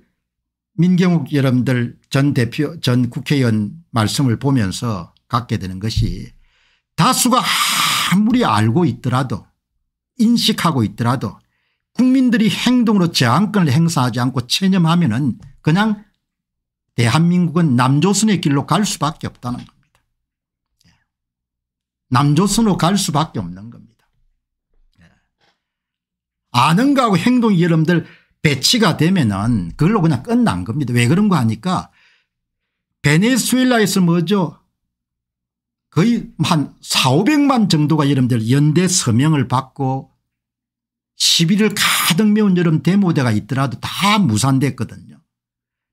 민경욱 여러분들 전 대표 전 국회의원 말씀을 보면서 갖게 되는 것이 다수가 아무리 알고 있더라도 인식하고 있더라도 국민들이 행동으로 저항권을 행사하지 않고 체념하면 은 그냥 대한민국은 남조선의 길로 갈 수밖에 없다는 겁니다. 예. 남조선으로 갈 수밖에 없는 겁니다. 예. 아는가 하고 행동이 여러분들 배치가 되면은 그걸로 그냥 끝난 겁니다. 왜 그런 거 하니까 베네수엘라에서 뭐죠 거의 한 4, 500만 정도가 여러분들 연대 서명을 받고 11일 가득 메운 여름 대모대가 있더라도 다 무산됐거든요.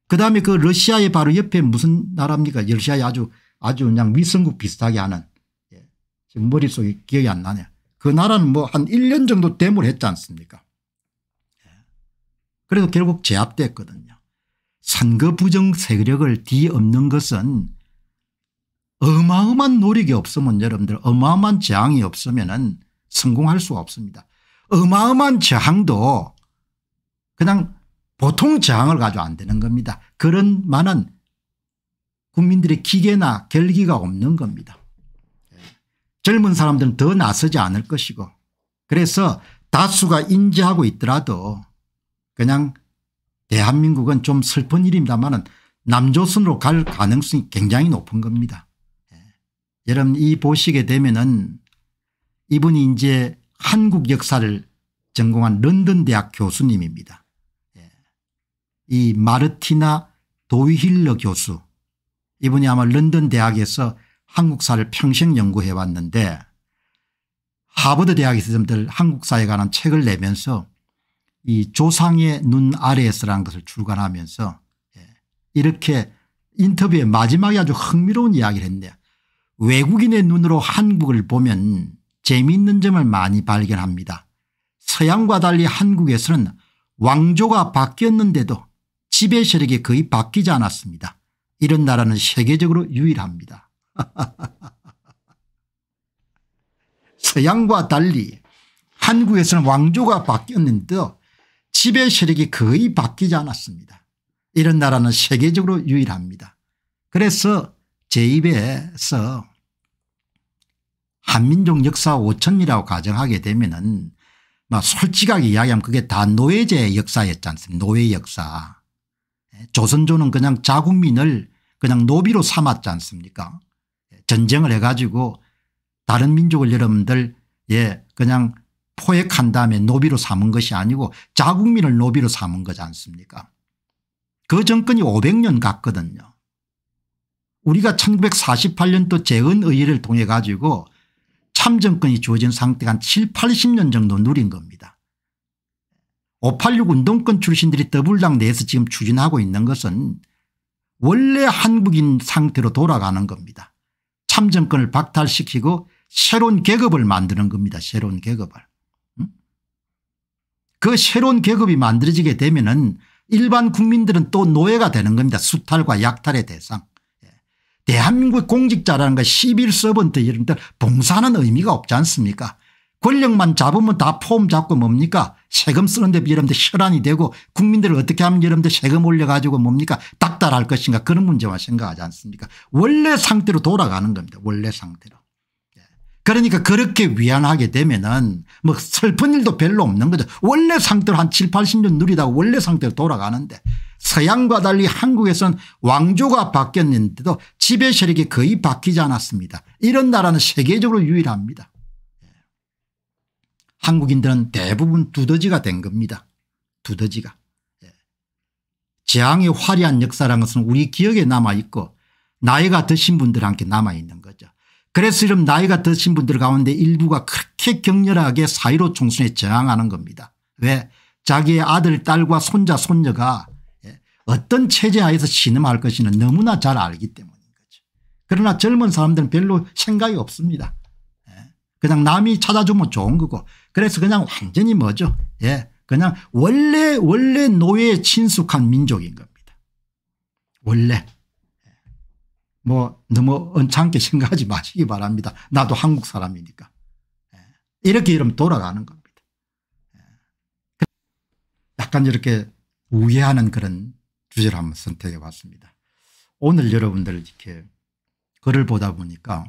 그 다음에 그 러시아의 바로 옆에 무슨 나라입니까? 러시아의 아주 아주 그냥 위성국 비슷하게 하는 예. 지금 머릿속에 기억이 안 나네요. 그 나라는 뭐 한 1년 정도 대모를 했지 않습니까? 그래서 결국 제압됐거든요. 선거 부정 세력을 뒤엎는 것은 어마어마한 노력이 없으면 여러분들 어마어마한 저항이 없으면 은 성공할 수가 없습니다. 어마어마한 저항도 그냥 보통 저항을 가져안 되는 겁니다. 그런 많은 국민들의 기계나 결기가 없는 겁니다. 젊은 사람들은 더 나서지 않을 것이고 그래서 다수가 인지하고 있더라도 그냥 대한민국은 좀 슬픈 일입니다만은 남조선으로 갈 가능성이 굉장히 높은 겁니다. 예. 여러분 이 보시게 되면은 이분이 이제 한국 역사를 전공한 런던 대학 교수님입니다. 예. 이 마르티나 도이힐러 교수 이분이 아마 런던 대학에서 한국사를 평생 연구해 왔는데 하버드 대학에서 좀들 한국사에 관한 책을 내면서 이 조상의 눈 아래에서라는 것을 출간하면서 예, 이렇게 인터뷰의 마지막에 아주 흥미로운 이야기를 했네요. 외국인의 눈으로 한국을 보면 재미있는 점을 많이 발견합니다. 서양과 달리 한국에서는 왕조가 바뀌었는데도 지배 세력이 거의 바뀌지 않았습니다. 이런 나라는 세계적으로 유일합니다. 서양과 달리 한국에서는 왕조가 바뀌었는데도 지배 세력이 거의 바뀌지 않았습니다. 이런 나라는 세계적으로 유일합니다. 그래서 제 입에서 한민족 역사 5천이라고 가정하게 되면은 솔직하게 이야기하면 그게 다 노예제 역사였지 않습니까 노예 역사. 예, 조선조는 그냥 자국민을 그냥 노비로 삼았지 않습니까 예, 전쟁을 해가지고 다른 민족을 여러분들 예 그냥 포획한 다음에 노비로 삼은 것이 아니고 자국민을 노비로 삼은 거지 않습니까 그 정권이 500년 갔거든요. 우리가 1948년도 재헌의회를 통해 가지고 참정권이 주어진 상태가 한 7, 80년 정도 누린 겁니다. 586 운동권 출신들이 더블당 내에서 지금 추진하고 있는 것은 원래 한국인 상태로 돌아가는 겁니다. 참정권을 박탈시키고 새로운 계급을 만드는 겁니다. 새로운 계급을. 그 새로운 계급이 만들어지게 되면 은 일반 국민들은 또 노예가 되는 겁니다. 수탈과 약탈의 대상. 예. 대한민국 공직자라는 거 11서번트 이런 데 봉사는 하 의미가 없지 않습니까 권력만 잡으면 다 포함 잡고 뭡니까 세금 쓰는데 여러분들 혈안이 되고 국민들을 어떻게 하면 여러분들 세금 올려가지고 뭡니까 닥달할 것인가 그런 문제만 생각하지 않습니까 원래 상태로 돌아가는 겁니다 원래 상태로 그러니까 그렇게 위안하게 되면은 뭐 슬픈 일도 별로 없는 거죠. 원래 상태로 한 7, 80년 누리다가 원래 상태로 돌아가는데 서양과 달리 한국에선 왕조가 바뀌었는데도 지배 세력이 거의 바뀌지 않았습니다. 이런 나라는 세계적으로 유일합니다. 예. 한국인들은 대부분 두더지가 된 겁니다. 두더지가. 예. 재앙의 화려한 역사라는 것은 우리 기억에 남아있고 나이가 드신 분들한테 남아있는 거죠. 그래서 이런 나이가 드신 분들 가운데 일부가 그렇게 격렬하게 사이로 총선에 저항하는 겁니다. 왜 자기의 아들 딸과 손자 손녀가 예, 어떤 체제 하에서 신음할 것이는 너무나 잘 알기 때문인 거죠. 그러나 젊은 사람들은 별로 생각이 없습니다. 예, 그냥 남이 찾아주면 좋은 거고 그래서 그냥 완전히 뭐죠 예 그냥 원래 원래 노예에 친숙한 민족인 겁니다 원래 뭐 너무 언짢게 생각하지 마시기 바랍니다. 나도 한국 사람이니까. 예. 이렇게 이러면 돌아가는 겁니다. 예. 약간 이렇게 우회하는 그런 주제를 한번 선택해 봤습니다. 오늘 여러분들 이렇게 글을 보다 보니까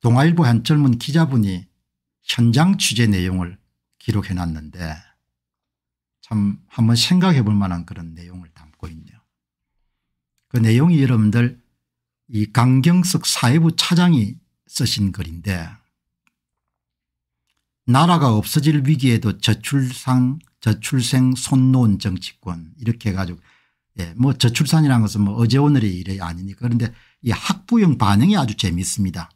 동아일보 한 젊은 기자분이 현장 취재 내용을 기록해 놨는데 참 한번 생각해 볼 만한 그런 내용을 담고 있네요. 그 내용이 여러분들 이 강경석 사회부 차장이 쓰신 글인데 나라가 없어질 위기에도 저출상 저출생 손놓은 정치권 이렇게 해가지고 예, 뭐 저출산이라는 것은 뭐 어제 오늘의 일이 아니니까 그런데 이 학부형 반응이 아주 재미있습니다.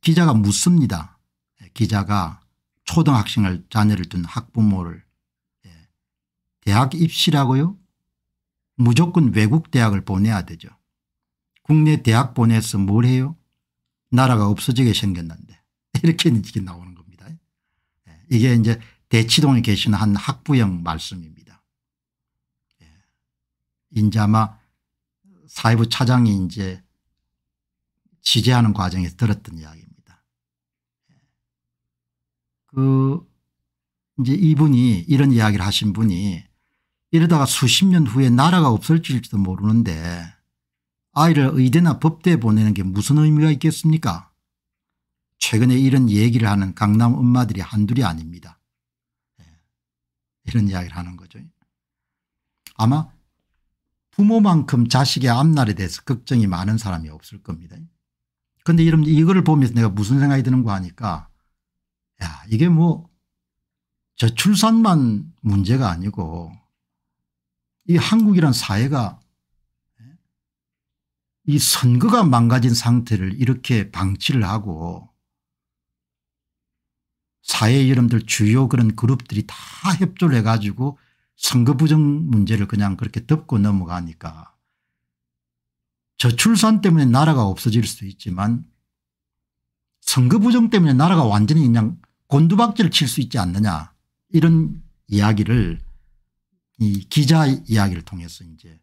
기자가 묻습니다. 예, 기자가 초등학생을 자녀를 둔 학부모를 예, 대학 입시라고요? 무조건 외국 대학을 보내야 되죠. 국내 대학 보내서 뭘 해요? 나라가 없어지게 생겼는데 이렇게 이게 나오는 겁니다. 예. 이게 이제 대치동에 계신 한 학부형 말씀입니다. 인자마 예. 사회부 차장이 이제 지재하는 과정에서 들었던 이야기입니다. 예. 그 이제 이분이 이런 이야기를 하신 분이 이러다가 수십 년 후에 나라가 없어질지도 모르는데 아이를 의대나 법대에 보내는 게 무슨 의미가 있겠습니까? 최근에 이런 얘기를 하는 강남 엄마들이 한둘이 아닙니다. 예. 이런 이야기를 하는 거죠. 아마 부모만큼 자식의 앞날에 대해서 걱정이 많은 사람이 없을 겁니다. 그런데 이런 이거를 보면서 내가 무슨 생각이 드는거 하니까 야 이게 뭐 저출산만 문제가 아니고 이 한국이란 사회가 이 선거가 망가진 상태를 이렇게 방치를 하고 사회 여러분들 주요 그런 그룹들이 다 협조를 해가지고 선거 부정 문제를 그냥 그렇게 덮고 넘어가니까 저출산 때문에 나라가 없어질 수도 있지만 선거 부정 때문에 나라가 완전히 그냥 곤두박질을 칠수 있지 않느냐 이런 이야기를 이 기자 이야기를 통해서 이제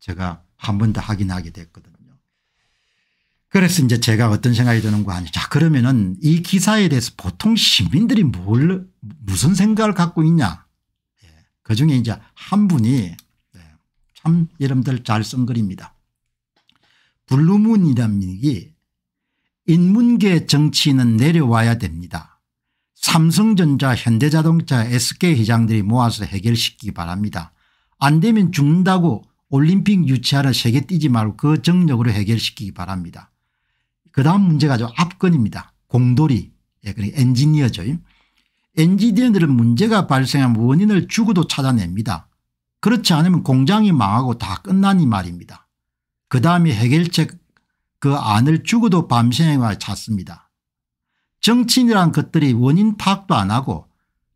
제가 한 번 더 확인하게 됐거든요. 그래서 이제 제가 어떤 생각이 드는 거 아니죠. 그러면은 이 기사에 대해서 보통 시민들이 뭘 무슨 생각을 갖고 있냐. 예. 그 중에 이제 한 분이 예. 참러분들잘 쓴 글입니다. 블루문이라는이 인문계 정치인은 내려와야 됩니다. 삼성전자 현대자동차 SK회장들이 모아서 해결시키기 바랍니다. 안 되면 죽는다고 올림픽 유치하러 세계 뛰지 말고 그 정력으로 해결시키기 바랍니다. 그다음 문제가 죠 압권입니다. 공돌이 예, 그 엔지니어죠. 엔지니어들은 문제가 발생한 원인을 죽어도 찾아냅니다. 그렇지 않으면 공장이 망하고 다 끝나니 말입니다. 그 다음에 해결책 그 안을 죽어도 밤샘에 찾습니다. 정치인이란 것들이 원인 파악도 안 하고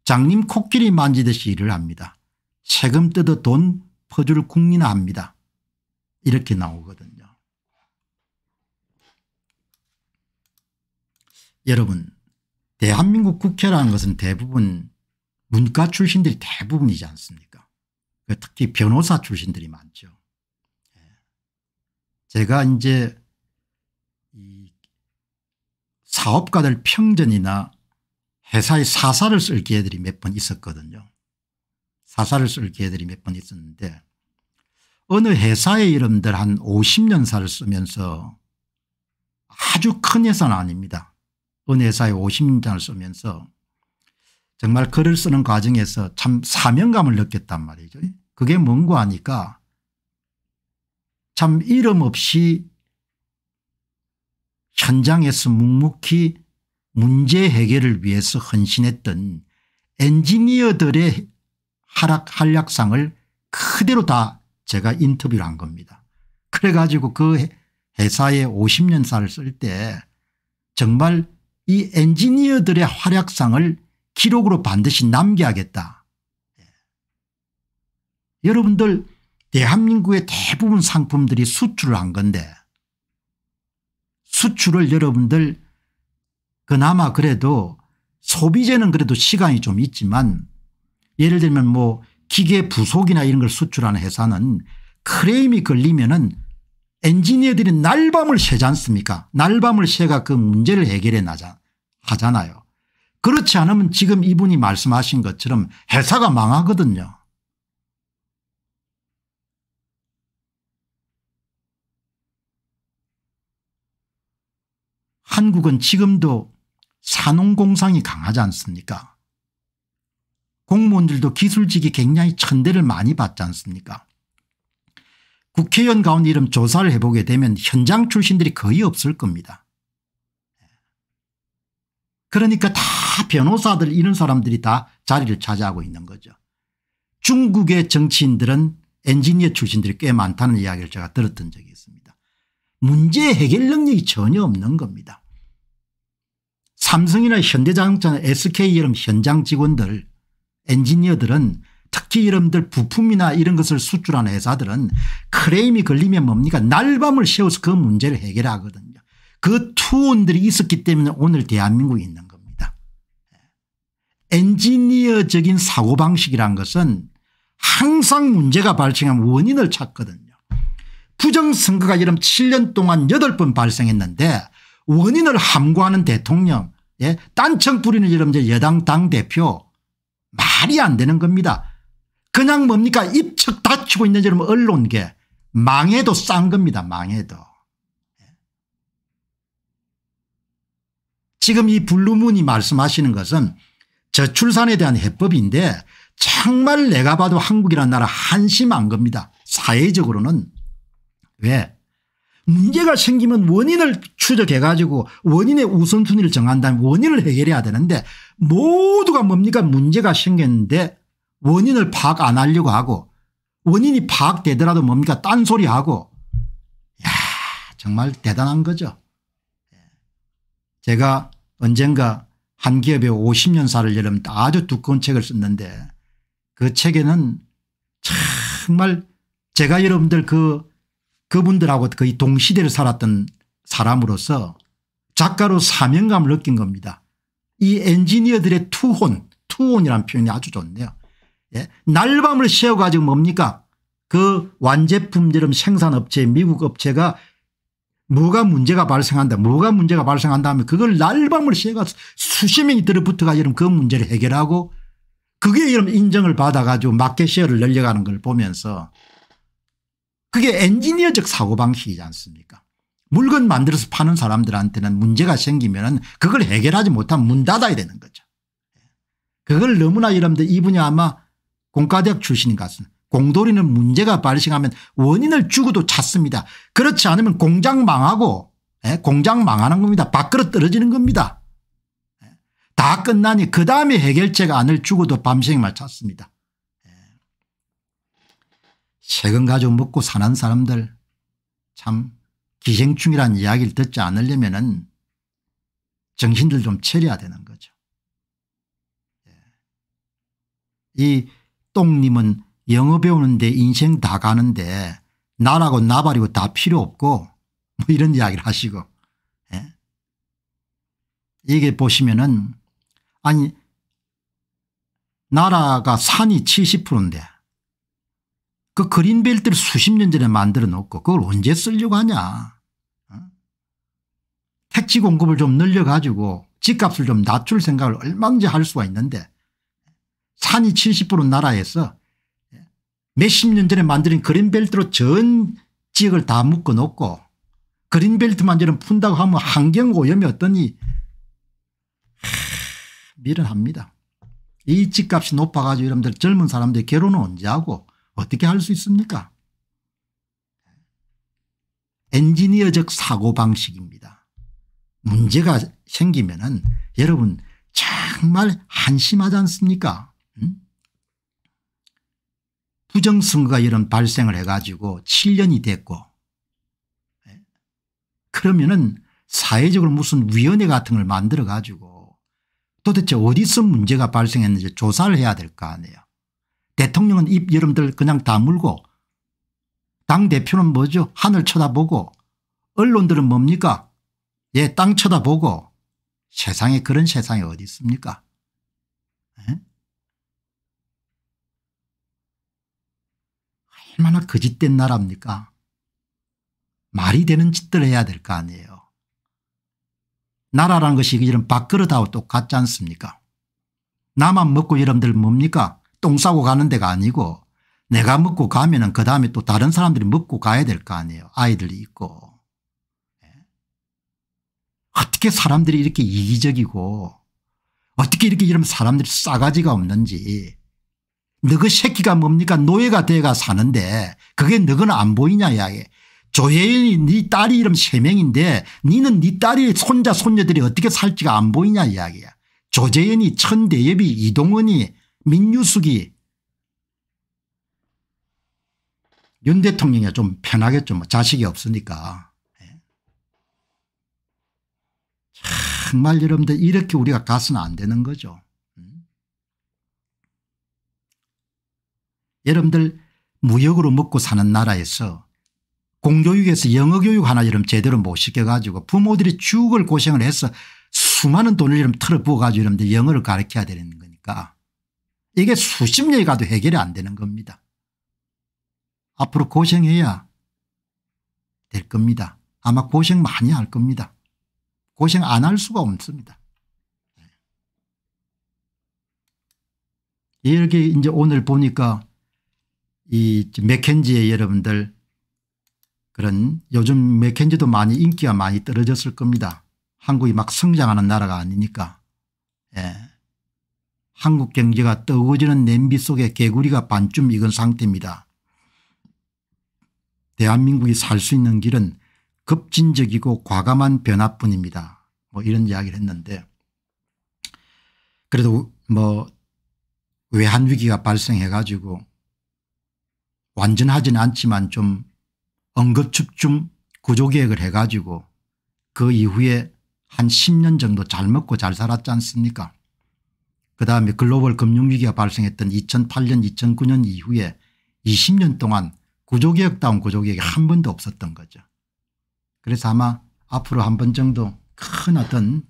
장님 코끼리 만지듯이 일을 합니다. 세금 뜯어 돈 퍼줄 궁리나 합니다. 이렇게 나오거든요. 여러분 대한민국 국회라는 것은 대부분 문과 출신들이 대부분이지 않습니까 그 특히 변호사 출신들이 많죠. 예. 제가 이제 사업가들 평전이나 회사의 사사를 쓸 기회들이 몇 번 있었거든요. 사사를 쓸 기회들이 몇 번 있었는데 어느 회사의 이름들 한 50년사를 쓰면서 아주 큰 회사는 아닙니다. 은혜사의 50년을 장 쓰면서 정말 글을 쓰는 과정에서 참 사명감을 느꼈단 말이죠. 그게 뭔고 하니까 참 이름 없이 현장에서 묵묵히 문제 해결을 위해서 헌신했던 엔지니어들의 하락 한락상을 그대로 다 제가 인터뷰를 한 겁니다. 그래가지고 그 회사에 50년사를 쓸 때 정말 이 엔지니어들의 활약상을 기록으로 반드시 남겨야겠다. 예. 여러분들 대한민국의 대부분 상품들이 수출을 한 건데 수출을 여러분들 그나마 그래도 소비재는 그래도 시간이 좀 있지만 예를 들면 뭐 기계 부속이나 이런 걸 수출하는 회사는 크레임이 걸리면은 엔지니어들이 날밤을 새지 않습니까 날밤을 새가 그 문제를 해결해 나자 하잖아요. 그렇지 않으면 지금 이분이 말씀하신 것처럼 회사가 망하거든요. 한국은 지금도 산업공상이 강하지 않습니까 공무원들도 기술직이 굉장히 천대를 많이 받지 않습니까 국회의원 가운데 이름 조사를 해보게 되면 현장 출신들이 거의 없을 겁니다. 그러니까 다 변호사들 이런 사람들이 다 자리를 차지하고 있는 거죠. 중국의 정치인들은 엔지니어 출신들이 꽤 많다는 이야기를 제가 들었던 적이 있습니다. 문제 해결 능력이 전혀 없는 겁니다. 삼성이나 현대자동차나 SK 이름 현장 직원들 엔지니어들은 특히 여러분들 부품이나 이런 것을 수출하는 회사들은 크레임이 걸리면 뭡니까 날밤을 세워서그 문제를 해결하거든요. 그 투혼들이 있었기 때문에 오늘 대한민국이 있는 겁니다. 엔지니어적인 사고방식이란 것은 항상 문제가 발생한 원인을 찾거든요. 부정선거가 여름 7년 동안 8번 발생했는데 원인을 함구하는 대통령 예? 딴청 부리는 여러분 여당 당대표 말이 안 되는 겁니다. 그냥 뭡니까 입척 다치고 있는 여러분 언론계 망해도 싼 겁니다. 망해도. 지금 이 블루문이 말씀하시는 것은 저출산에 대한 해법인데 정말 내가 봐도 한국이란 나라 한심한 겁니다. 사회적으로는. 왜? 문제가 생기면 원인을 추적해 가지고 원인의 우선순위를 정한 다면 원인을 해결해야 되는데 모두가 뭡니까 문제가 생겼는데 원인을 파악 안 하려고 하고 원인이 파악되더라도 뭡니까 딴소리하고 야 정말 대단한 거죠. 예. 제가 언젠가 한 기업의 50년사를 열면 아주 두꺼운 책을 썼는데 그 책에는 정말 제가 여러분들 그 그분들하고 거의 그 동시대를 살았던 사람으로서 작가로 사명감을 느낀 겁니다. 이 엔지니어들의 투혼 투혼이라는 표현이 아주 좋네요. 예? 날밤을 새워가지고 뭡니까 그 완제품처럼 생산업체 미국 업체가 뭐가 문제가 발생한다 뭐가 문제가 발생한다 하면 그걸 날밤을 새가 지고 수십 명이 들어붙어가지고 그 문제를 해결하고 그게 이런 인정을 받아가지고 마켓쉐어를 늘려가는 걸 보면서 그게 엔지니어적 사고방식이지 않습니까 물건 만들어서 파는 사람들한테는 문제가 생기면 그걸 해결하지 못하면 문 닫아야 되는 거죠. 예. 그걸 너무나 여러분들 이분이 아마 공과대학 출신인 것은 공돌이는 문제가 발생하면 원인을 죽어도 찾습니다. 그렇지 않으면 공장 망하고 예? 공장 망하는 겁니다. 밖으로 떨어지는 겁니다. 예? 다 끝나니 그 다음에 해결책 안을 죽어도 밤생만 찾습니다. 예? 세금 가지고 먹고 사는 사람들 참 기생충이란 이야기를 듣지 않으려면 정신들 좀 차려야 되는 거죠. 예. 이 똥님은 영어 배우는데 인생 다 가는데 나라고 나발이고 다 필요 없고 뭐 이런 이야기를 하시고 예? 이게 보시면은 아니 나라가 산이 70%인데 그 그린벨트를 수십 년 전에 만들어 놓고 그걸 언제 쓰려고 하냐. 어? 택지 공급을 좀 늘려가지고 집값을 좀 낮출 생각을 얼마든지 할 수가 있는데 산이 70% 나라에서 몇십 년 전에 만든 그린벨트로 전 지역을 다 묶어놓고 그린벨트만 저는 푼다고 하면 환경오염이 어떠니 미련합니다. 이 집값이 높아가지고 여러분들 젊은 사람들 결혼은 언제 하고 어떻게 할 수 있습니까 엔지니어적 사고방식입니다. 문제가 생기면 은 여러분 정말 한심하지 않습니까 부정선거가 이런 발생을 해가지고 7년이 됐고 예. 그러면은 사회적으로 무슨 위원회 같은 걸 만들어 가지고 도대체 어디서 문제가 발생했는지 조사를 해야 될 거 아니에요. 대통령은 입 여러분들 그냥 다물고 당대표는 뭐죠 하늘 쳐다보고 언론들은 뭡니까 예땅 쳐다보고 세상에 그런 세상이 어디 있습니까 얼마나 거짓된 나라입니까 말이 되는 짓들 해야 될 거 아니에요. 나라라 것이 이런 밥그릇하고 똑같지 않습니까 나만 먹고 여러분들 뭡니까 똥 싸고 가는 데가 아니고 내가 먹고 가면 은그 다음에 또 다른 사람들이 먹고 가야 될 거 아니에요. 아이들이 있고. 예? 어떻게 사람들이 이렇게 이기적이고 어떻게 이렇게 이런 사람들이 싸가지가 없는지 너그 새끼가 뭡니까 노예가 돼가 사는데 그게 너그는안 보이냐 이야기. 조혜인이 네 딸이 이름 세명인데 니는 네 딸이 손자 손녀들이 어떻게 살지가 안 보이냐 이야기야. 조재현이 천대엽이 이동원이 민유숙이 윤 대통령이 좀 편하겠죠. 뭐 자식이 없으니까. 예. 정말 여러분들 이렇게 우리가 가서는 안 되는 거죠. 여러분들 무역으로 먹고 사는 나라에서 공교육에서 영어교육 하나 여러분 제대로 못 시켜가지고 부모들이 죽을 고생을 해서 수많은 돈을 여러분 털어부어가지고 여러분들 영어를 가르쳐야 되는 거니까 이게 수십 년이 가도 해결이 안 되는 겁니다. 앞으로 고생해야 될 겁니다. 아마 고생 많이 할 겁니다. 고생 안 할 수가 없습니다. 이렇게 이제 오늘 보니까 이 맥켄지의 여러분들 그런 요즘 맥켄지도 많이 인기가 많이 떨어졌을 겁니다. 한국이 막 성장하는 나라가 아니니까. 예. 한국 경제가 떠오지는 냄비 속에 개구리가 반쯤 익은 상태입니다. 대한민국이 살 수 있는 길은 급진적이고 과감한 변화뿐입니다. 뭐 이런 이야기를 했는데 그래도 뭐 외환위기가 발생해 가지고 완전하지는 않지만 좀 언급집중 구조개혁을 해가지고 그 이후에 한 10년 정도 잘 먹고 잘 살았지 않습니까 그다음에 글로벌 금융위기가 발생했던 2008년 2009년 이후에 20년 동안 구조개혁다운 구조개혁이 한 번도 없었던 거죠. 그래서 아마 앞으로 한 번 정도 큰 어떤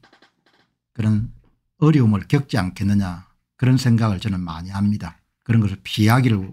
그런 어려움을 겪지 않겠느냐 그런 생각을 저는 많이 합니다. 그런 것을 피하기를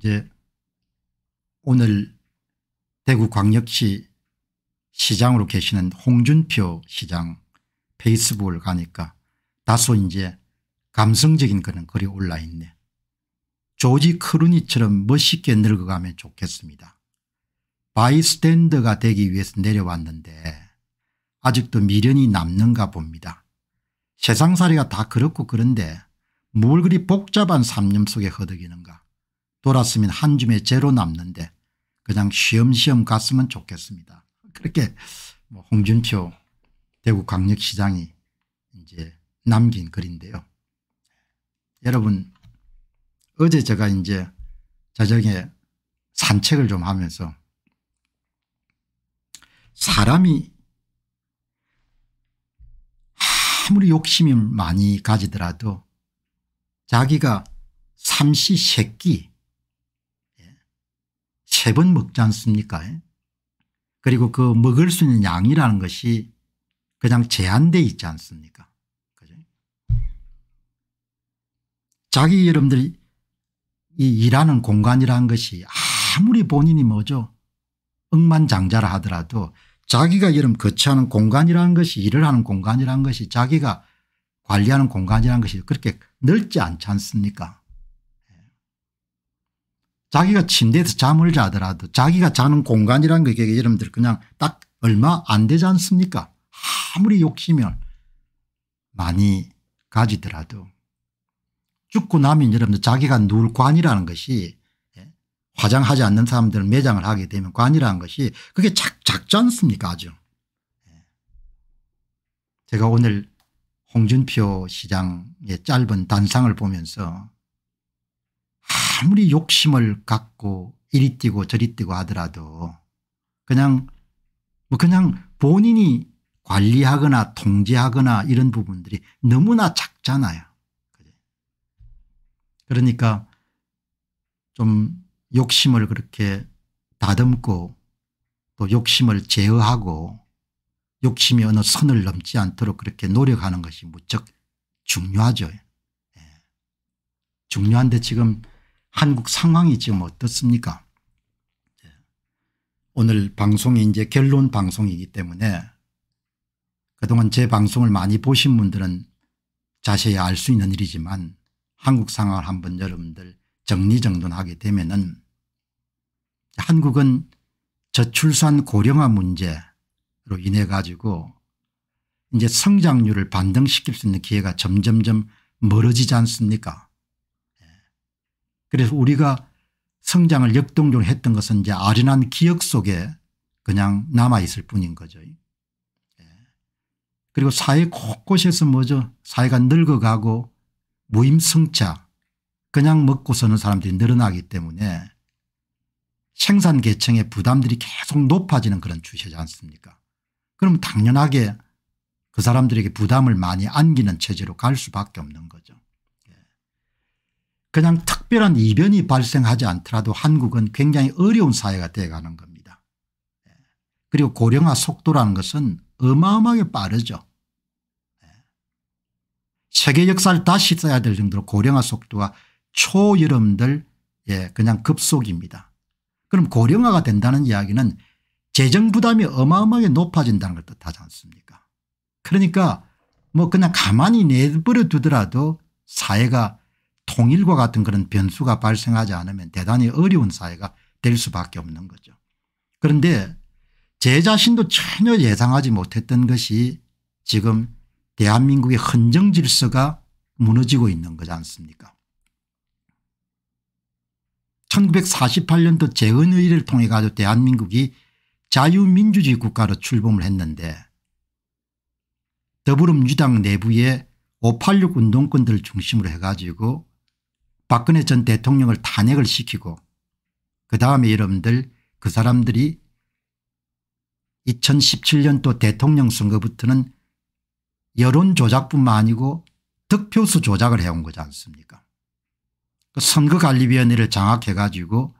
이제 오늘 대구광역시 시장으로 계시는 홍준표 시장 페이스북을 가니까 다소 이제 감성적인 그런 글이 올라있네. 조지 크루니처럼 멋있게 늙어가면 좋겠습니다. 바이스탠드가 되기 위해서 내려왔는데 아직도 미련이 남는가 봅니다. 세상살이가 다 그렇고 그런데 뭘 그리 복잡한 삼념 속에 허덕이는가. 돌았으면 한 줌의 재로 남는데 그냥 쉬엄쉬엄 갔으면 좋겠습니다. 그렇게 뭐 홍준표 대구광역시장이 이제 남긴 글인데요. 여러분 어제 제가 이제 저녁에 산책을 좀 하면서 사람이 아무리 욕심이 많이 가지더라도 자기가 삼시 세끼 세번 먹지 않습니까 그리고 그 먹을 수 있는 양이라는 것이 그냥 제한돼 있지 않습니까 그죠? 자기 여러분들이 이 일하는 공간이라는 것이 아무리 본인이 뭐죠 억만장자라 하더라도 자기가 여러분 거처하는 공간이라는 것이 일을 하는 공간이라는 것이 자기가 관리하는 공간이라는 것이 그렇게 넓지 않지 않습니까 자기가 침대에서 잠을 자더라도 자기가 자는 공간이라는 게 여러분들 그냥 딱 얼마 안 되지 않습니까 아무리 욕심을 많이 가지더라도 죽고 나면 여러분들 자기가 누울 관이라는 것이 예, 화장하지 않는 사람들은 매장을 하게 되면 관이라는 것이 그게 작, 작지 않습니까 아주. 예. 제가 오늘 홍준표 시장의 짧은 단상을 보면서 아무리 욕심을 갖고 이리 뛰고 저리 뛰고 하더라도 그냥 뭐 그냥 본인이 관리하거나 통제하거나 이런 부분들이 너무나 작잖아요. 그러니까 좀 욕심을 그렇게 다듬고 또 욕심을 제어하고 욕심이 어느 선을 넘지 않도록 그렇게 노력하는 것이 무척 중요하죠. 중요한데 지금 한국 상황이 지금 어떻습니까? 예. 오늘 방송이 이제 결론 방송이기 때문에 그동안 제 방송을 많이 보신 분들은 자세히 알 수 있는 일이지만 한국 상황을 한번 여러분들 정리정돈하게 되면은 한국은 저출산 고령화 문제로 인해 가지고 이제 성장률을 반등시킬 수 있는 기회가 점점점 멀어지지 않습니까 그래서 우리가 성장을 역동적으했던 로 것은 이제 아련한 기억 속에 그냥 남아있을 뿐인 거죠. 예. 그리고 사회 곳곳에서 뭐죠 사회가 늙어가고 무임승차 그냥 먹고 사는 사람들이 늘어나기 때문에 생산 계층의 부담들이 계속 높아지는 그런 추세지 않습니까 그럼 당연하게 그 사람들에게 부담을 많이 안기는 체제로 갈 수밖에 없는 거죠. 그냥 특별한 이변이 발생하지 않더라도 한국은 굉장히 어려운 사회가 돼가는 겁니다. 예. 그리고 고령화 속도라는 것은 어마어마하게 빠르죠. 예. 세계 역사를 다시 써야 될 정도로 고령화 속도가 초여름들 예, 그냥 급속입니다. 그럼 고령화가 된다는 이야기는 재정 부담이 어마어마하게 높아진다는 걸 뜻하지 않습니까 그러니까 뭐 그냥 가만히 내버려 두더라도 사회가 통일과 같은 그런 변수가 발생하지 않으면 대단히 어려운 사회가 될 수밖에 없는 거죠. 그런데 제 자신도 전혀 예상하지 못했던 것이 지금 대한민국의 헌정 질서가 무너지고 있는 거지 않습니까 1948년도 재헌의를 통해 가지고 대한민국이 자유민주주의 국가로 출범을 했는데 더불어민주당 내부의 586 운동권들 을 중심으로 해가지고 박근혜 전 대통령을 탄핵을 시키고 그다음에 여러분들 그 사람들이 2017년도 대통령 선거부터는 여론 조작뿐만 아니고 득표수 조작을 해온 거지 않습니까 그 선거관리위원회를 장악해 가지고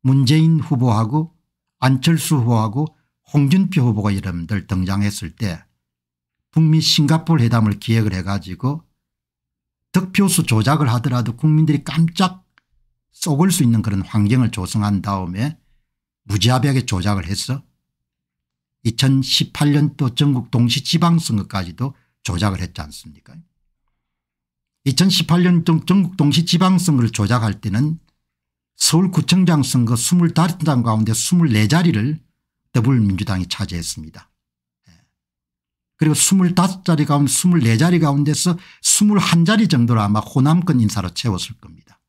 문재인 후보하고 안철수 후보하고 홍준표 후보가 여러분들 등장했을 때 북미 싱가폴 회담을 기획을 해가지고 득표수 조작을 하더라도 국민들이 깜짝 속을 수 있는 그런 환경을 조성한 다음에 무지비하게 조작을 했어. 2018년도 전국 동시 지방선거까지도 조작을 했지 않습니까 2018년 전국 동시 지방선거를 조작할 때는 서울구청장 선거 25장 가운데 24자리를 더불민주당이 차지했습니다. 그리고 25자리 가운데 24자리 가운데서 21자리 정도를 아마 호남권 인사로 채웠을 겁니다.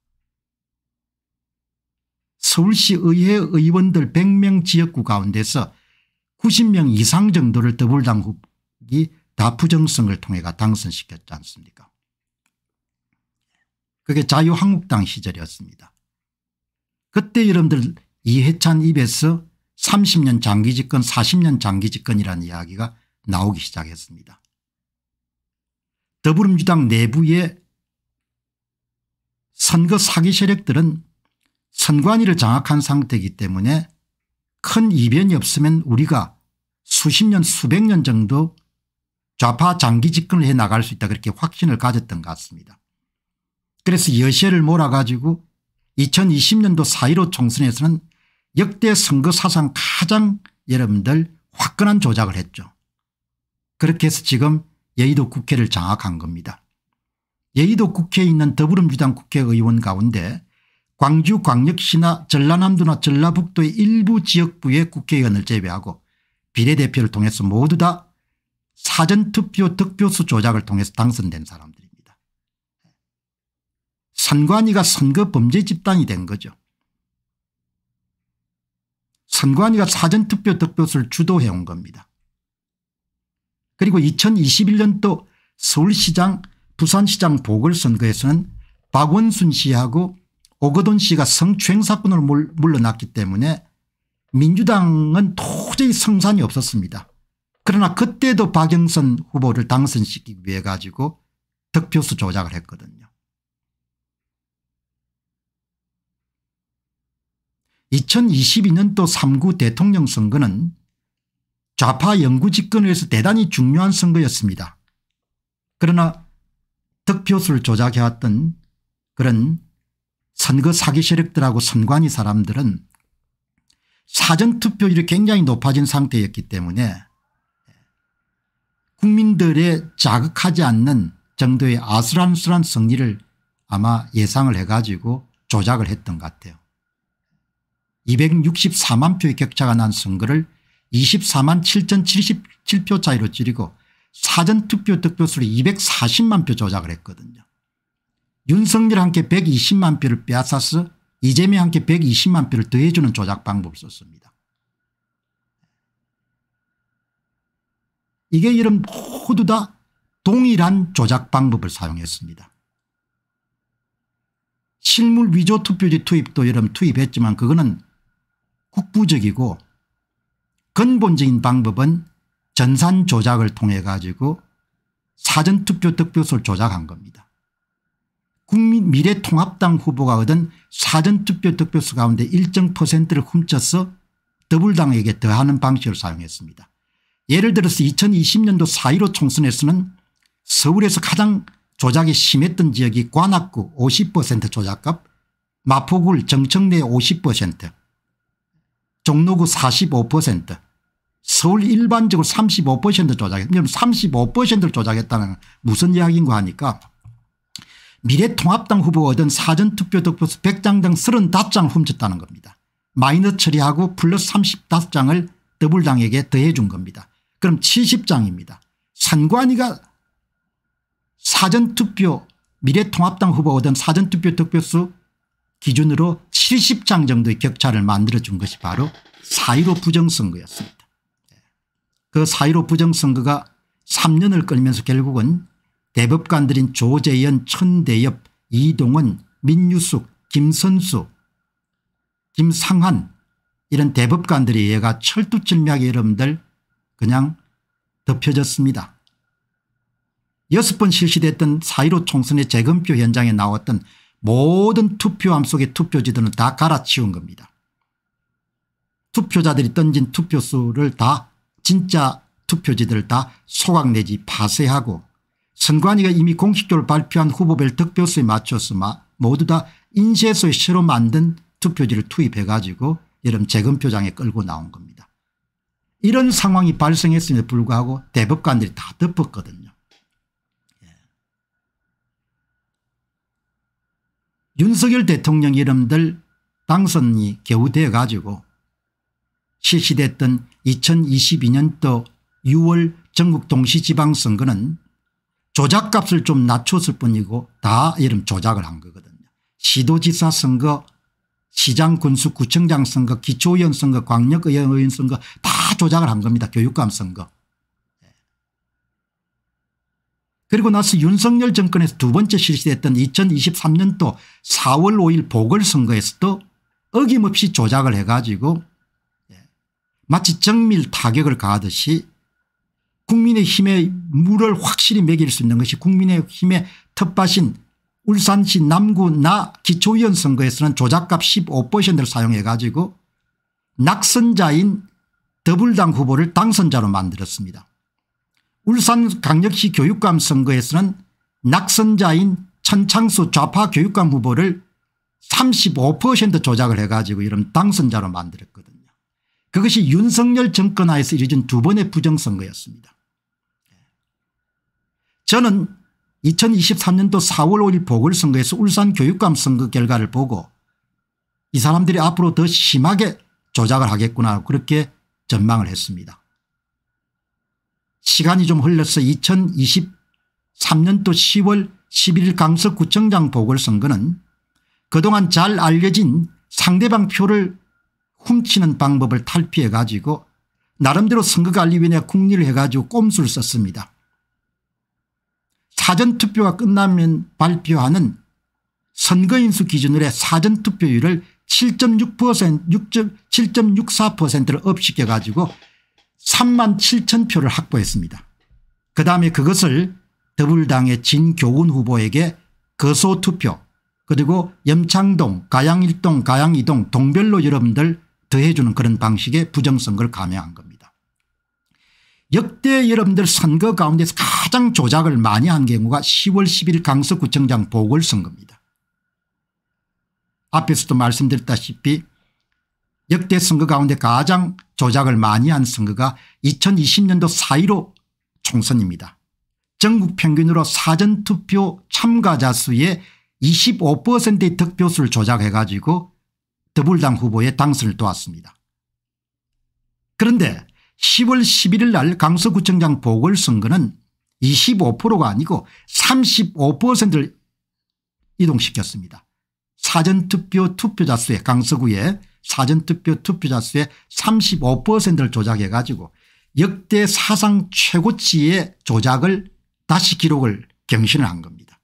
서울시 의회 의원들 100명 지역구 가운데서 90명 이상 정도를 더불당국이 다부정성을 통해가 당선시켰지 않습니까 그게 자유한국당 시절이었습니다. 그때 여러분들 이해찬 입에서 30년 장기집권 40년 장기집권이라는 이야기가 나오기 시작했습니다. 더불어민주당 내부의 선거 사기 세력들은 선관위를 장악한 상태이기 때문에 큰 이변이 없으면 우리가 수십 년 수백 년 정도 좌파 장기 집권을 해나갈 수 있다 그렇게 확신을 가졌던 것 같습니다. 그래서 여세를 몰아가지고 2020년도 4.15 총선에서는 역대 선거 사상 가장 여러분들 화끈한 조작을 했죠. 그렇게 해서 지금 여의도 국회를 장악한 겁니다. 여의도 국회에 있는 더불어민주당 국회의원 가운데 광주 광역시나 전라남도나 전라북도의 일부 지역구의 국회의원을 제외하고 비례대표를 통해서 모두 다 사전투표 득표수 조작을 통해서 당선된 사람들입니다. 선관위가 선거 범죄 집단이 된 거죠. 선관위가 사전투표 득표수를 주도해 온 겁니다. 그리고 2021년도 서울시장 부산시장 보궐선거에서는 박원순 씨하고 오거돈 씨가 성추행 사건으로 물러났기 때문에 민주당은 도저히 성산이 없었습니다. 그러나 그때도 박영선 후보를 당선시키기 위해 가지고 득표수 조작을 했거든요. 2022년도 3구 대통령 선거는 좌파 영구 집권에서 대단히 중요한 선거였습니다. 그러나 득표수를 조작해왔던 그런 선거 사기 세력들하고 선관위 사람들은 사전투표율이 굉장히 높아진 상태였기 때문에 국민들의 자극하지 않는 정도의 아슬아슬한 승리를 아마 예상을 해가지고 조작을 했던 것 같아요. 264만 표의 격차가 난 선거를 24만 7,077표 차이로 찌르고 사전투표 득표수를 240만 표 조작을 했거든요. 윤석열 함께 120만 표를 빼앗아서 이재명 함께 120만 표를 더해주는 조작 방법을 썼습니다. 이게 이런 모두 다 동일한 조작 방법을 사용했습니다. 실물 위조 투표지 투입도 여러 투입했지만 그거는 국부적이고 근본적인 방법은 전산 조작을 통해 가지고 사전투표 득표수를 조작한 겁니다. 국민 미래통합당 후보가 얻은 사전투표 득표수 가운데 일정 퍼센트를 훔쳐서 더불당에게 더하는 방식을 사용했습니다. 예를 들어서 2020년도 4.15 총선에서는 서울에서 가장 조작이 심했던 지역이 관악구 50% 조작값 마포구 정청래 50% 종로구 45% 서울 일반적으로 35% 조작했다. 35%를 조작했다는 무슨 이야기인고 하니까 미래통합당 후보가 얻은 사전투표 득표수 100장 등3 5장 훔쳤다는 겁니다. 마이너 처리하고 플러스 35장을 더블당에게 더해 준 겁니다. 그럼 70장입니다. 선관위가 사전투표 미래통합당 후보가 얻은 사전투표 득표수 기준으로 70장 정도의 격차를 만들어준 것이 바로 4.15 부정선거였습니다. 그4.15 부정선거가 3년을 끌면서 결국은 대법관들인 조재현 천대엽 이동은 민유숙 김선수 김상환 이런 대법관들이의가 철두철미하게 여러분들 그냥 덮여졌습니다. 여섯 번 실시됐던 4.15 총선의 재검표 현장에 나왔던 모든 투표함 속의 투표지들은 다 갈아치운 겁니다. 투표자들이 던진 투표수를 다 진짜 투표지들을 다 소각 내지 파쇄하고 선관위가 이미 공식적으로 발표한 후보별 득표수에 맞춰서 모두 다 인쇄소에 새로 만든 투표지를 투입해 가지고 여름 재검표장에 끌고 나온 겁니다. 이런 상황이 발생했음에도 불구하고 대법관들이 다 덮었거든요. 예. 윤석열 대통령 이름들 당선이 겨우 되어 가지고 실시됐던 2022년도 6월 전국 동시지방선거는 조작값을 좀 낮췄을 뿐이고 다 이름 조작을 한 거거든요. 시도지사 선거 시장 군수 구청장 선거 기초의원 선거 광역의원 선거 다 조작을 한 겁니다. 교육감 선거. 네. 그리고 나서 윤석열 정권에서 두 번째 실시됐던 2023년도 4월 5일 보궐선거에서도 어김없이 조작을 해가지고 마치 정밀 타격을 가하듯이 국민의힘의 물을 확실히 매길 수 있는 것이 국민의힘의 텃밭인 울산시 남구 나 기초위원 선거에서는 조작값 15%를 사용해 가지고 낙선자인 더불당 후보를 당선자로 만들었습니다. 울산 강력시 교육감 선거에서는 낙선자인 천창수 좌파 교육감 후보를 35% 조작을 해가지고 이런 당선자로 만들었거든요. 그것이 윤석열 정권 하에서 이뤄진 두 번의 부정선거였습니다. 저는 2023년도 4월 5일 보궐선거에서 울산 교육감 선거 결과를 보고 이 사람들이 앞으로 더 심하게 조작을 하겠구나 그렇게 전망을 했습니다. 시간이 좀 흘러서 2023년도 10월 11일 강서구청장 보궐선거는 그동안 잘 알려진 상대방 표를 훔치는 방법을 탈피해 가지고 나름대로 선거관리위원회 국리를 해가지고 꼼수를 썼습니다. 사전투표가 끝나면 발표하는 선거인수 기준으로 의 사전투표율을 7.6% 7.64%를 업시켜 가지고 3만 7천 표를 확보했습니다. 그다음에 그것을 더불당의 진교훈 후보에게 거소투표 그리고 염창동 가양1동가양2동 동별로 여러분들 더해주는 그런 방식의 부정선거를 감행한 겁니다. 역대 여러분들 선거 가운데서 가장 조작을 많이 한 경우가 10월 10일 강서구청장 보궐선거입니다. 앞에서도 말씀드렸다시피 역대 선거 가운데 가장 조작을 많이 한 선거가 2020년도 4.15 총선입니다. 전국 평균으로 사전투표 참가자 수의 25%의 득표수를 조작해 가지고 더불당 후보의 당선을 도왔습니다. 그런데 10월 11일 날 강서구청장 보궐선거는 25%가 아니고 35%를 이동시켰습니다. 사전투표 투표자 수에강서구에 사전투표 투표자 수의 35%를 조작해 가지고 역대 사상 최고치의 조작을 다시 기록을 경신을 한 겁니다.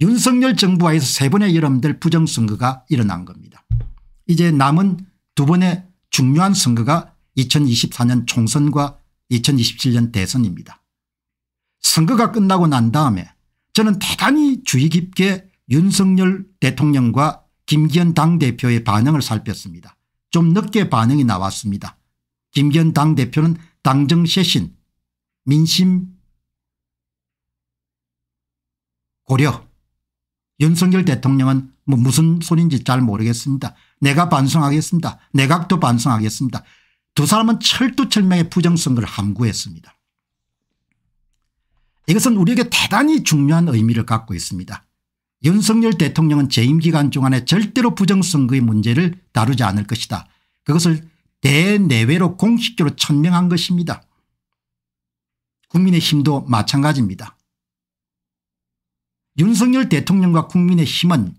윤석열 정부와에서세 번의 여러분들 부정선거가 일어난 겁니다. 이제 남은 두 번의 중요한 선거가 2024년 총선과 2027년 대선입니다. 선거가 끝나고 난 다음에 저는 대단히 주의 깊게 윤석열 대통령과 김기현 당대표의 반응을 살폈습니다. 좀 늦게 반응이 나왔습니다. 김기현 당대표는 당정 쇄신 민심 고려 윤석열 대통령은 뭐 무슨 소린지 잘 모르겠습니다. 내가 반성하겠습니다. 내각도 반성하겠습니다. 두 사람은 철두철명의 부정선거를 함구했습니다. 이것은 우리에게 대단히 중요한 의미를 갖고 있습니다. 윤석열 대통령은 재임 기간 중안에 절대로 부정선거의 문제를 다루지 않을 것이다. 그것을 대내외로 공식적으로 천명한 것입니다. 국민의힘도 마찬가지입니다. 윤석열 대통령과 국민의힘은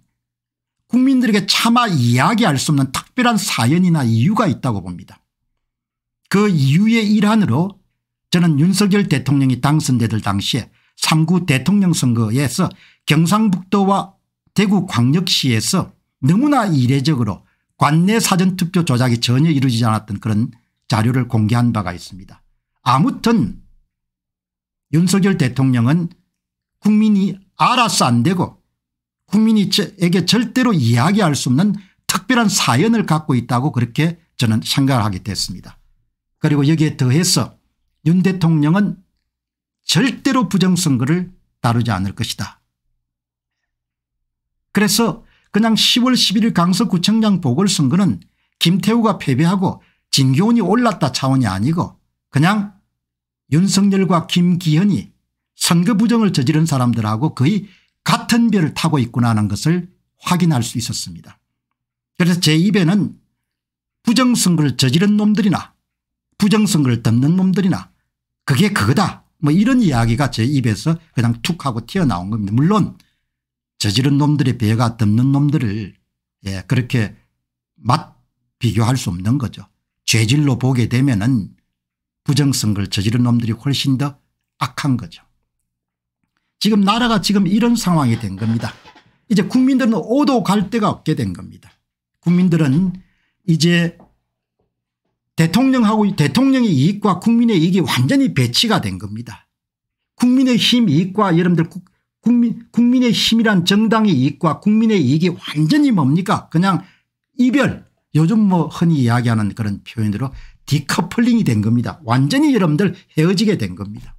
국민들에게 차마 이야기할 수 없는 특별한 사연이나 이유가 있다고 봅니다. 그 이유의 일환으로 저는 윤석열 대통령이 당선되들 당시에 3구 대통령 선거에서 경상북도와 대구 광역시에서 너무나 이례적으로 관내 사전투표 조작이 전혀 이루어지지 않았던 그런 자료를 공개한 바가 있습니다. 아무튼 윤석열 대통령은 국민이 알아서 안 되고 국민에게 절대로 이야기할 수 없는 특별한 사연을 갖고 있다고 그렇게 저는 생각을 하게 됐습니다. 그리고 여기에 더해서 윤 대통령은 절대로 부정선거를 다루지 않을 것이다. 그래서 그냥 10월 11일 강서구청장 보궐선거는 김태우가 패배하고 진교훈이 올랐다 차원이 아니고 그냥 윤석열과 김기현이 선거 부정을 저지른 사람들하고 거의 같은 배를 타고 있구나 하는 것을 확인할 수 있었습니다. 그래서 제 입에는 부정선거를 저지른 놈들이나 부정선거를 덮는 놈들이나 그게 그거다 뭐 이런 이야기가 제 입에서 그냥 툭 하고 튀어나온 겁니다. 물론 저지른 놈들의 배가 덮는 놈들을 예, 그렇게 맛 비교할 수 없는 거죠. 죄질로 보게 되면 은 부정선거를 저지른 놈들이 훨씬 더 악한 거죠. 지금 나라가 지금 이런 상황이 된 겁니다. 이제 국민들은 오도 갈 데가 없게 된 겁니다. 국민들은 이제 대통령하고 대통령의 이익과 국민의 이익이 완전히 배치가 된 겁니다. 국민의 힘 이익과 여러분들 국민, 국민의 힘이란 정당의 이익과 국민의 이익이 완전히 뭡니까 그냥 이별 요즘 뭐 흔히 이야기하는 그런 표현으로 디커플링이 된 겁니다. 완전히 여러분들 헤어지게 된 겁니다.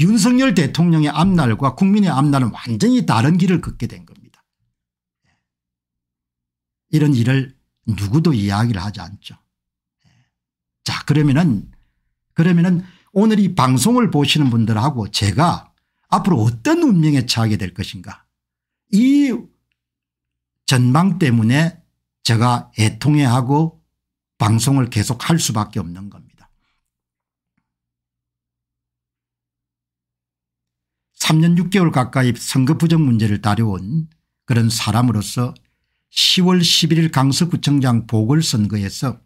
윤석열 대통령의 앞날과 국민의 앞날은 완전히 다른 길을 걷게 된 겁니다. 이런 일을 누구도 이야기를 하지 않죠. 자 그러면은 그러면은 오늘 이 방송을 보시는 분들하고 제가 앞으로 어떤 운명에 처하게 될 것인가 이 전망 때문에 제가 애통해하고 방송을 계속할 수밖에 없는 겁니다. 3년 6개월 가까이 선거 부정 문제를 다려온 그런 사람으로서 10월 11일 강서구청장 보궐선거에서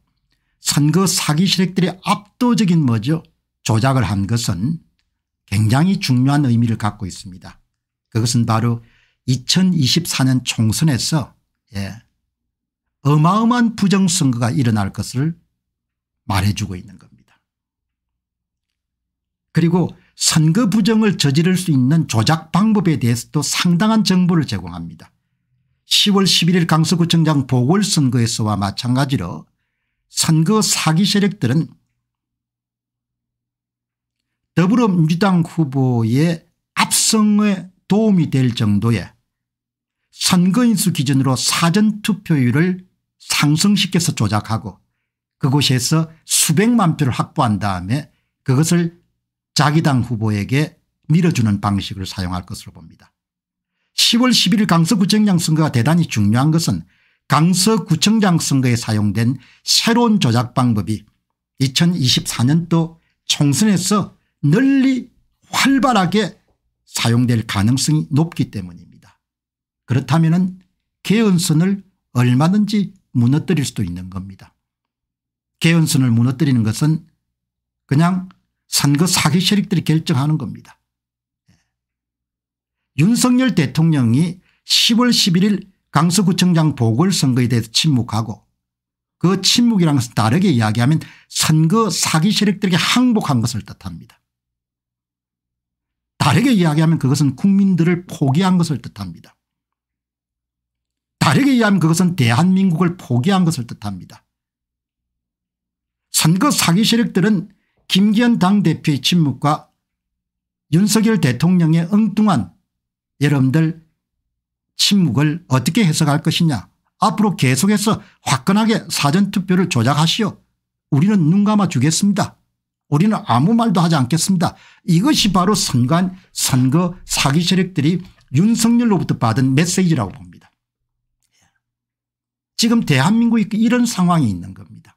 선거 사기 세력들의 압도적인 뭐죠 조작을 한 것은 굉장히 중요한 의미를 갖고 있습니다. 그것은 바로 2024년 총선에서 예, 어마어마한 부정선거가 일어날 것을 말해주고 있는 겁니다. 그리고 선거 부정을 저지를 수 있는 조작 방법에 대해서도 상당한 정보를 제공합니다. 10월 11일 강서구청장 보궐선거에서와 마찬가지로 선거 사기 세력들은 더불어민주당 후보의 압승에 도움이 될 정도의 선거인수 기준으로 사전투표율을 상승시켜서 조작하고 그곳에서 수백만 표를 확보한 다음에 그것을 자기당 후보에게 밀어주는 방식을 사용할 것으로 봅니다. 10월 11일 강서구청장 선거가 대단히 중요한 것은 강서구청장 선거에 사용된 새로운 조작 방법이 2024년도 총선에서 널리 활발하게 사용될 가능성이 높기 때문입니다. 그렇다면 개헌선을 얼마든지 무너뜨릴 수도 있는 겁니다. 개헌선을 무너뜨리는 것은 그냥 선거 그 사기 세력들이 결정하는 겁니다. 예. 윤석열 대통령이 10월 11일 강서구청장 보궐선거에 대해서 침묵하고 그 침묵이랑 다르게 이야기하면 선거 그 사기 세력들에게 항복한 것을 뜻합니다. 다르게 이야기하면 그것은 국민들을 포기한 것을 뜻합니다. 다르게 이야기하면 그것은 대한민국을 포기한 것을 뜻합니다. 선거 그 사기 세력들은 김기현 당대표의 침묵과 윤석열 대통령의 엉뚱한 여러분들 침묵을 어떻게 해석할 것이냐 앞으로 계속해서 화끈하게 사전투표를 조작하시오 우리는 눈 감아 주겠습니다 우리는 아무 말도 하지 않겠습니다 이것이 바로 선관 선거 사기 세력들이 윤석열로부터 받은 메시지라고 봅니다 지금 대한민국이 이런 상황이 있는 겁니다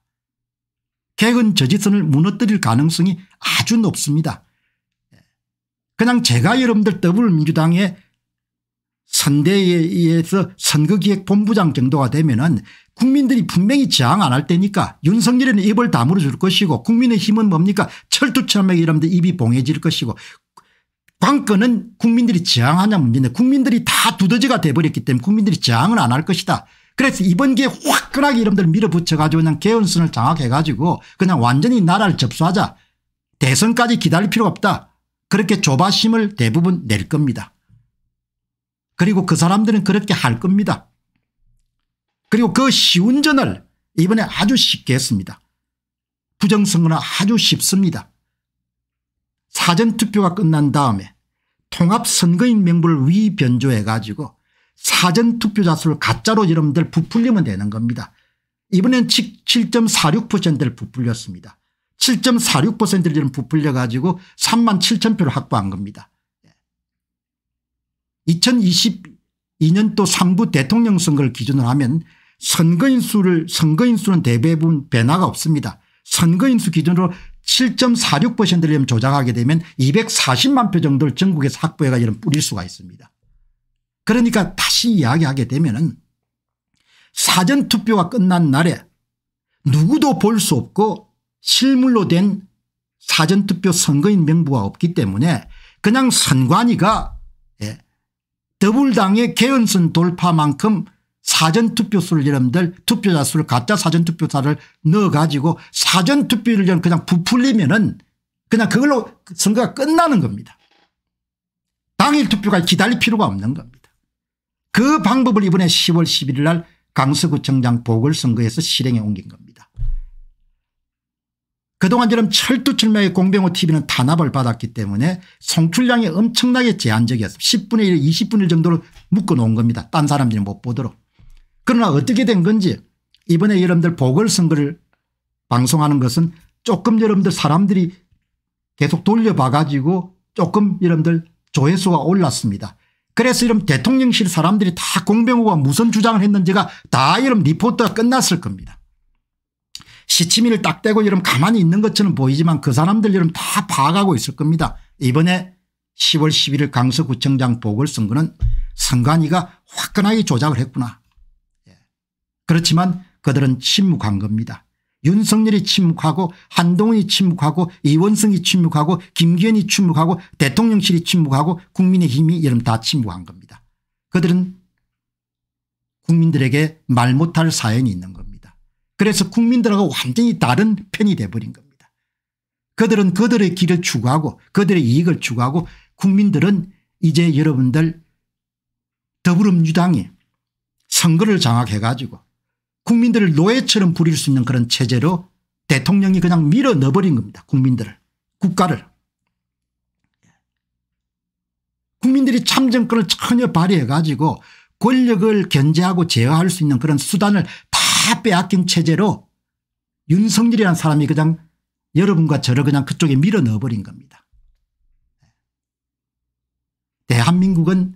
개헌 저지선을 무너뜨릴 가능성이 아주 높습니다. 그냥 제가 여러분들 더불어민주당의 선대에 서 선거기획본부장 정도가 되면 은 국민들이 분명히 저항 안할 테니까 윤석열은 입을 다물어 줄 것이고 국민의힘은 뭡니까 철두철미하게 이러면 입이 봉해질 것이고 관건은 국민들이 저항하냐 문제인데 국민들이 다 두더지가 돼버렸기 때문에 국민들이 저항을 안할 것이다. 그래서 이번 기회에 화끈하게 이름들 밀어붙여가지고 그냥 개헌선을 장악해가지고 그냥 완전히 나라를 접수하자. 대선까지 기다릴 필요 가 없다. 그렇게 조바심을 대부분 낼 겁니다. 그리고 그 사람들은 그렇게 할 겁니다. 그리고 그 시운전을 이번에 아주 쉽게 했습니다. 부정선거는 아주 쉽습니다. 사전투표가 끝난 다음에 통합선거인 명부를 위변조해가지고 사전투표자 수를 가짜로 여러분들 부풀리면 되는 겁니다. 이번엔 7.46%를 부풀렸습니다. 7.46%를 지금 부풀려 가지고 3만 7천 표를 확보한 겁니다. 2022년도 예. 3부 대통령 선거를 기준으로 하면 선거인 수를 선거인 수는 대부분 변화가 없습니다. 선거인 수 기준으로 7.46%를 조작하게 되면 240만 표 정도를 전국에서 확보해가 이런 뿌릴 수가 있습니다. 그러니까 다시 이야기하게 되면 사전투표가 끝난 날에 누구도 볼 수 없고 실물로 된 사전투표 선거인 명부가 없기 때문에 그냥 선관위가 예, 더불당의 개연선 돌파만큼 사전투표수를 여러분들 투표자 수를 가짜 사전투표사를 넣어가지고 사전투표를 그냥 부풀리면 은 그냥 그걸로 선거가 끝나는 겁니다. 당일 투표가 기다릴 필요가 없는 겁니다. 그 방법을 이번에 10월 11일 날 강서구청장 보궐선거에서 실행에 옮긴 겁니다. 그동안처럼 철두철미하게 공병호 TV는 탄압을 받았기 때문에 송출량이 엄청나게 제한적이었습니다. 10분의 1, 20분의 1 정도로 묶어놓은 겁니다. 딴 사람들이 못 보도록. 그러나 어떻게 된 건지 이번에 여러분들 보궐선거를 방송하는 것은 조금 여러분들 사람들이 계속 돌려봐 가지고 조금 여러분들 조회수가 올랐습니다. 그래서 이런 대통령실 사람들이 다 공병호가 무슨 주장을 했는지가 다 이런 리포트가 끝났을 겁니다. 시치미를 딱 떼고 이런 가만히 있는 것처럼 보이지만 그 사람들 이름 다 파악하고 있을 겁니다. 이번에 10월 11일 강서구청장 보궐선거는 선관위가 화끈하게 조작을 했구나. 예. 그렇지만 그들은 침묵한 겁니다. 윤석열이 침묵하고 한동훈이 침묵하고 이원성이 침묵하고 김기현이 침묵하고 대통령실이 침묵하고 국민의힘이 여름 다 침묵한 겁니다. 그들은 국민들에게 말 못할 사연이 있는 겁니다. 그래서 국민들하고 완전히 다른 편이 돼버린 겁니다. 그들은 그들의 길을 추구하고 그들의 이익을 추구하고 국민들은 이제 여러분들 더불어민주당이 선거를 장악해가지고 국민들을 노예처럼 부릴 수 있는 그런 체제로 대통령이 그냥 밀어 넣어버린 겁니다. 국민들을 국가를 국민들이 참정권을 전혀 발휘해 가지고 권력을 견제하고 제어할 수 있는 그런 수단을 다 빼앗긴 체제로 윤석열이라는 사람이 그냥 여러분과 저를 그냥 그쪽에 밀어 넣어버린 겁니다. 대한민국은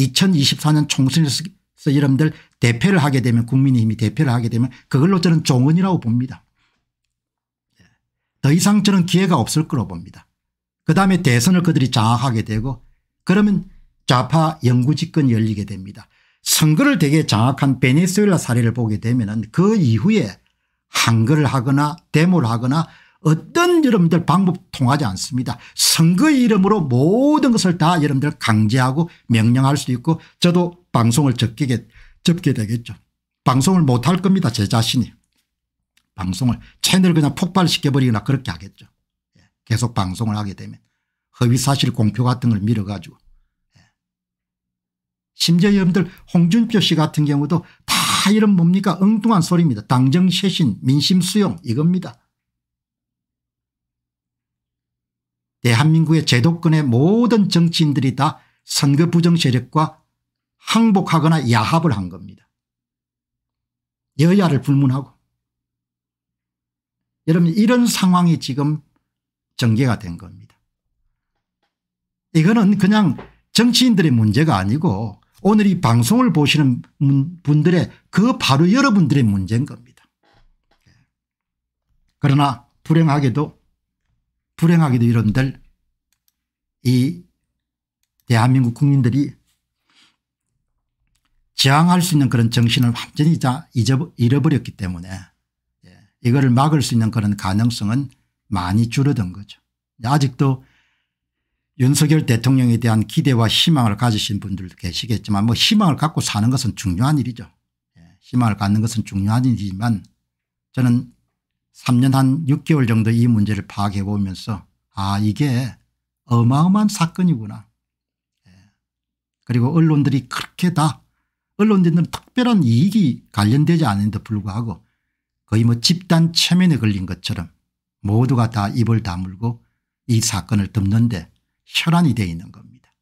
2024년 총선에서 여러분들 대표를 하게 되면 국민의힘이 대표를 하게 되면 그걸로 저는 종언이라고 봅니다. 더 이상 저는 기회가 없을 거로 봅니다. 그다음에 대선을 그들이 장악하게 되고 그러면 좌파 영구집권이 열리게 됩니다. 선거를 되게 장악한 베네수엘라 사례를 보게 되면 그 이후에 한글을 하거나 데모를 하거나 어떤 여러분들 방법 통하지 않습니다. 선거의 이름으로 모든 것을 다 여러분들 강제하고 명령할 수도 있고 저도 방송을 적게 접게 되겠죠. 방송을 못할 겁니다. 제 자신이. 방송을 채널 그냥 폭발시켜버리거나 그렇게 하겠죠. 예, 계속 방송을 하게 되면 허위사실 공표 같은 걸 밀어가지고 예. 심지어 여러분들 홍준표 씨 같은 경우도 다 이런 뭡니까 엉뚱한 소리입니다. 당정 쇄신 민심 수용 이겁니다. 대한민국의 제도권의 모든 정치인들이 다 선거 부정 세력과 항복하거나 야합을 한 겁니다. 여야를 불문하고. 여러분 이런 상황이 지금 전개가 된 겁니다. 이거는 그냥 정치인들의 문제가 아니고 오늘 이 방송을 보시는 분들의 그 바로 여러분들의 문제인 겁니다. 그러나 불행하게도 불행하게도 이런들이 대한민국 국민들이 저항할 수 있는 그런 정신을 완전히 다 잃어버렸기 때문에 예, 이거를 막을 수 있는 그런 가능성은 많이 줄어든 거죠. 아직도 윤석열 대통령에 대한 기대와 희망을 가지신 분들도 계시겠지만 뭐 희망을 갖고 사는 것은 중요한 일이죠. 예, 희망을 갖는 것은 중요한 일이지만 저는 3년 한 6개월 정도 이 문제를 파악해 보면서 아 이게 어마어마한 사건이구나. 예, 그리고 언론들이 그렇게 다 언론들은 특별한 이익이 관련되지 않은데 불구하고 거의 뭐 집단 체면에 걸린 것처럼 모두가 다 입을 다물고 이 사건을 덮는데 혈안이 되어 있는 겁니다.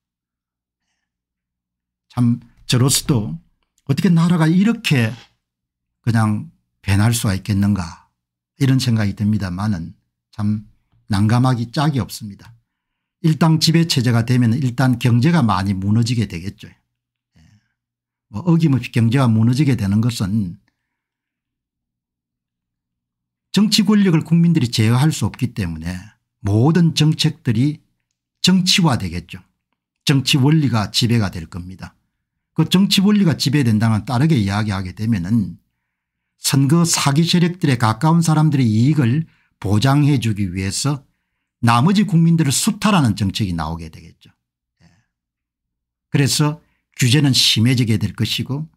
참 저로서도 어떻게 나라가 이렇게 그냥 변할 수가 있겠는가 이런 생각이 듭니다만은 참 난감하기 짝이 없습니다. 일당 지배체제가 되면 일단 경제가 많이 무너지게 되겠죠. 뭐 어김없이 경제가 무너지게 되는 것은 정치 권력을 국민들이 제어할 수 없기 때문에 모든 정책들이 정치화되겠죠. 정치 원리가 지배가 될 겁니다. 그 정치 원리가 지배된다면 따르게 이야기하게 되면 은 선거 사기 세력들에 가까운 사람들의 이익을 보장해 주기 위해서 나머지 국민들을 수탈하는 정책이 나오게 되겠죠. 예. 그래서 규제는 심해지게 될 것이고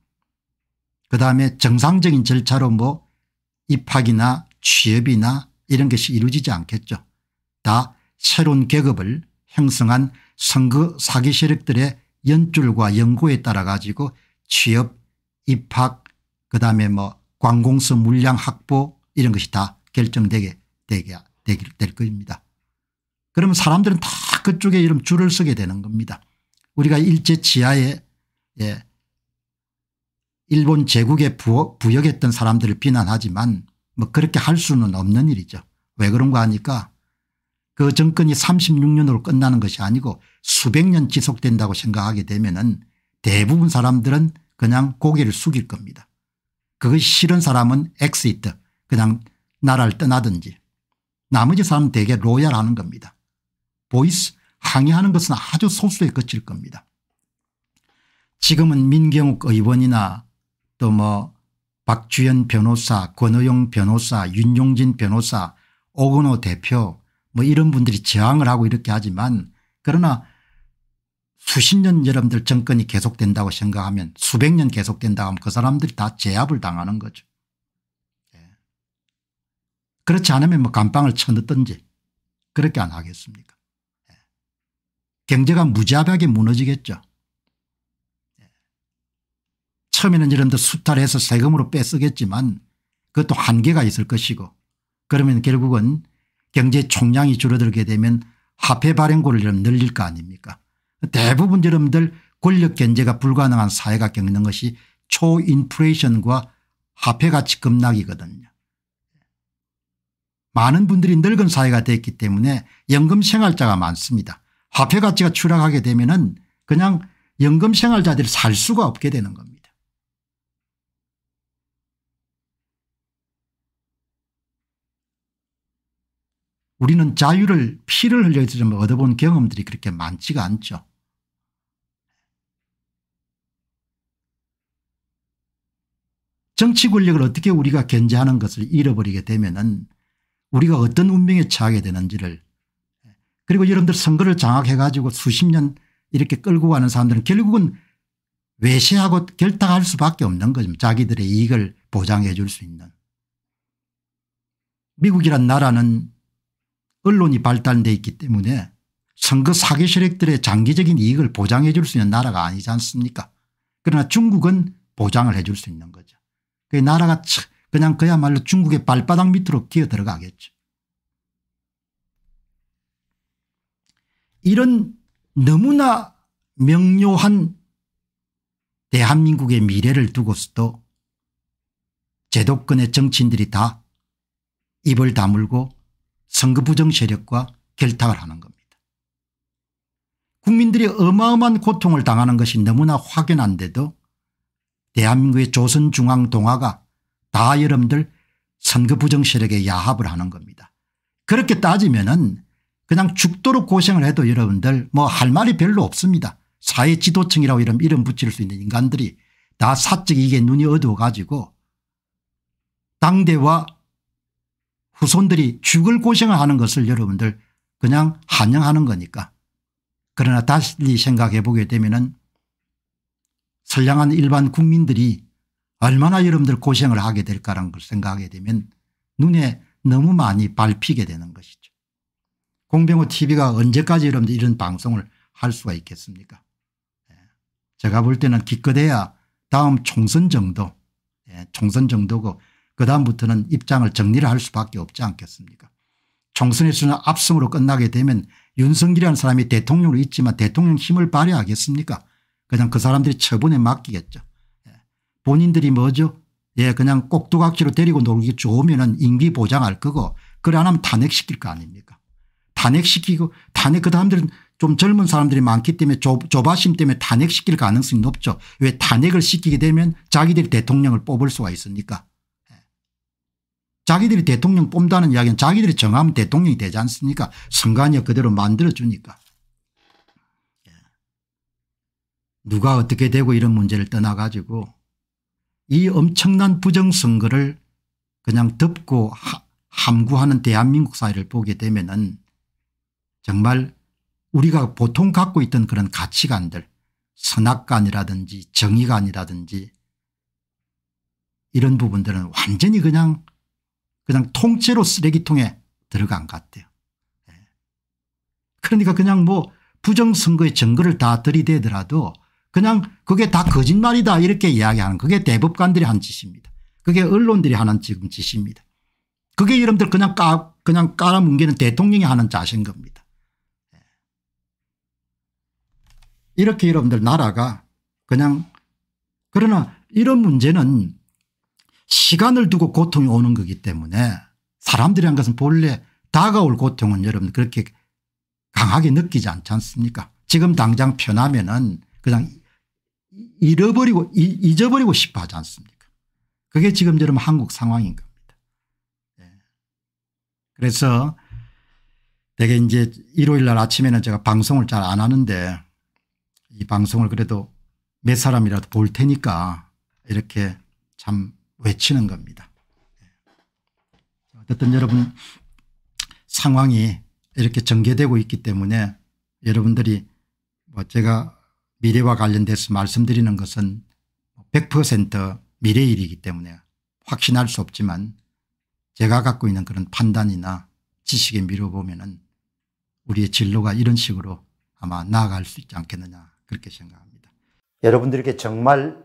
그다음에 정상적인 절차로 뭐 입학이나 취업이나 이런 것이 이루어지지 않겠죠. 다 새로운 계급을 형성한 선거 사기 세력들의 연줄과 연구에 따라 가지고 취업 입학 그다음에 뭐 관공서 물량 확보 이런 것이 다 결정되게 되게 될 겁니다. 그러면 사람들은 다 그쪽에 이런 줄을 서게 되는 겁니다. 우리가 일제 지하에 예. 일본 제국에 부역, 했던 사람들을 비난하지만 뭐 그렇게 할 수는 없는 일이죠. 왜 그런가 하니까 그 정권이 36년으로 끝나는 것이 아니고 수백 년 지속된다고 생각하게 되면 은 대부분 사람들은 그냥 고개를 숙일 겁니다. 그것이 싫은 사람은 엑스이트 그냥 나라를 떠나든지 나머지 사람 대개 로얄하는 겁니다. 보이스 항의하는 것은 아주 소수에 그칠 겁니다. 지금은 민경욱 의원이나 또 뭐 박주현 변호사 권호용 변호사 윤용진 변호사 오근호 대표 뭐 이런 분들이 저항을 하고 이렇게 하지만 그러나 수십 년 여러분들 정권이 계속된다고 생각하면 수백 년 계속된다고 하면 그 사람들이 다 제압을 당하는 거죠. 예. 그렇지 않으면 뭐 감방을 쳐넣든지 그렇게 안 하겠습니까. 예. 경제가 무자비하게 무너지겠죠. 처음에는 이런데 수탈해서 세금으로 빼쓰겠지만 그것도 한계가 있을 것이고 그러면 결국은 경제 총량이 줄어들게 되면 화폐 발행고를 늘릴 거 아닙니까 대부분 여러분들 권력 견제가 불가능한 사회가 겪는 것이 초인플레이션과 화폐가치 급락이거든요. 많은 분들이 늙은 사회가 됐기 때문에 연금 생활자가 많습니다. 화폐가치가 추락하게 되면 은 그냥 연금 생활자들이 살 수가 없게 되는 겁니다. 우리는 자유를 피를 흘려서 좀 뭐 얻어본 경험들이 그렇게 많지가 않죠. 정치 권력을 어떻게 우리가 견제하는 것을 잃어버리게 되면은 우리가 어떤 운명에 처하게 되는지를 그리고 여러분들 선거를 장악해 가지고 수십 년 이렇게 끌고 가는 사람들은 결국은 외세하고 결탁할 수밖에 없는 거죠. 자기들의 이익을 보장해 줄 수 있는. 미국이란 나라는 언론이 발달되어 있기 때문에 선거 사기 세력들의 장기적인 이익을 보장해 줄 수 있는 나라가 아니지 않습니까 그러나 중국은 보장을 해 줄 수 있는 거죠. 그 나라가 그냥 그야말로 중국의 발바닥 밑으로 기어 들어가겠죠. 이런 너무나 명료한 대한민국의 미래를 두고서도 제도권의 정치인들이 다 입을 다물고 선거 부정 세력과 결탁을 하는 겁니다. 국민들이 어마어마한 고통을 당하는 것이 너무나 확연한데도 대한민국의 조선중앙동화가 다 여러분들 선거 부정 세력에 야합을 하는 겁니다. 그렇게 따지면 은 그냥 죽도록 고생을 해도 여러분들 뭐 할 말이 별로 없습니다. 사회 지도층이라고 이름 이름 붙일 수 있는 인간들이 다 사적 이게 눈이 어두워 가지고 당대와 후손들이 죽을 고생을 하는 것을 여러분들 그냥 환영하는 거니까. 그러나 다시 생각해 보게 되면 선량한 일반 국민들이 얼마나 여러분들 고생을 하게 될까라는 걸 생각하게 되면 눈에 너무 많이 밟히게 되는 것이죠. 공병호 tv가 언제까지 여러분들 이런 방송을 할 수가 있겠습니까 예. 제가 볼 때는 기껏해야 다음 총선 정도 예, 총선 정도고 그다음부터는 입장을 정리를 할 수밖에 없지 않겠습니까 총선의 수는 압승으로 끝나게 되면 윤석열이라는 사람이 대통령으로 있지만 대통령 힘을 발휘하겠습니까 그냥 그 사람들이 처분에 맡기겠죠. 예. 본인들이 뭐죠 예 그냥 꼭두각시로 데리고 놀기 좋으면 임기 보장할 거고 그래 안 하면 탄핵시킬 거 아닙니까 탄핵시키고 탄핵 그 다음들은 좀 젊은 사람들이 많기 때문에 좁, 좁아심 때문에 탄핵시킬 가능성이 높죠. 왜 탄핵을 시키게 되면 자기들이 대통령을 뽑을 수가 있으니까. 자기들이 대통령 뽑다는 이야기는 자기들이 정하면 대통령이 되지 않습니까 선관위 그대로 만들어주니까. 예. 누가 어떻게 되고 이런 문제를 떠나가지고 이 엄청난 부정선거를 그냥 덮고 함구하는 대한민국 사회를 보게 되면 은 정말 우리가 보통 갖고 있던 그런 가치관들 선악관이라든지 정의관이라든지 이런 부분들은 완전히 그냥 그냥 통째로 쓰레기통에 들어간 것 같아요. 예. 그러니까 그냥 뭐 부정선거의 증거를 다 들이대더라도 그냥 그게 다 거짓말이다 이렇게 이야기하는 그게 대법관들이 한 짓입니다. 그게 언론들이 하는 지금 짓입니다. 그게 여러분들 그냥 까 그냥 깔아뭉개는 대통령이 하는 자신 겁니다. 예. 이렇게 여러분들 나라가 그냥 그러나 이런 문제는 시간을 두고 고통이 오는 거기 때문에 사람들이한 것은 본래 다가올 고통은 여러분 그렇게 강하게 느끼지 않지 않습니까 지금 당장 편하면 은 그냥 잃어버리고 잊어버리고 싶어 하지 않습니까 그게 지금 여러분 한국 상황인 겁니다. 네. 그래서 되게 이제 일요일 날 아침에는 제가 방송을 잘 안 하는데 이 방송을 그래도 몇 사람이라도 볼 테니까 이렇게 참 외치는 겁니다. 어쨌든 여러분 상황이 이렇게 전개되고 있기 때문에 여러분들이 뭐 제가 미래와 관련돼서 말씀드리는 것은 100% 미래일이기 때문에 확신할 수 없지만 제가 갖고 있는 그런 판단이나 지식에 미뤄보면 은 우리의 진로가 이런 식으로 아마 나아갈 수 있지 않겠느냐 그렇게 생각합니다. 여러분들에게 정말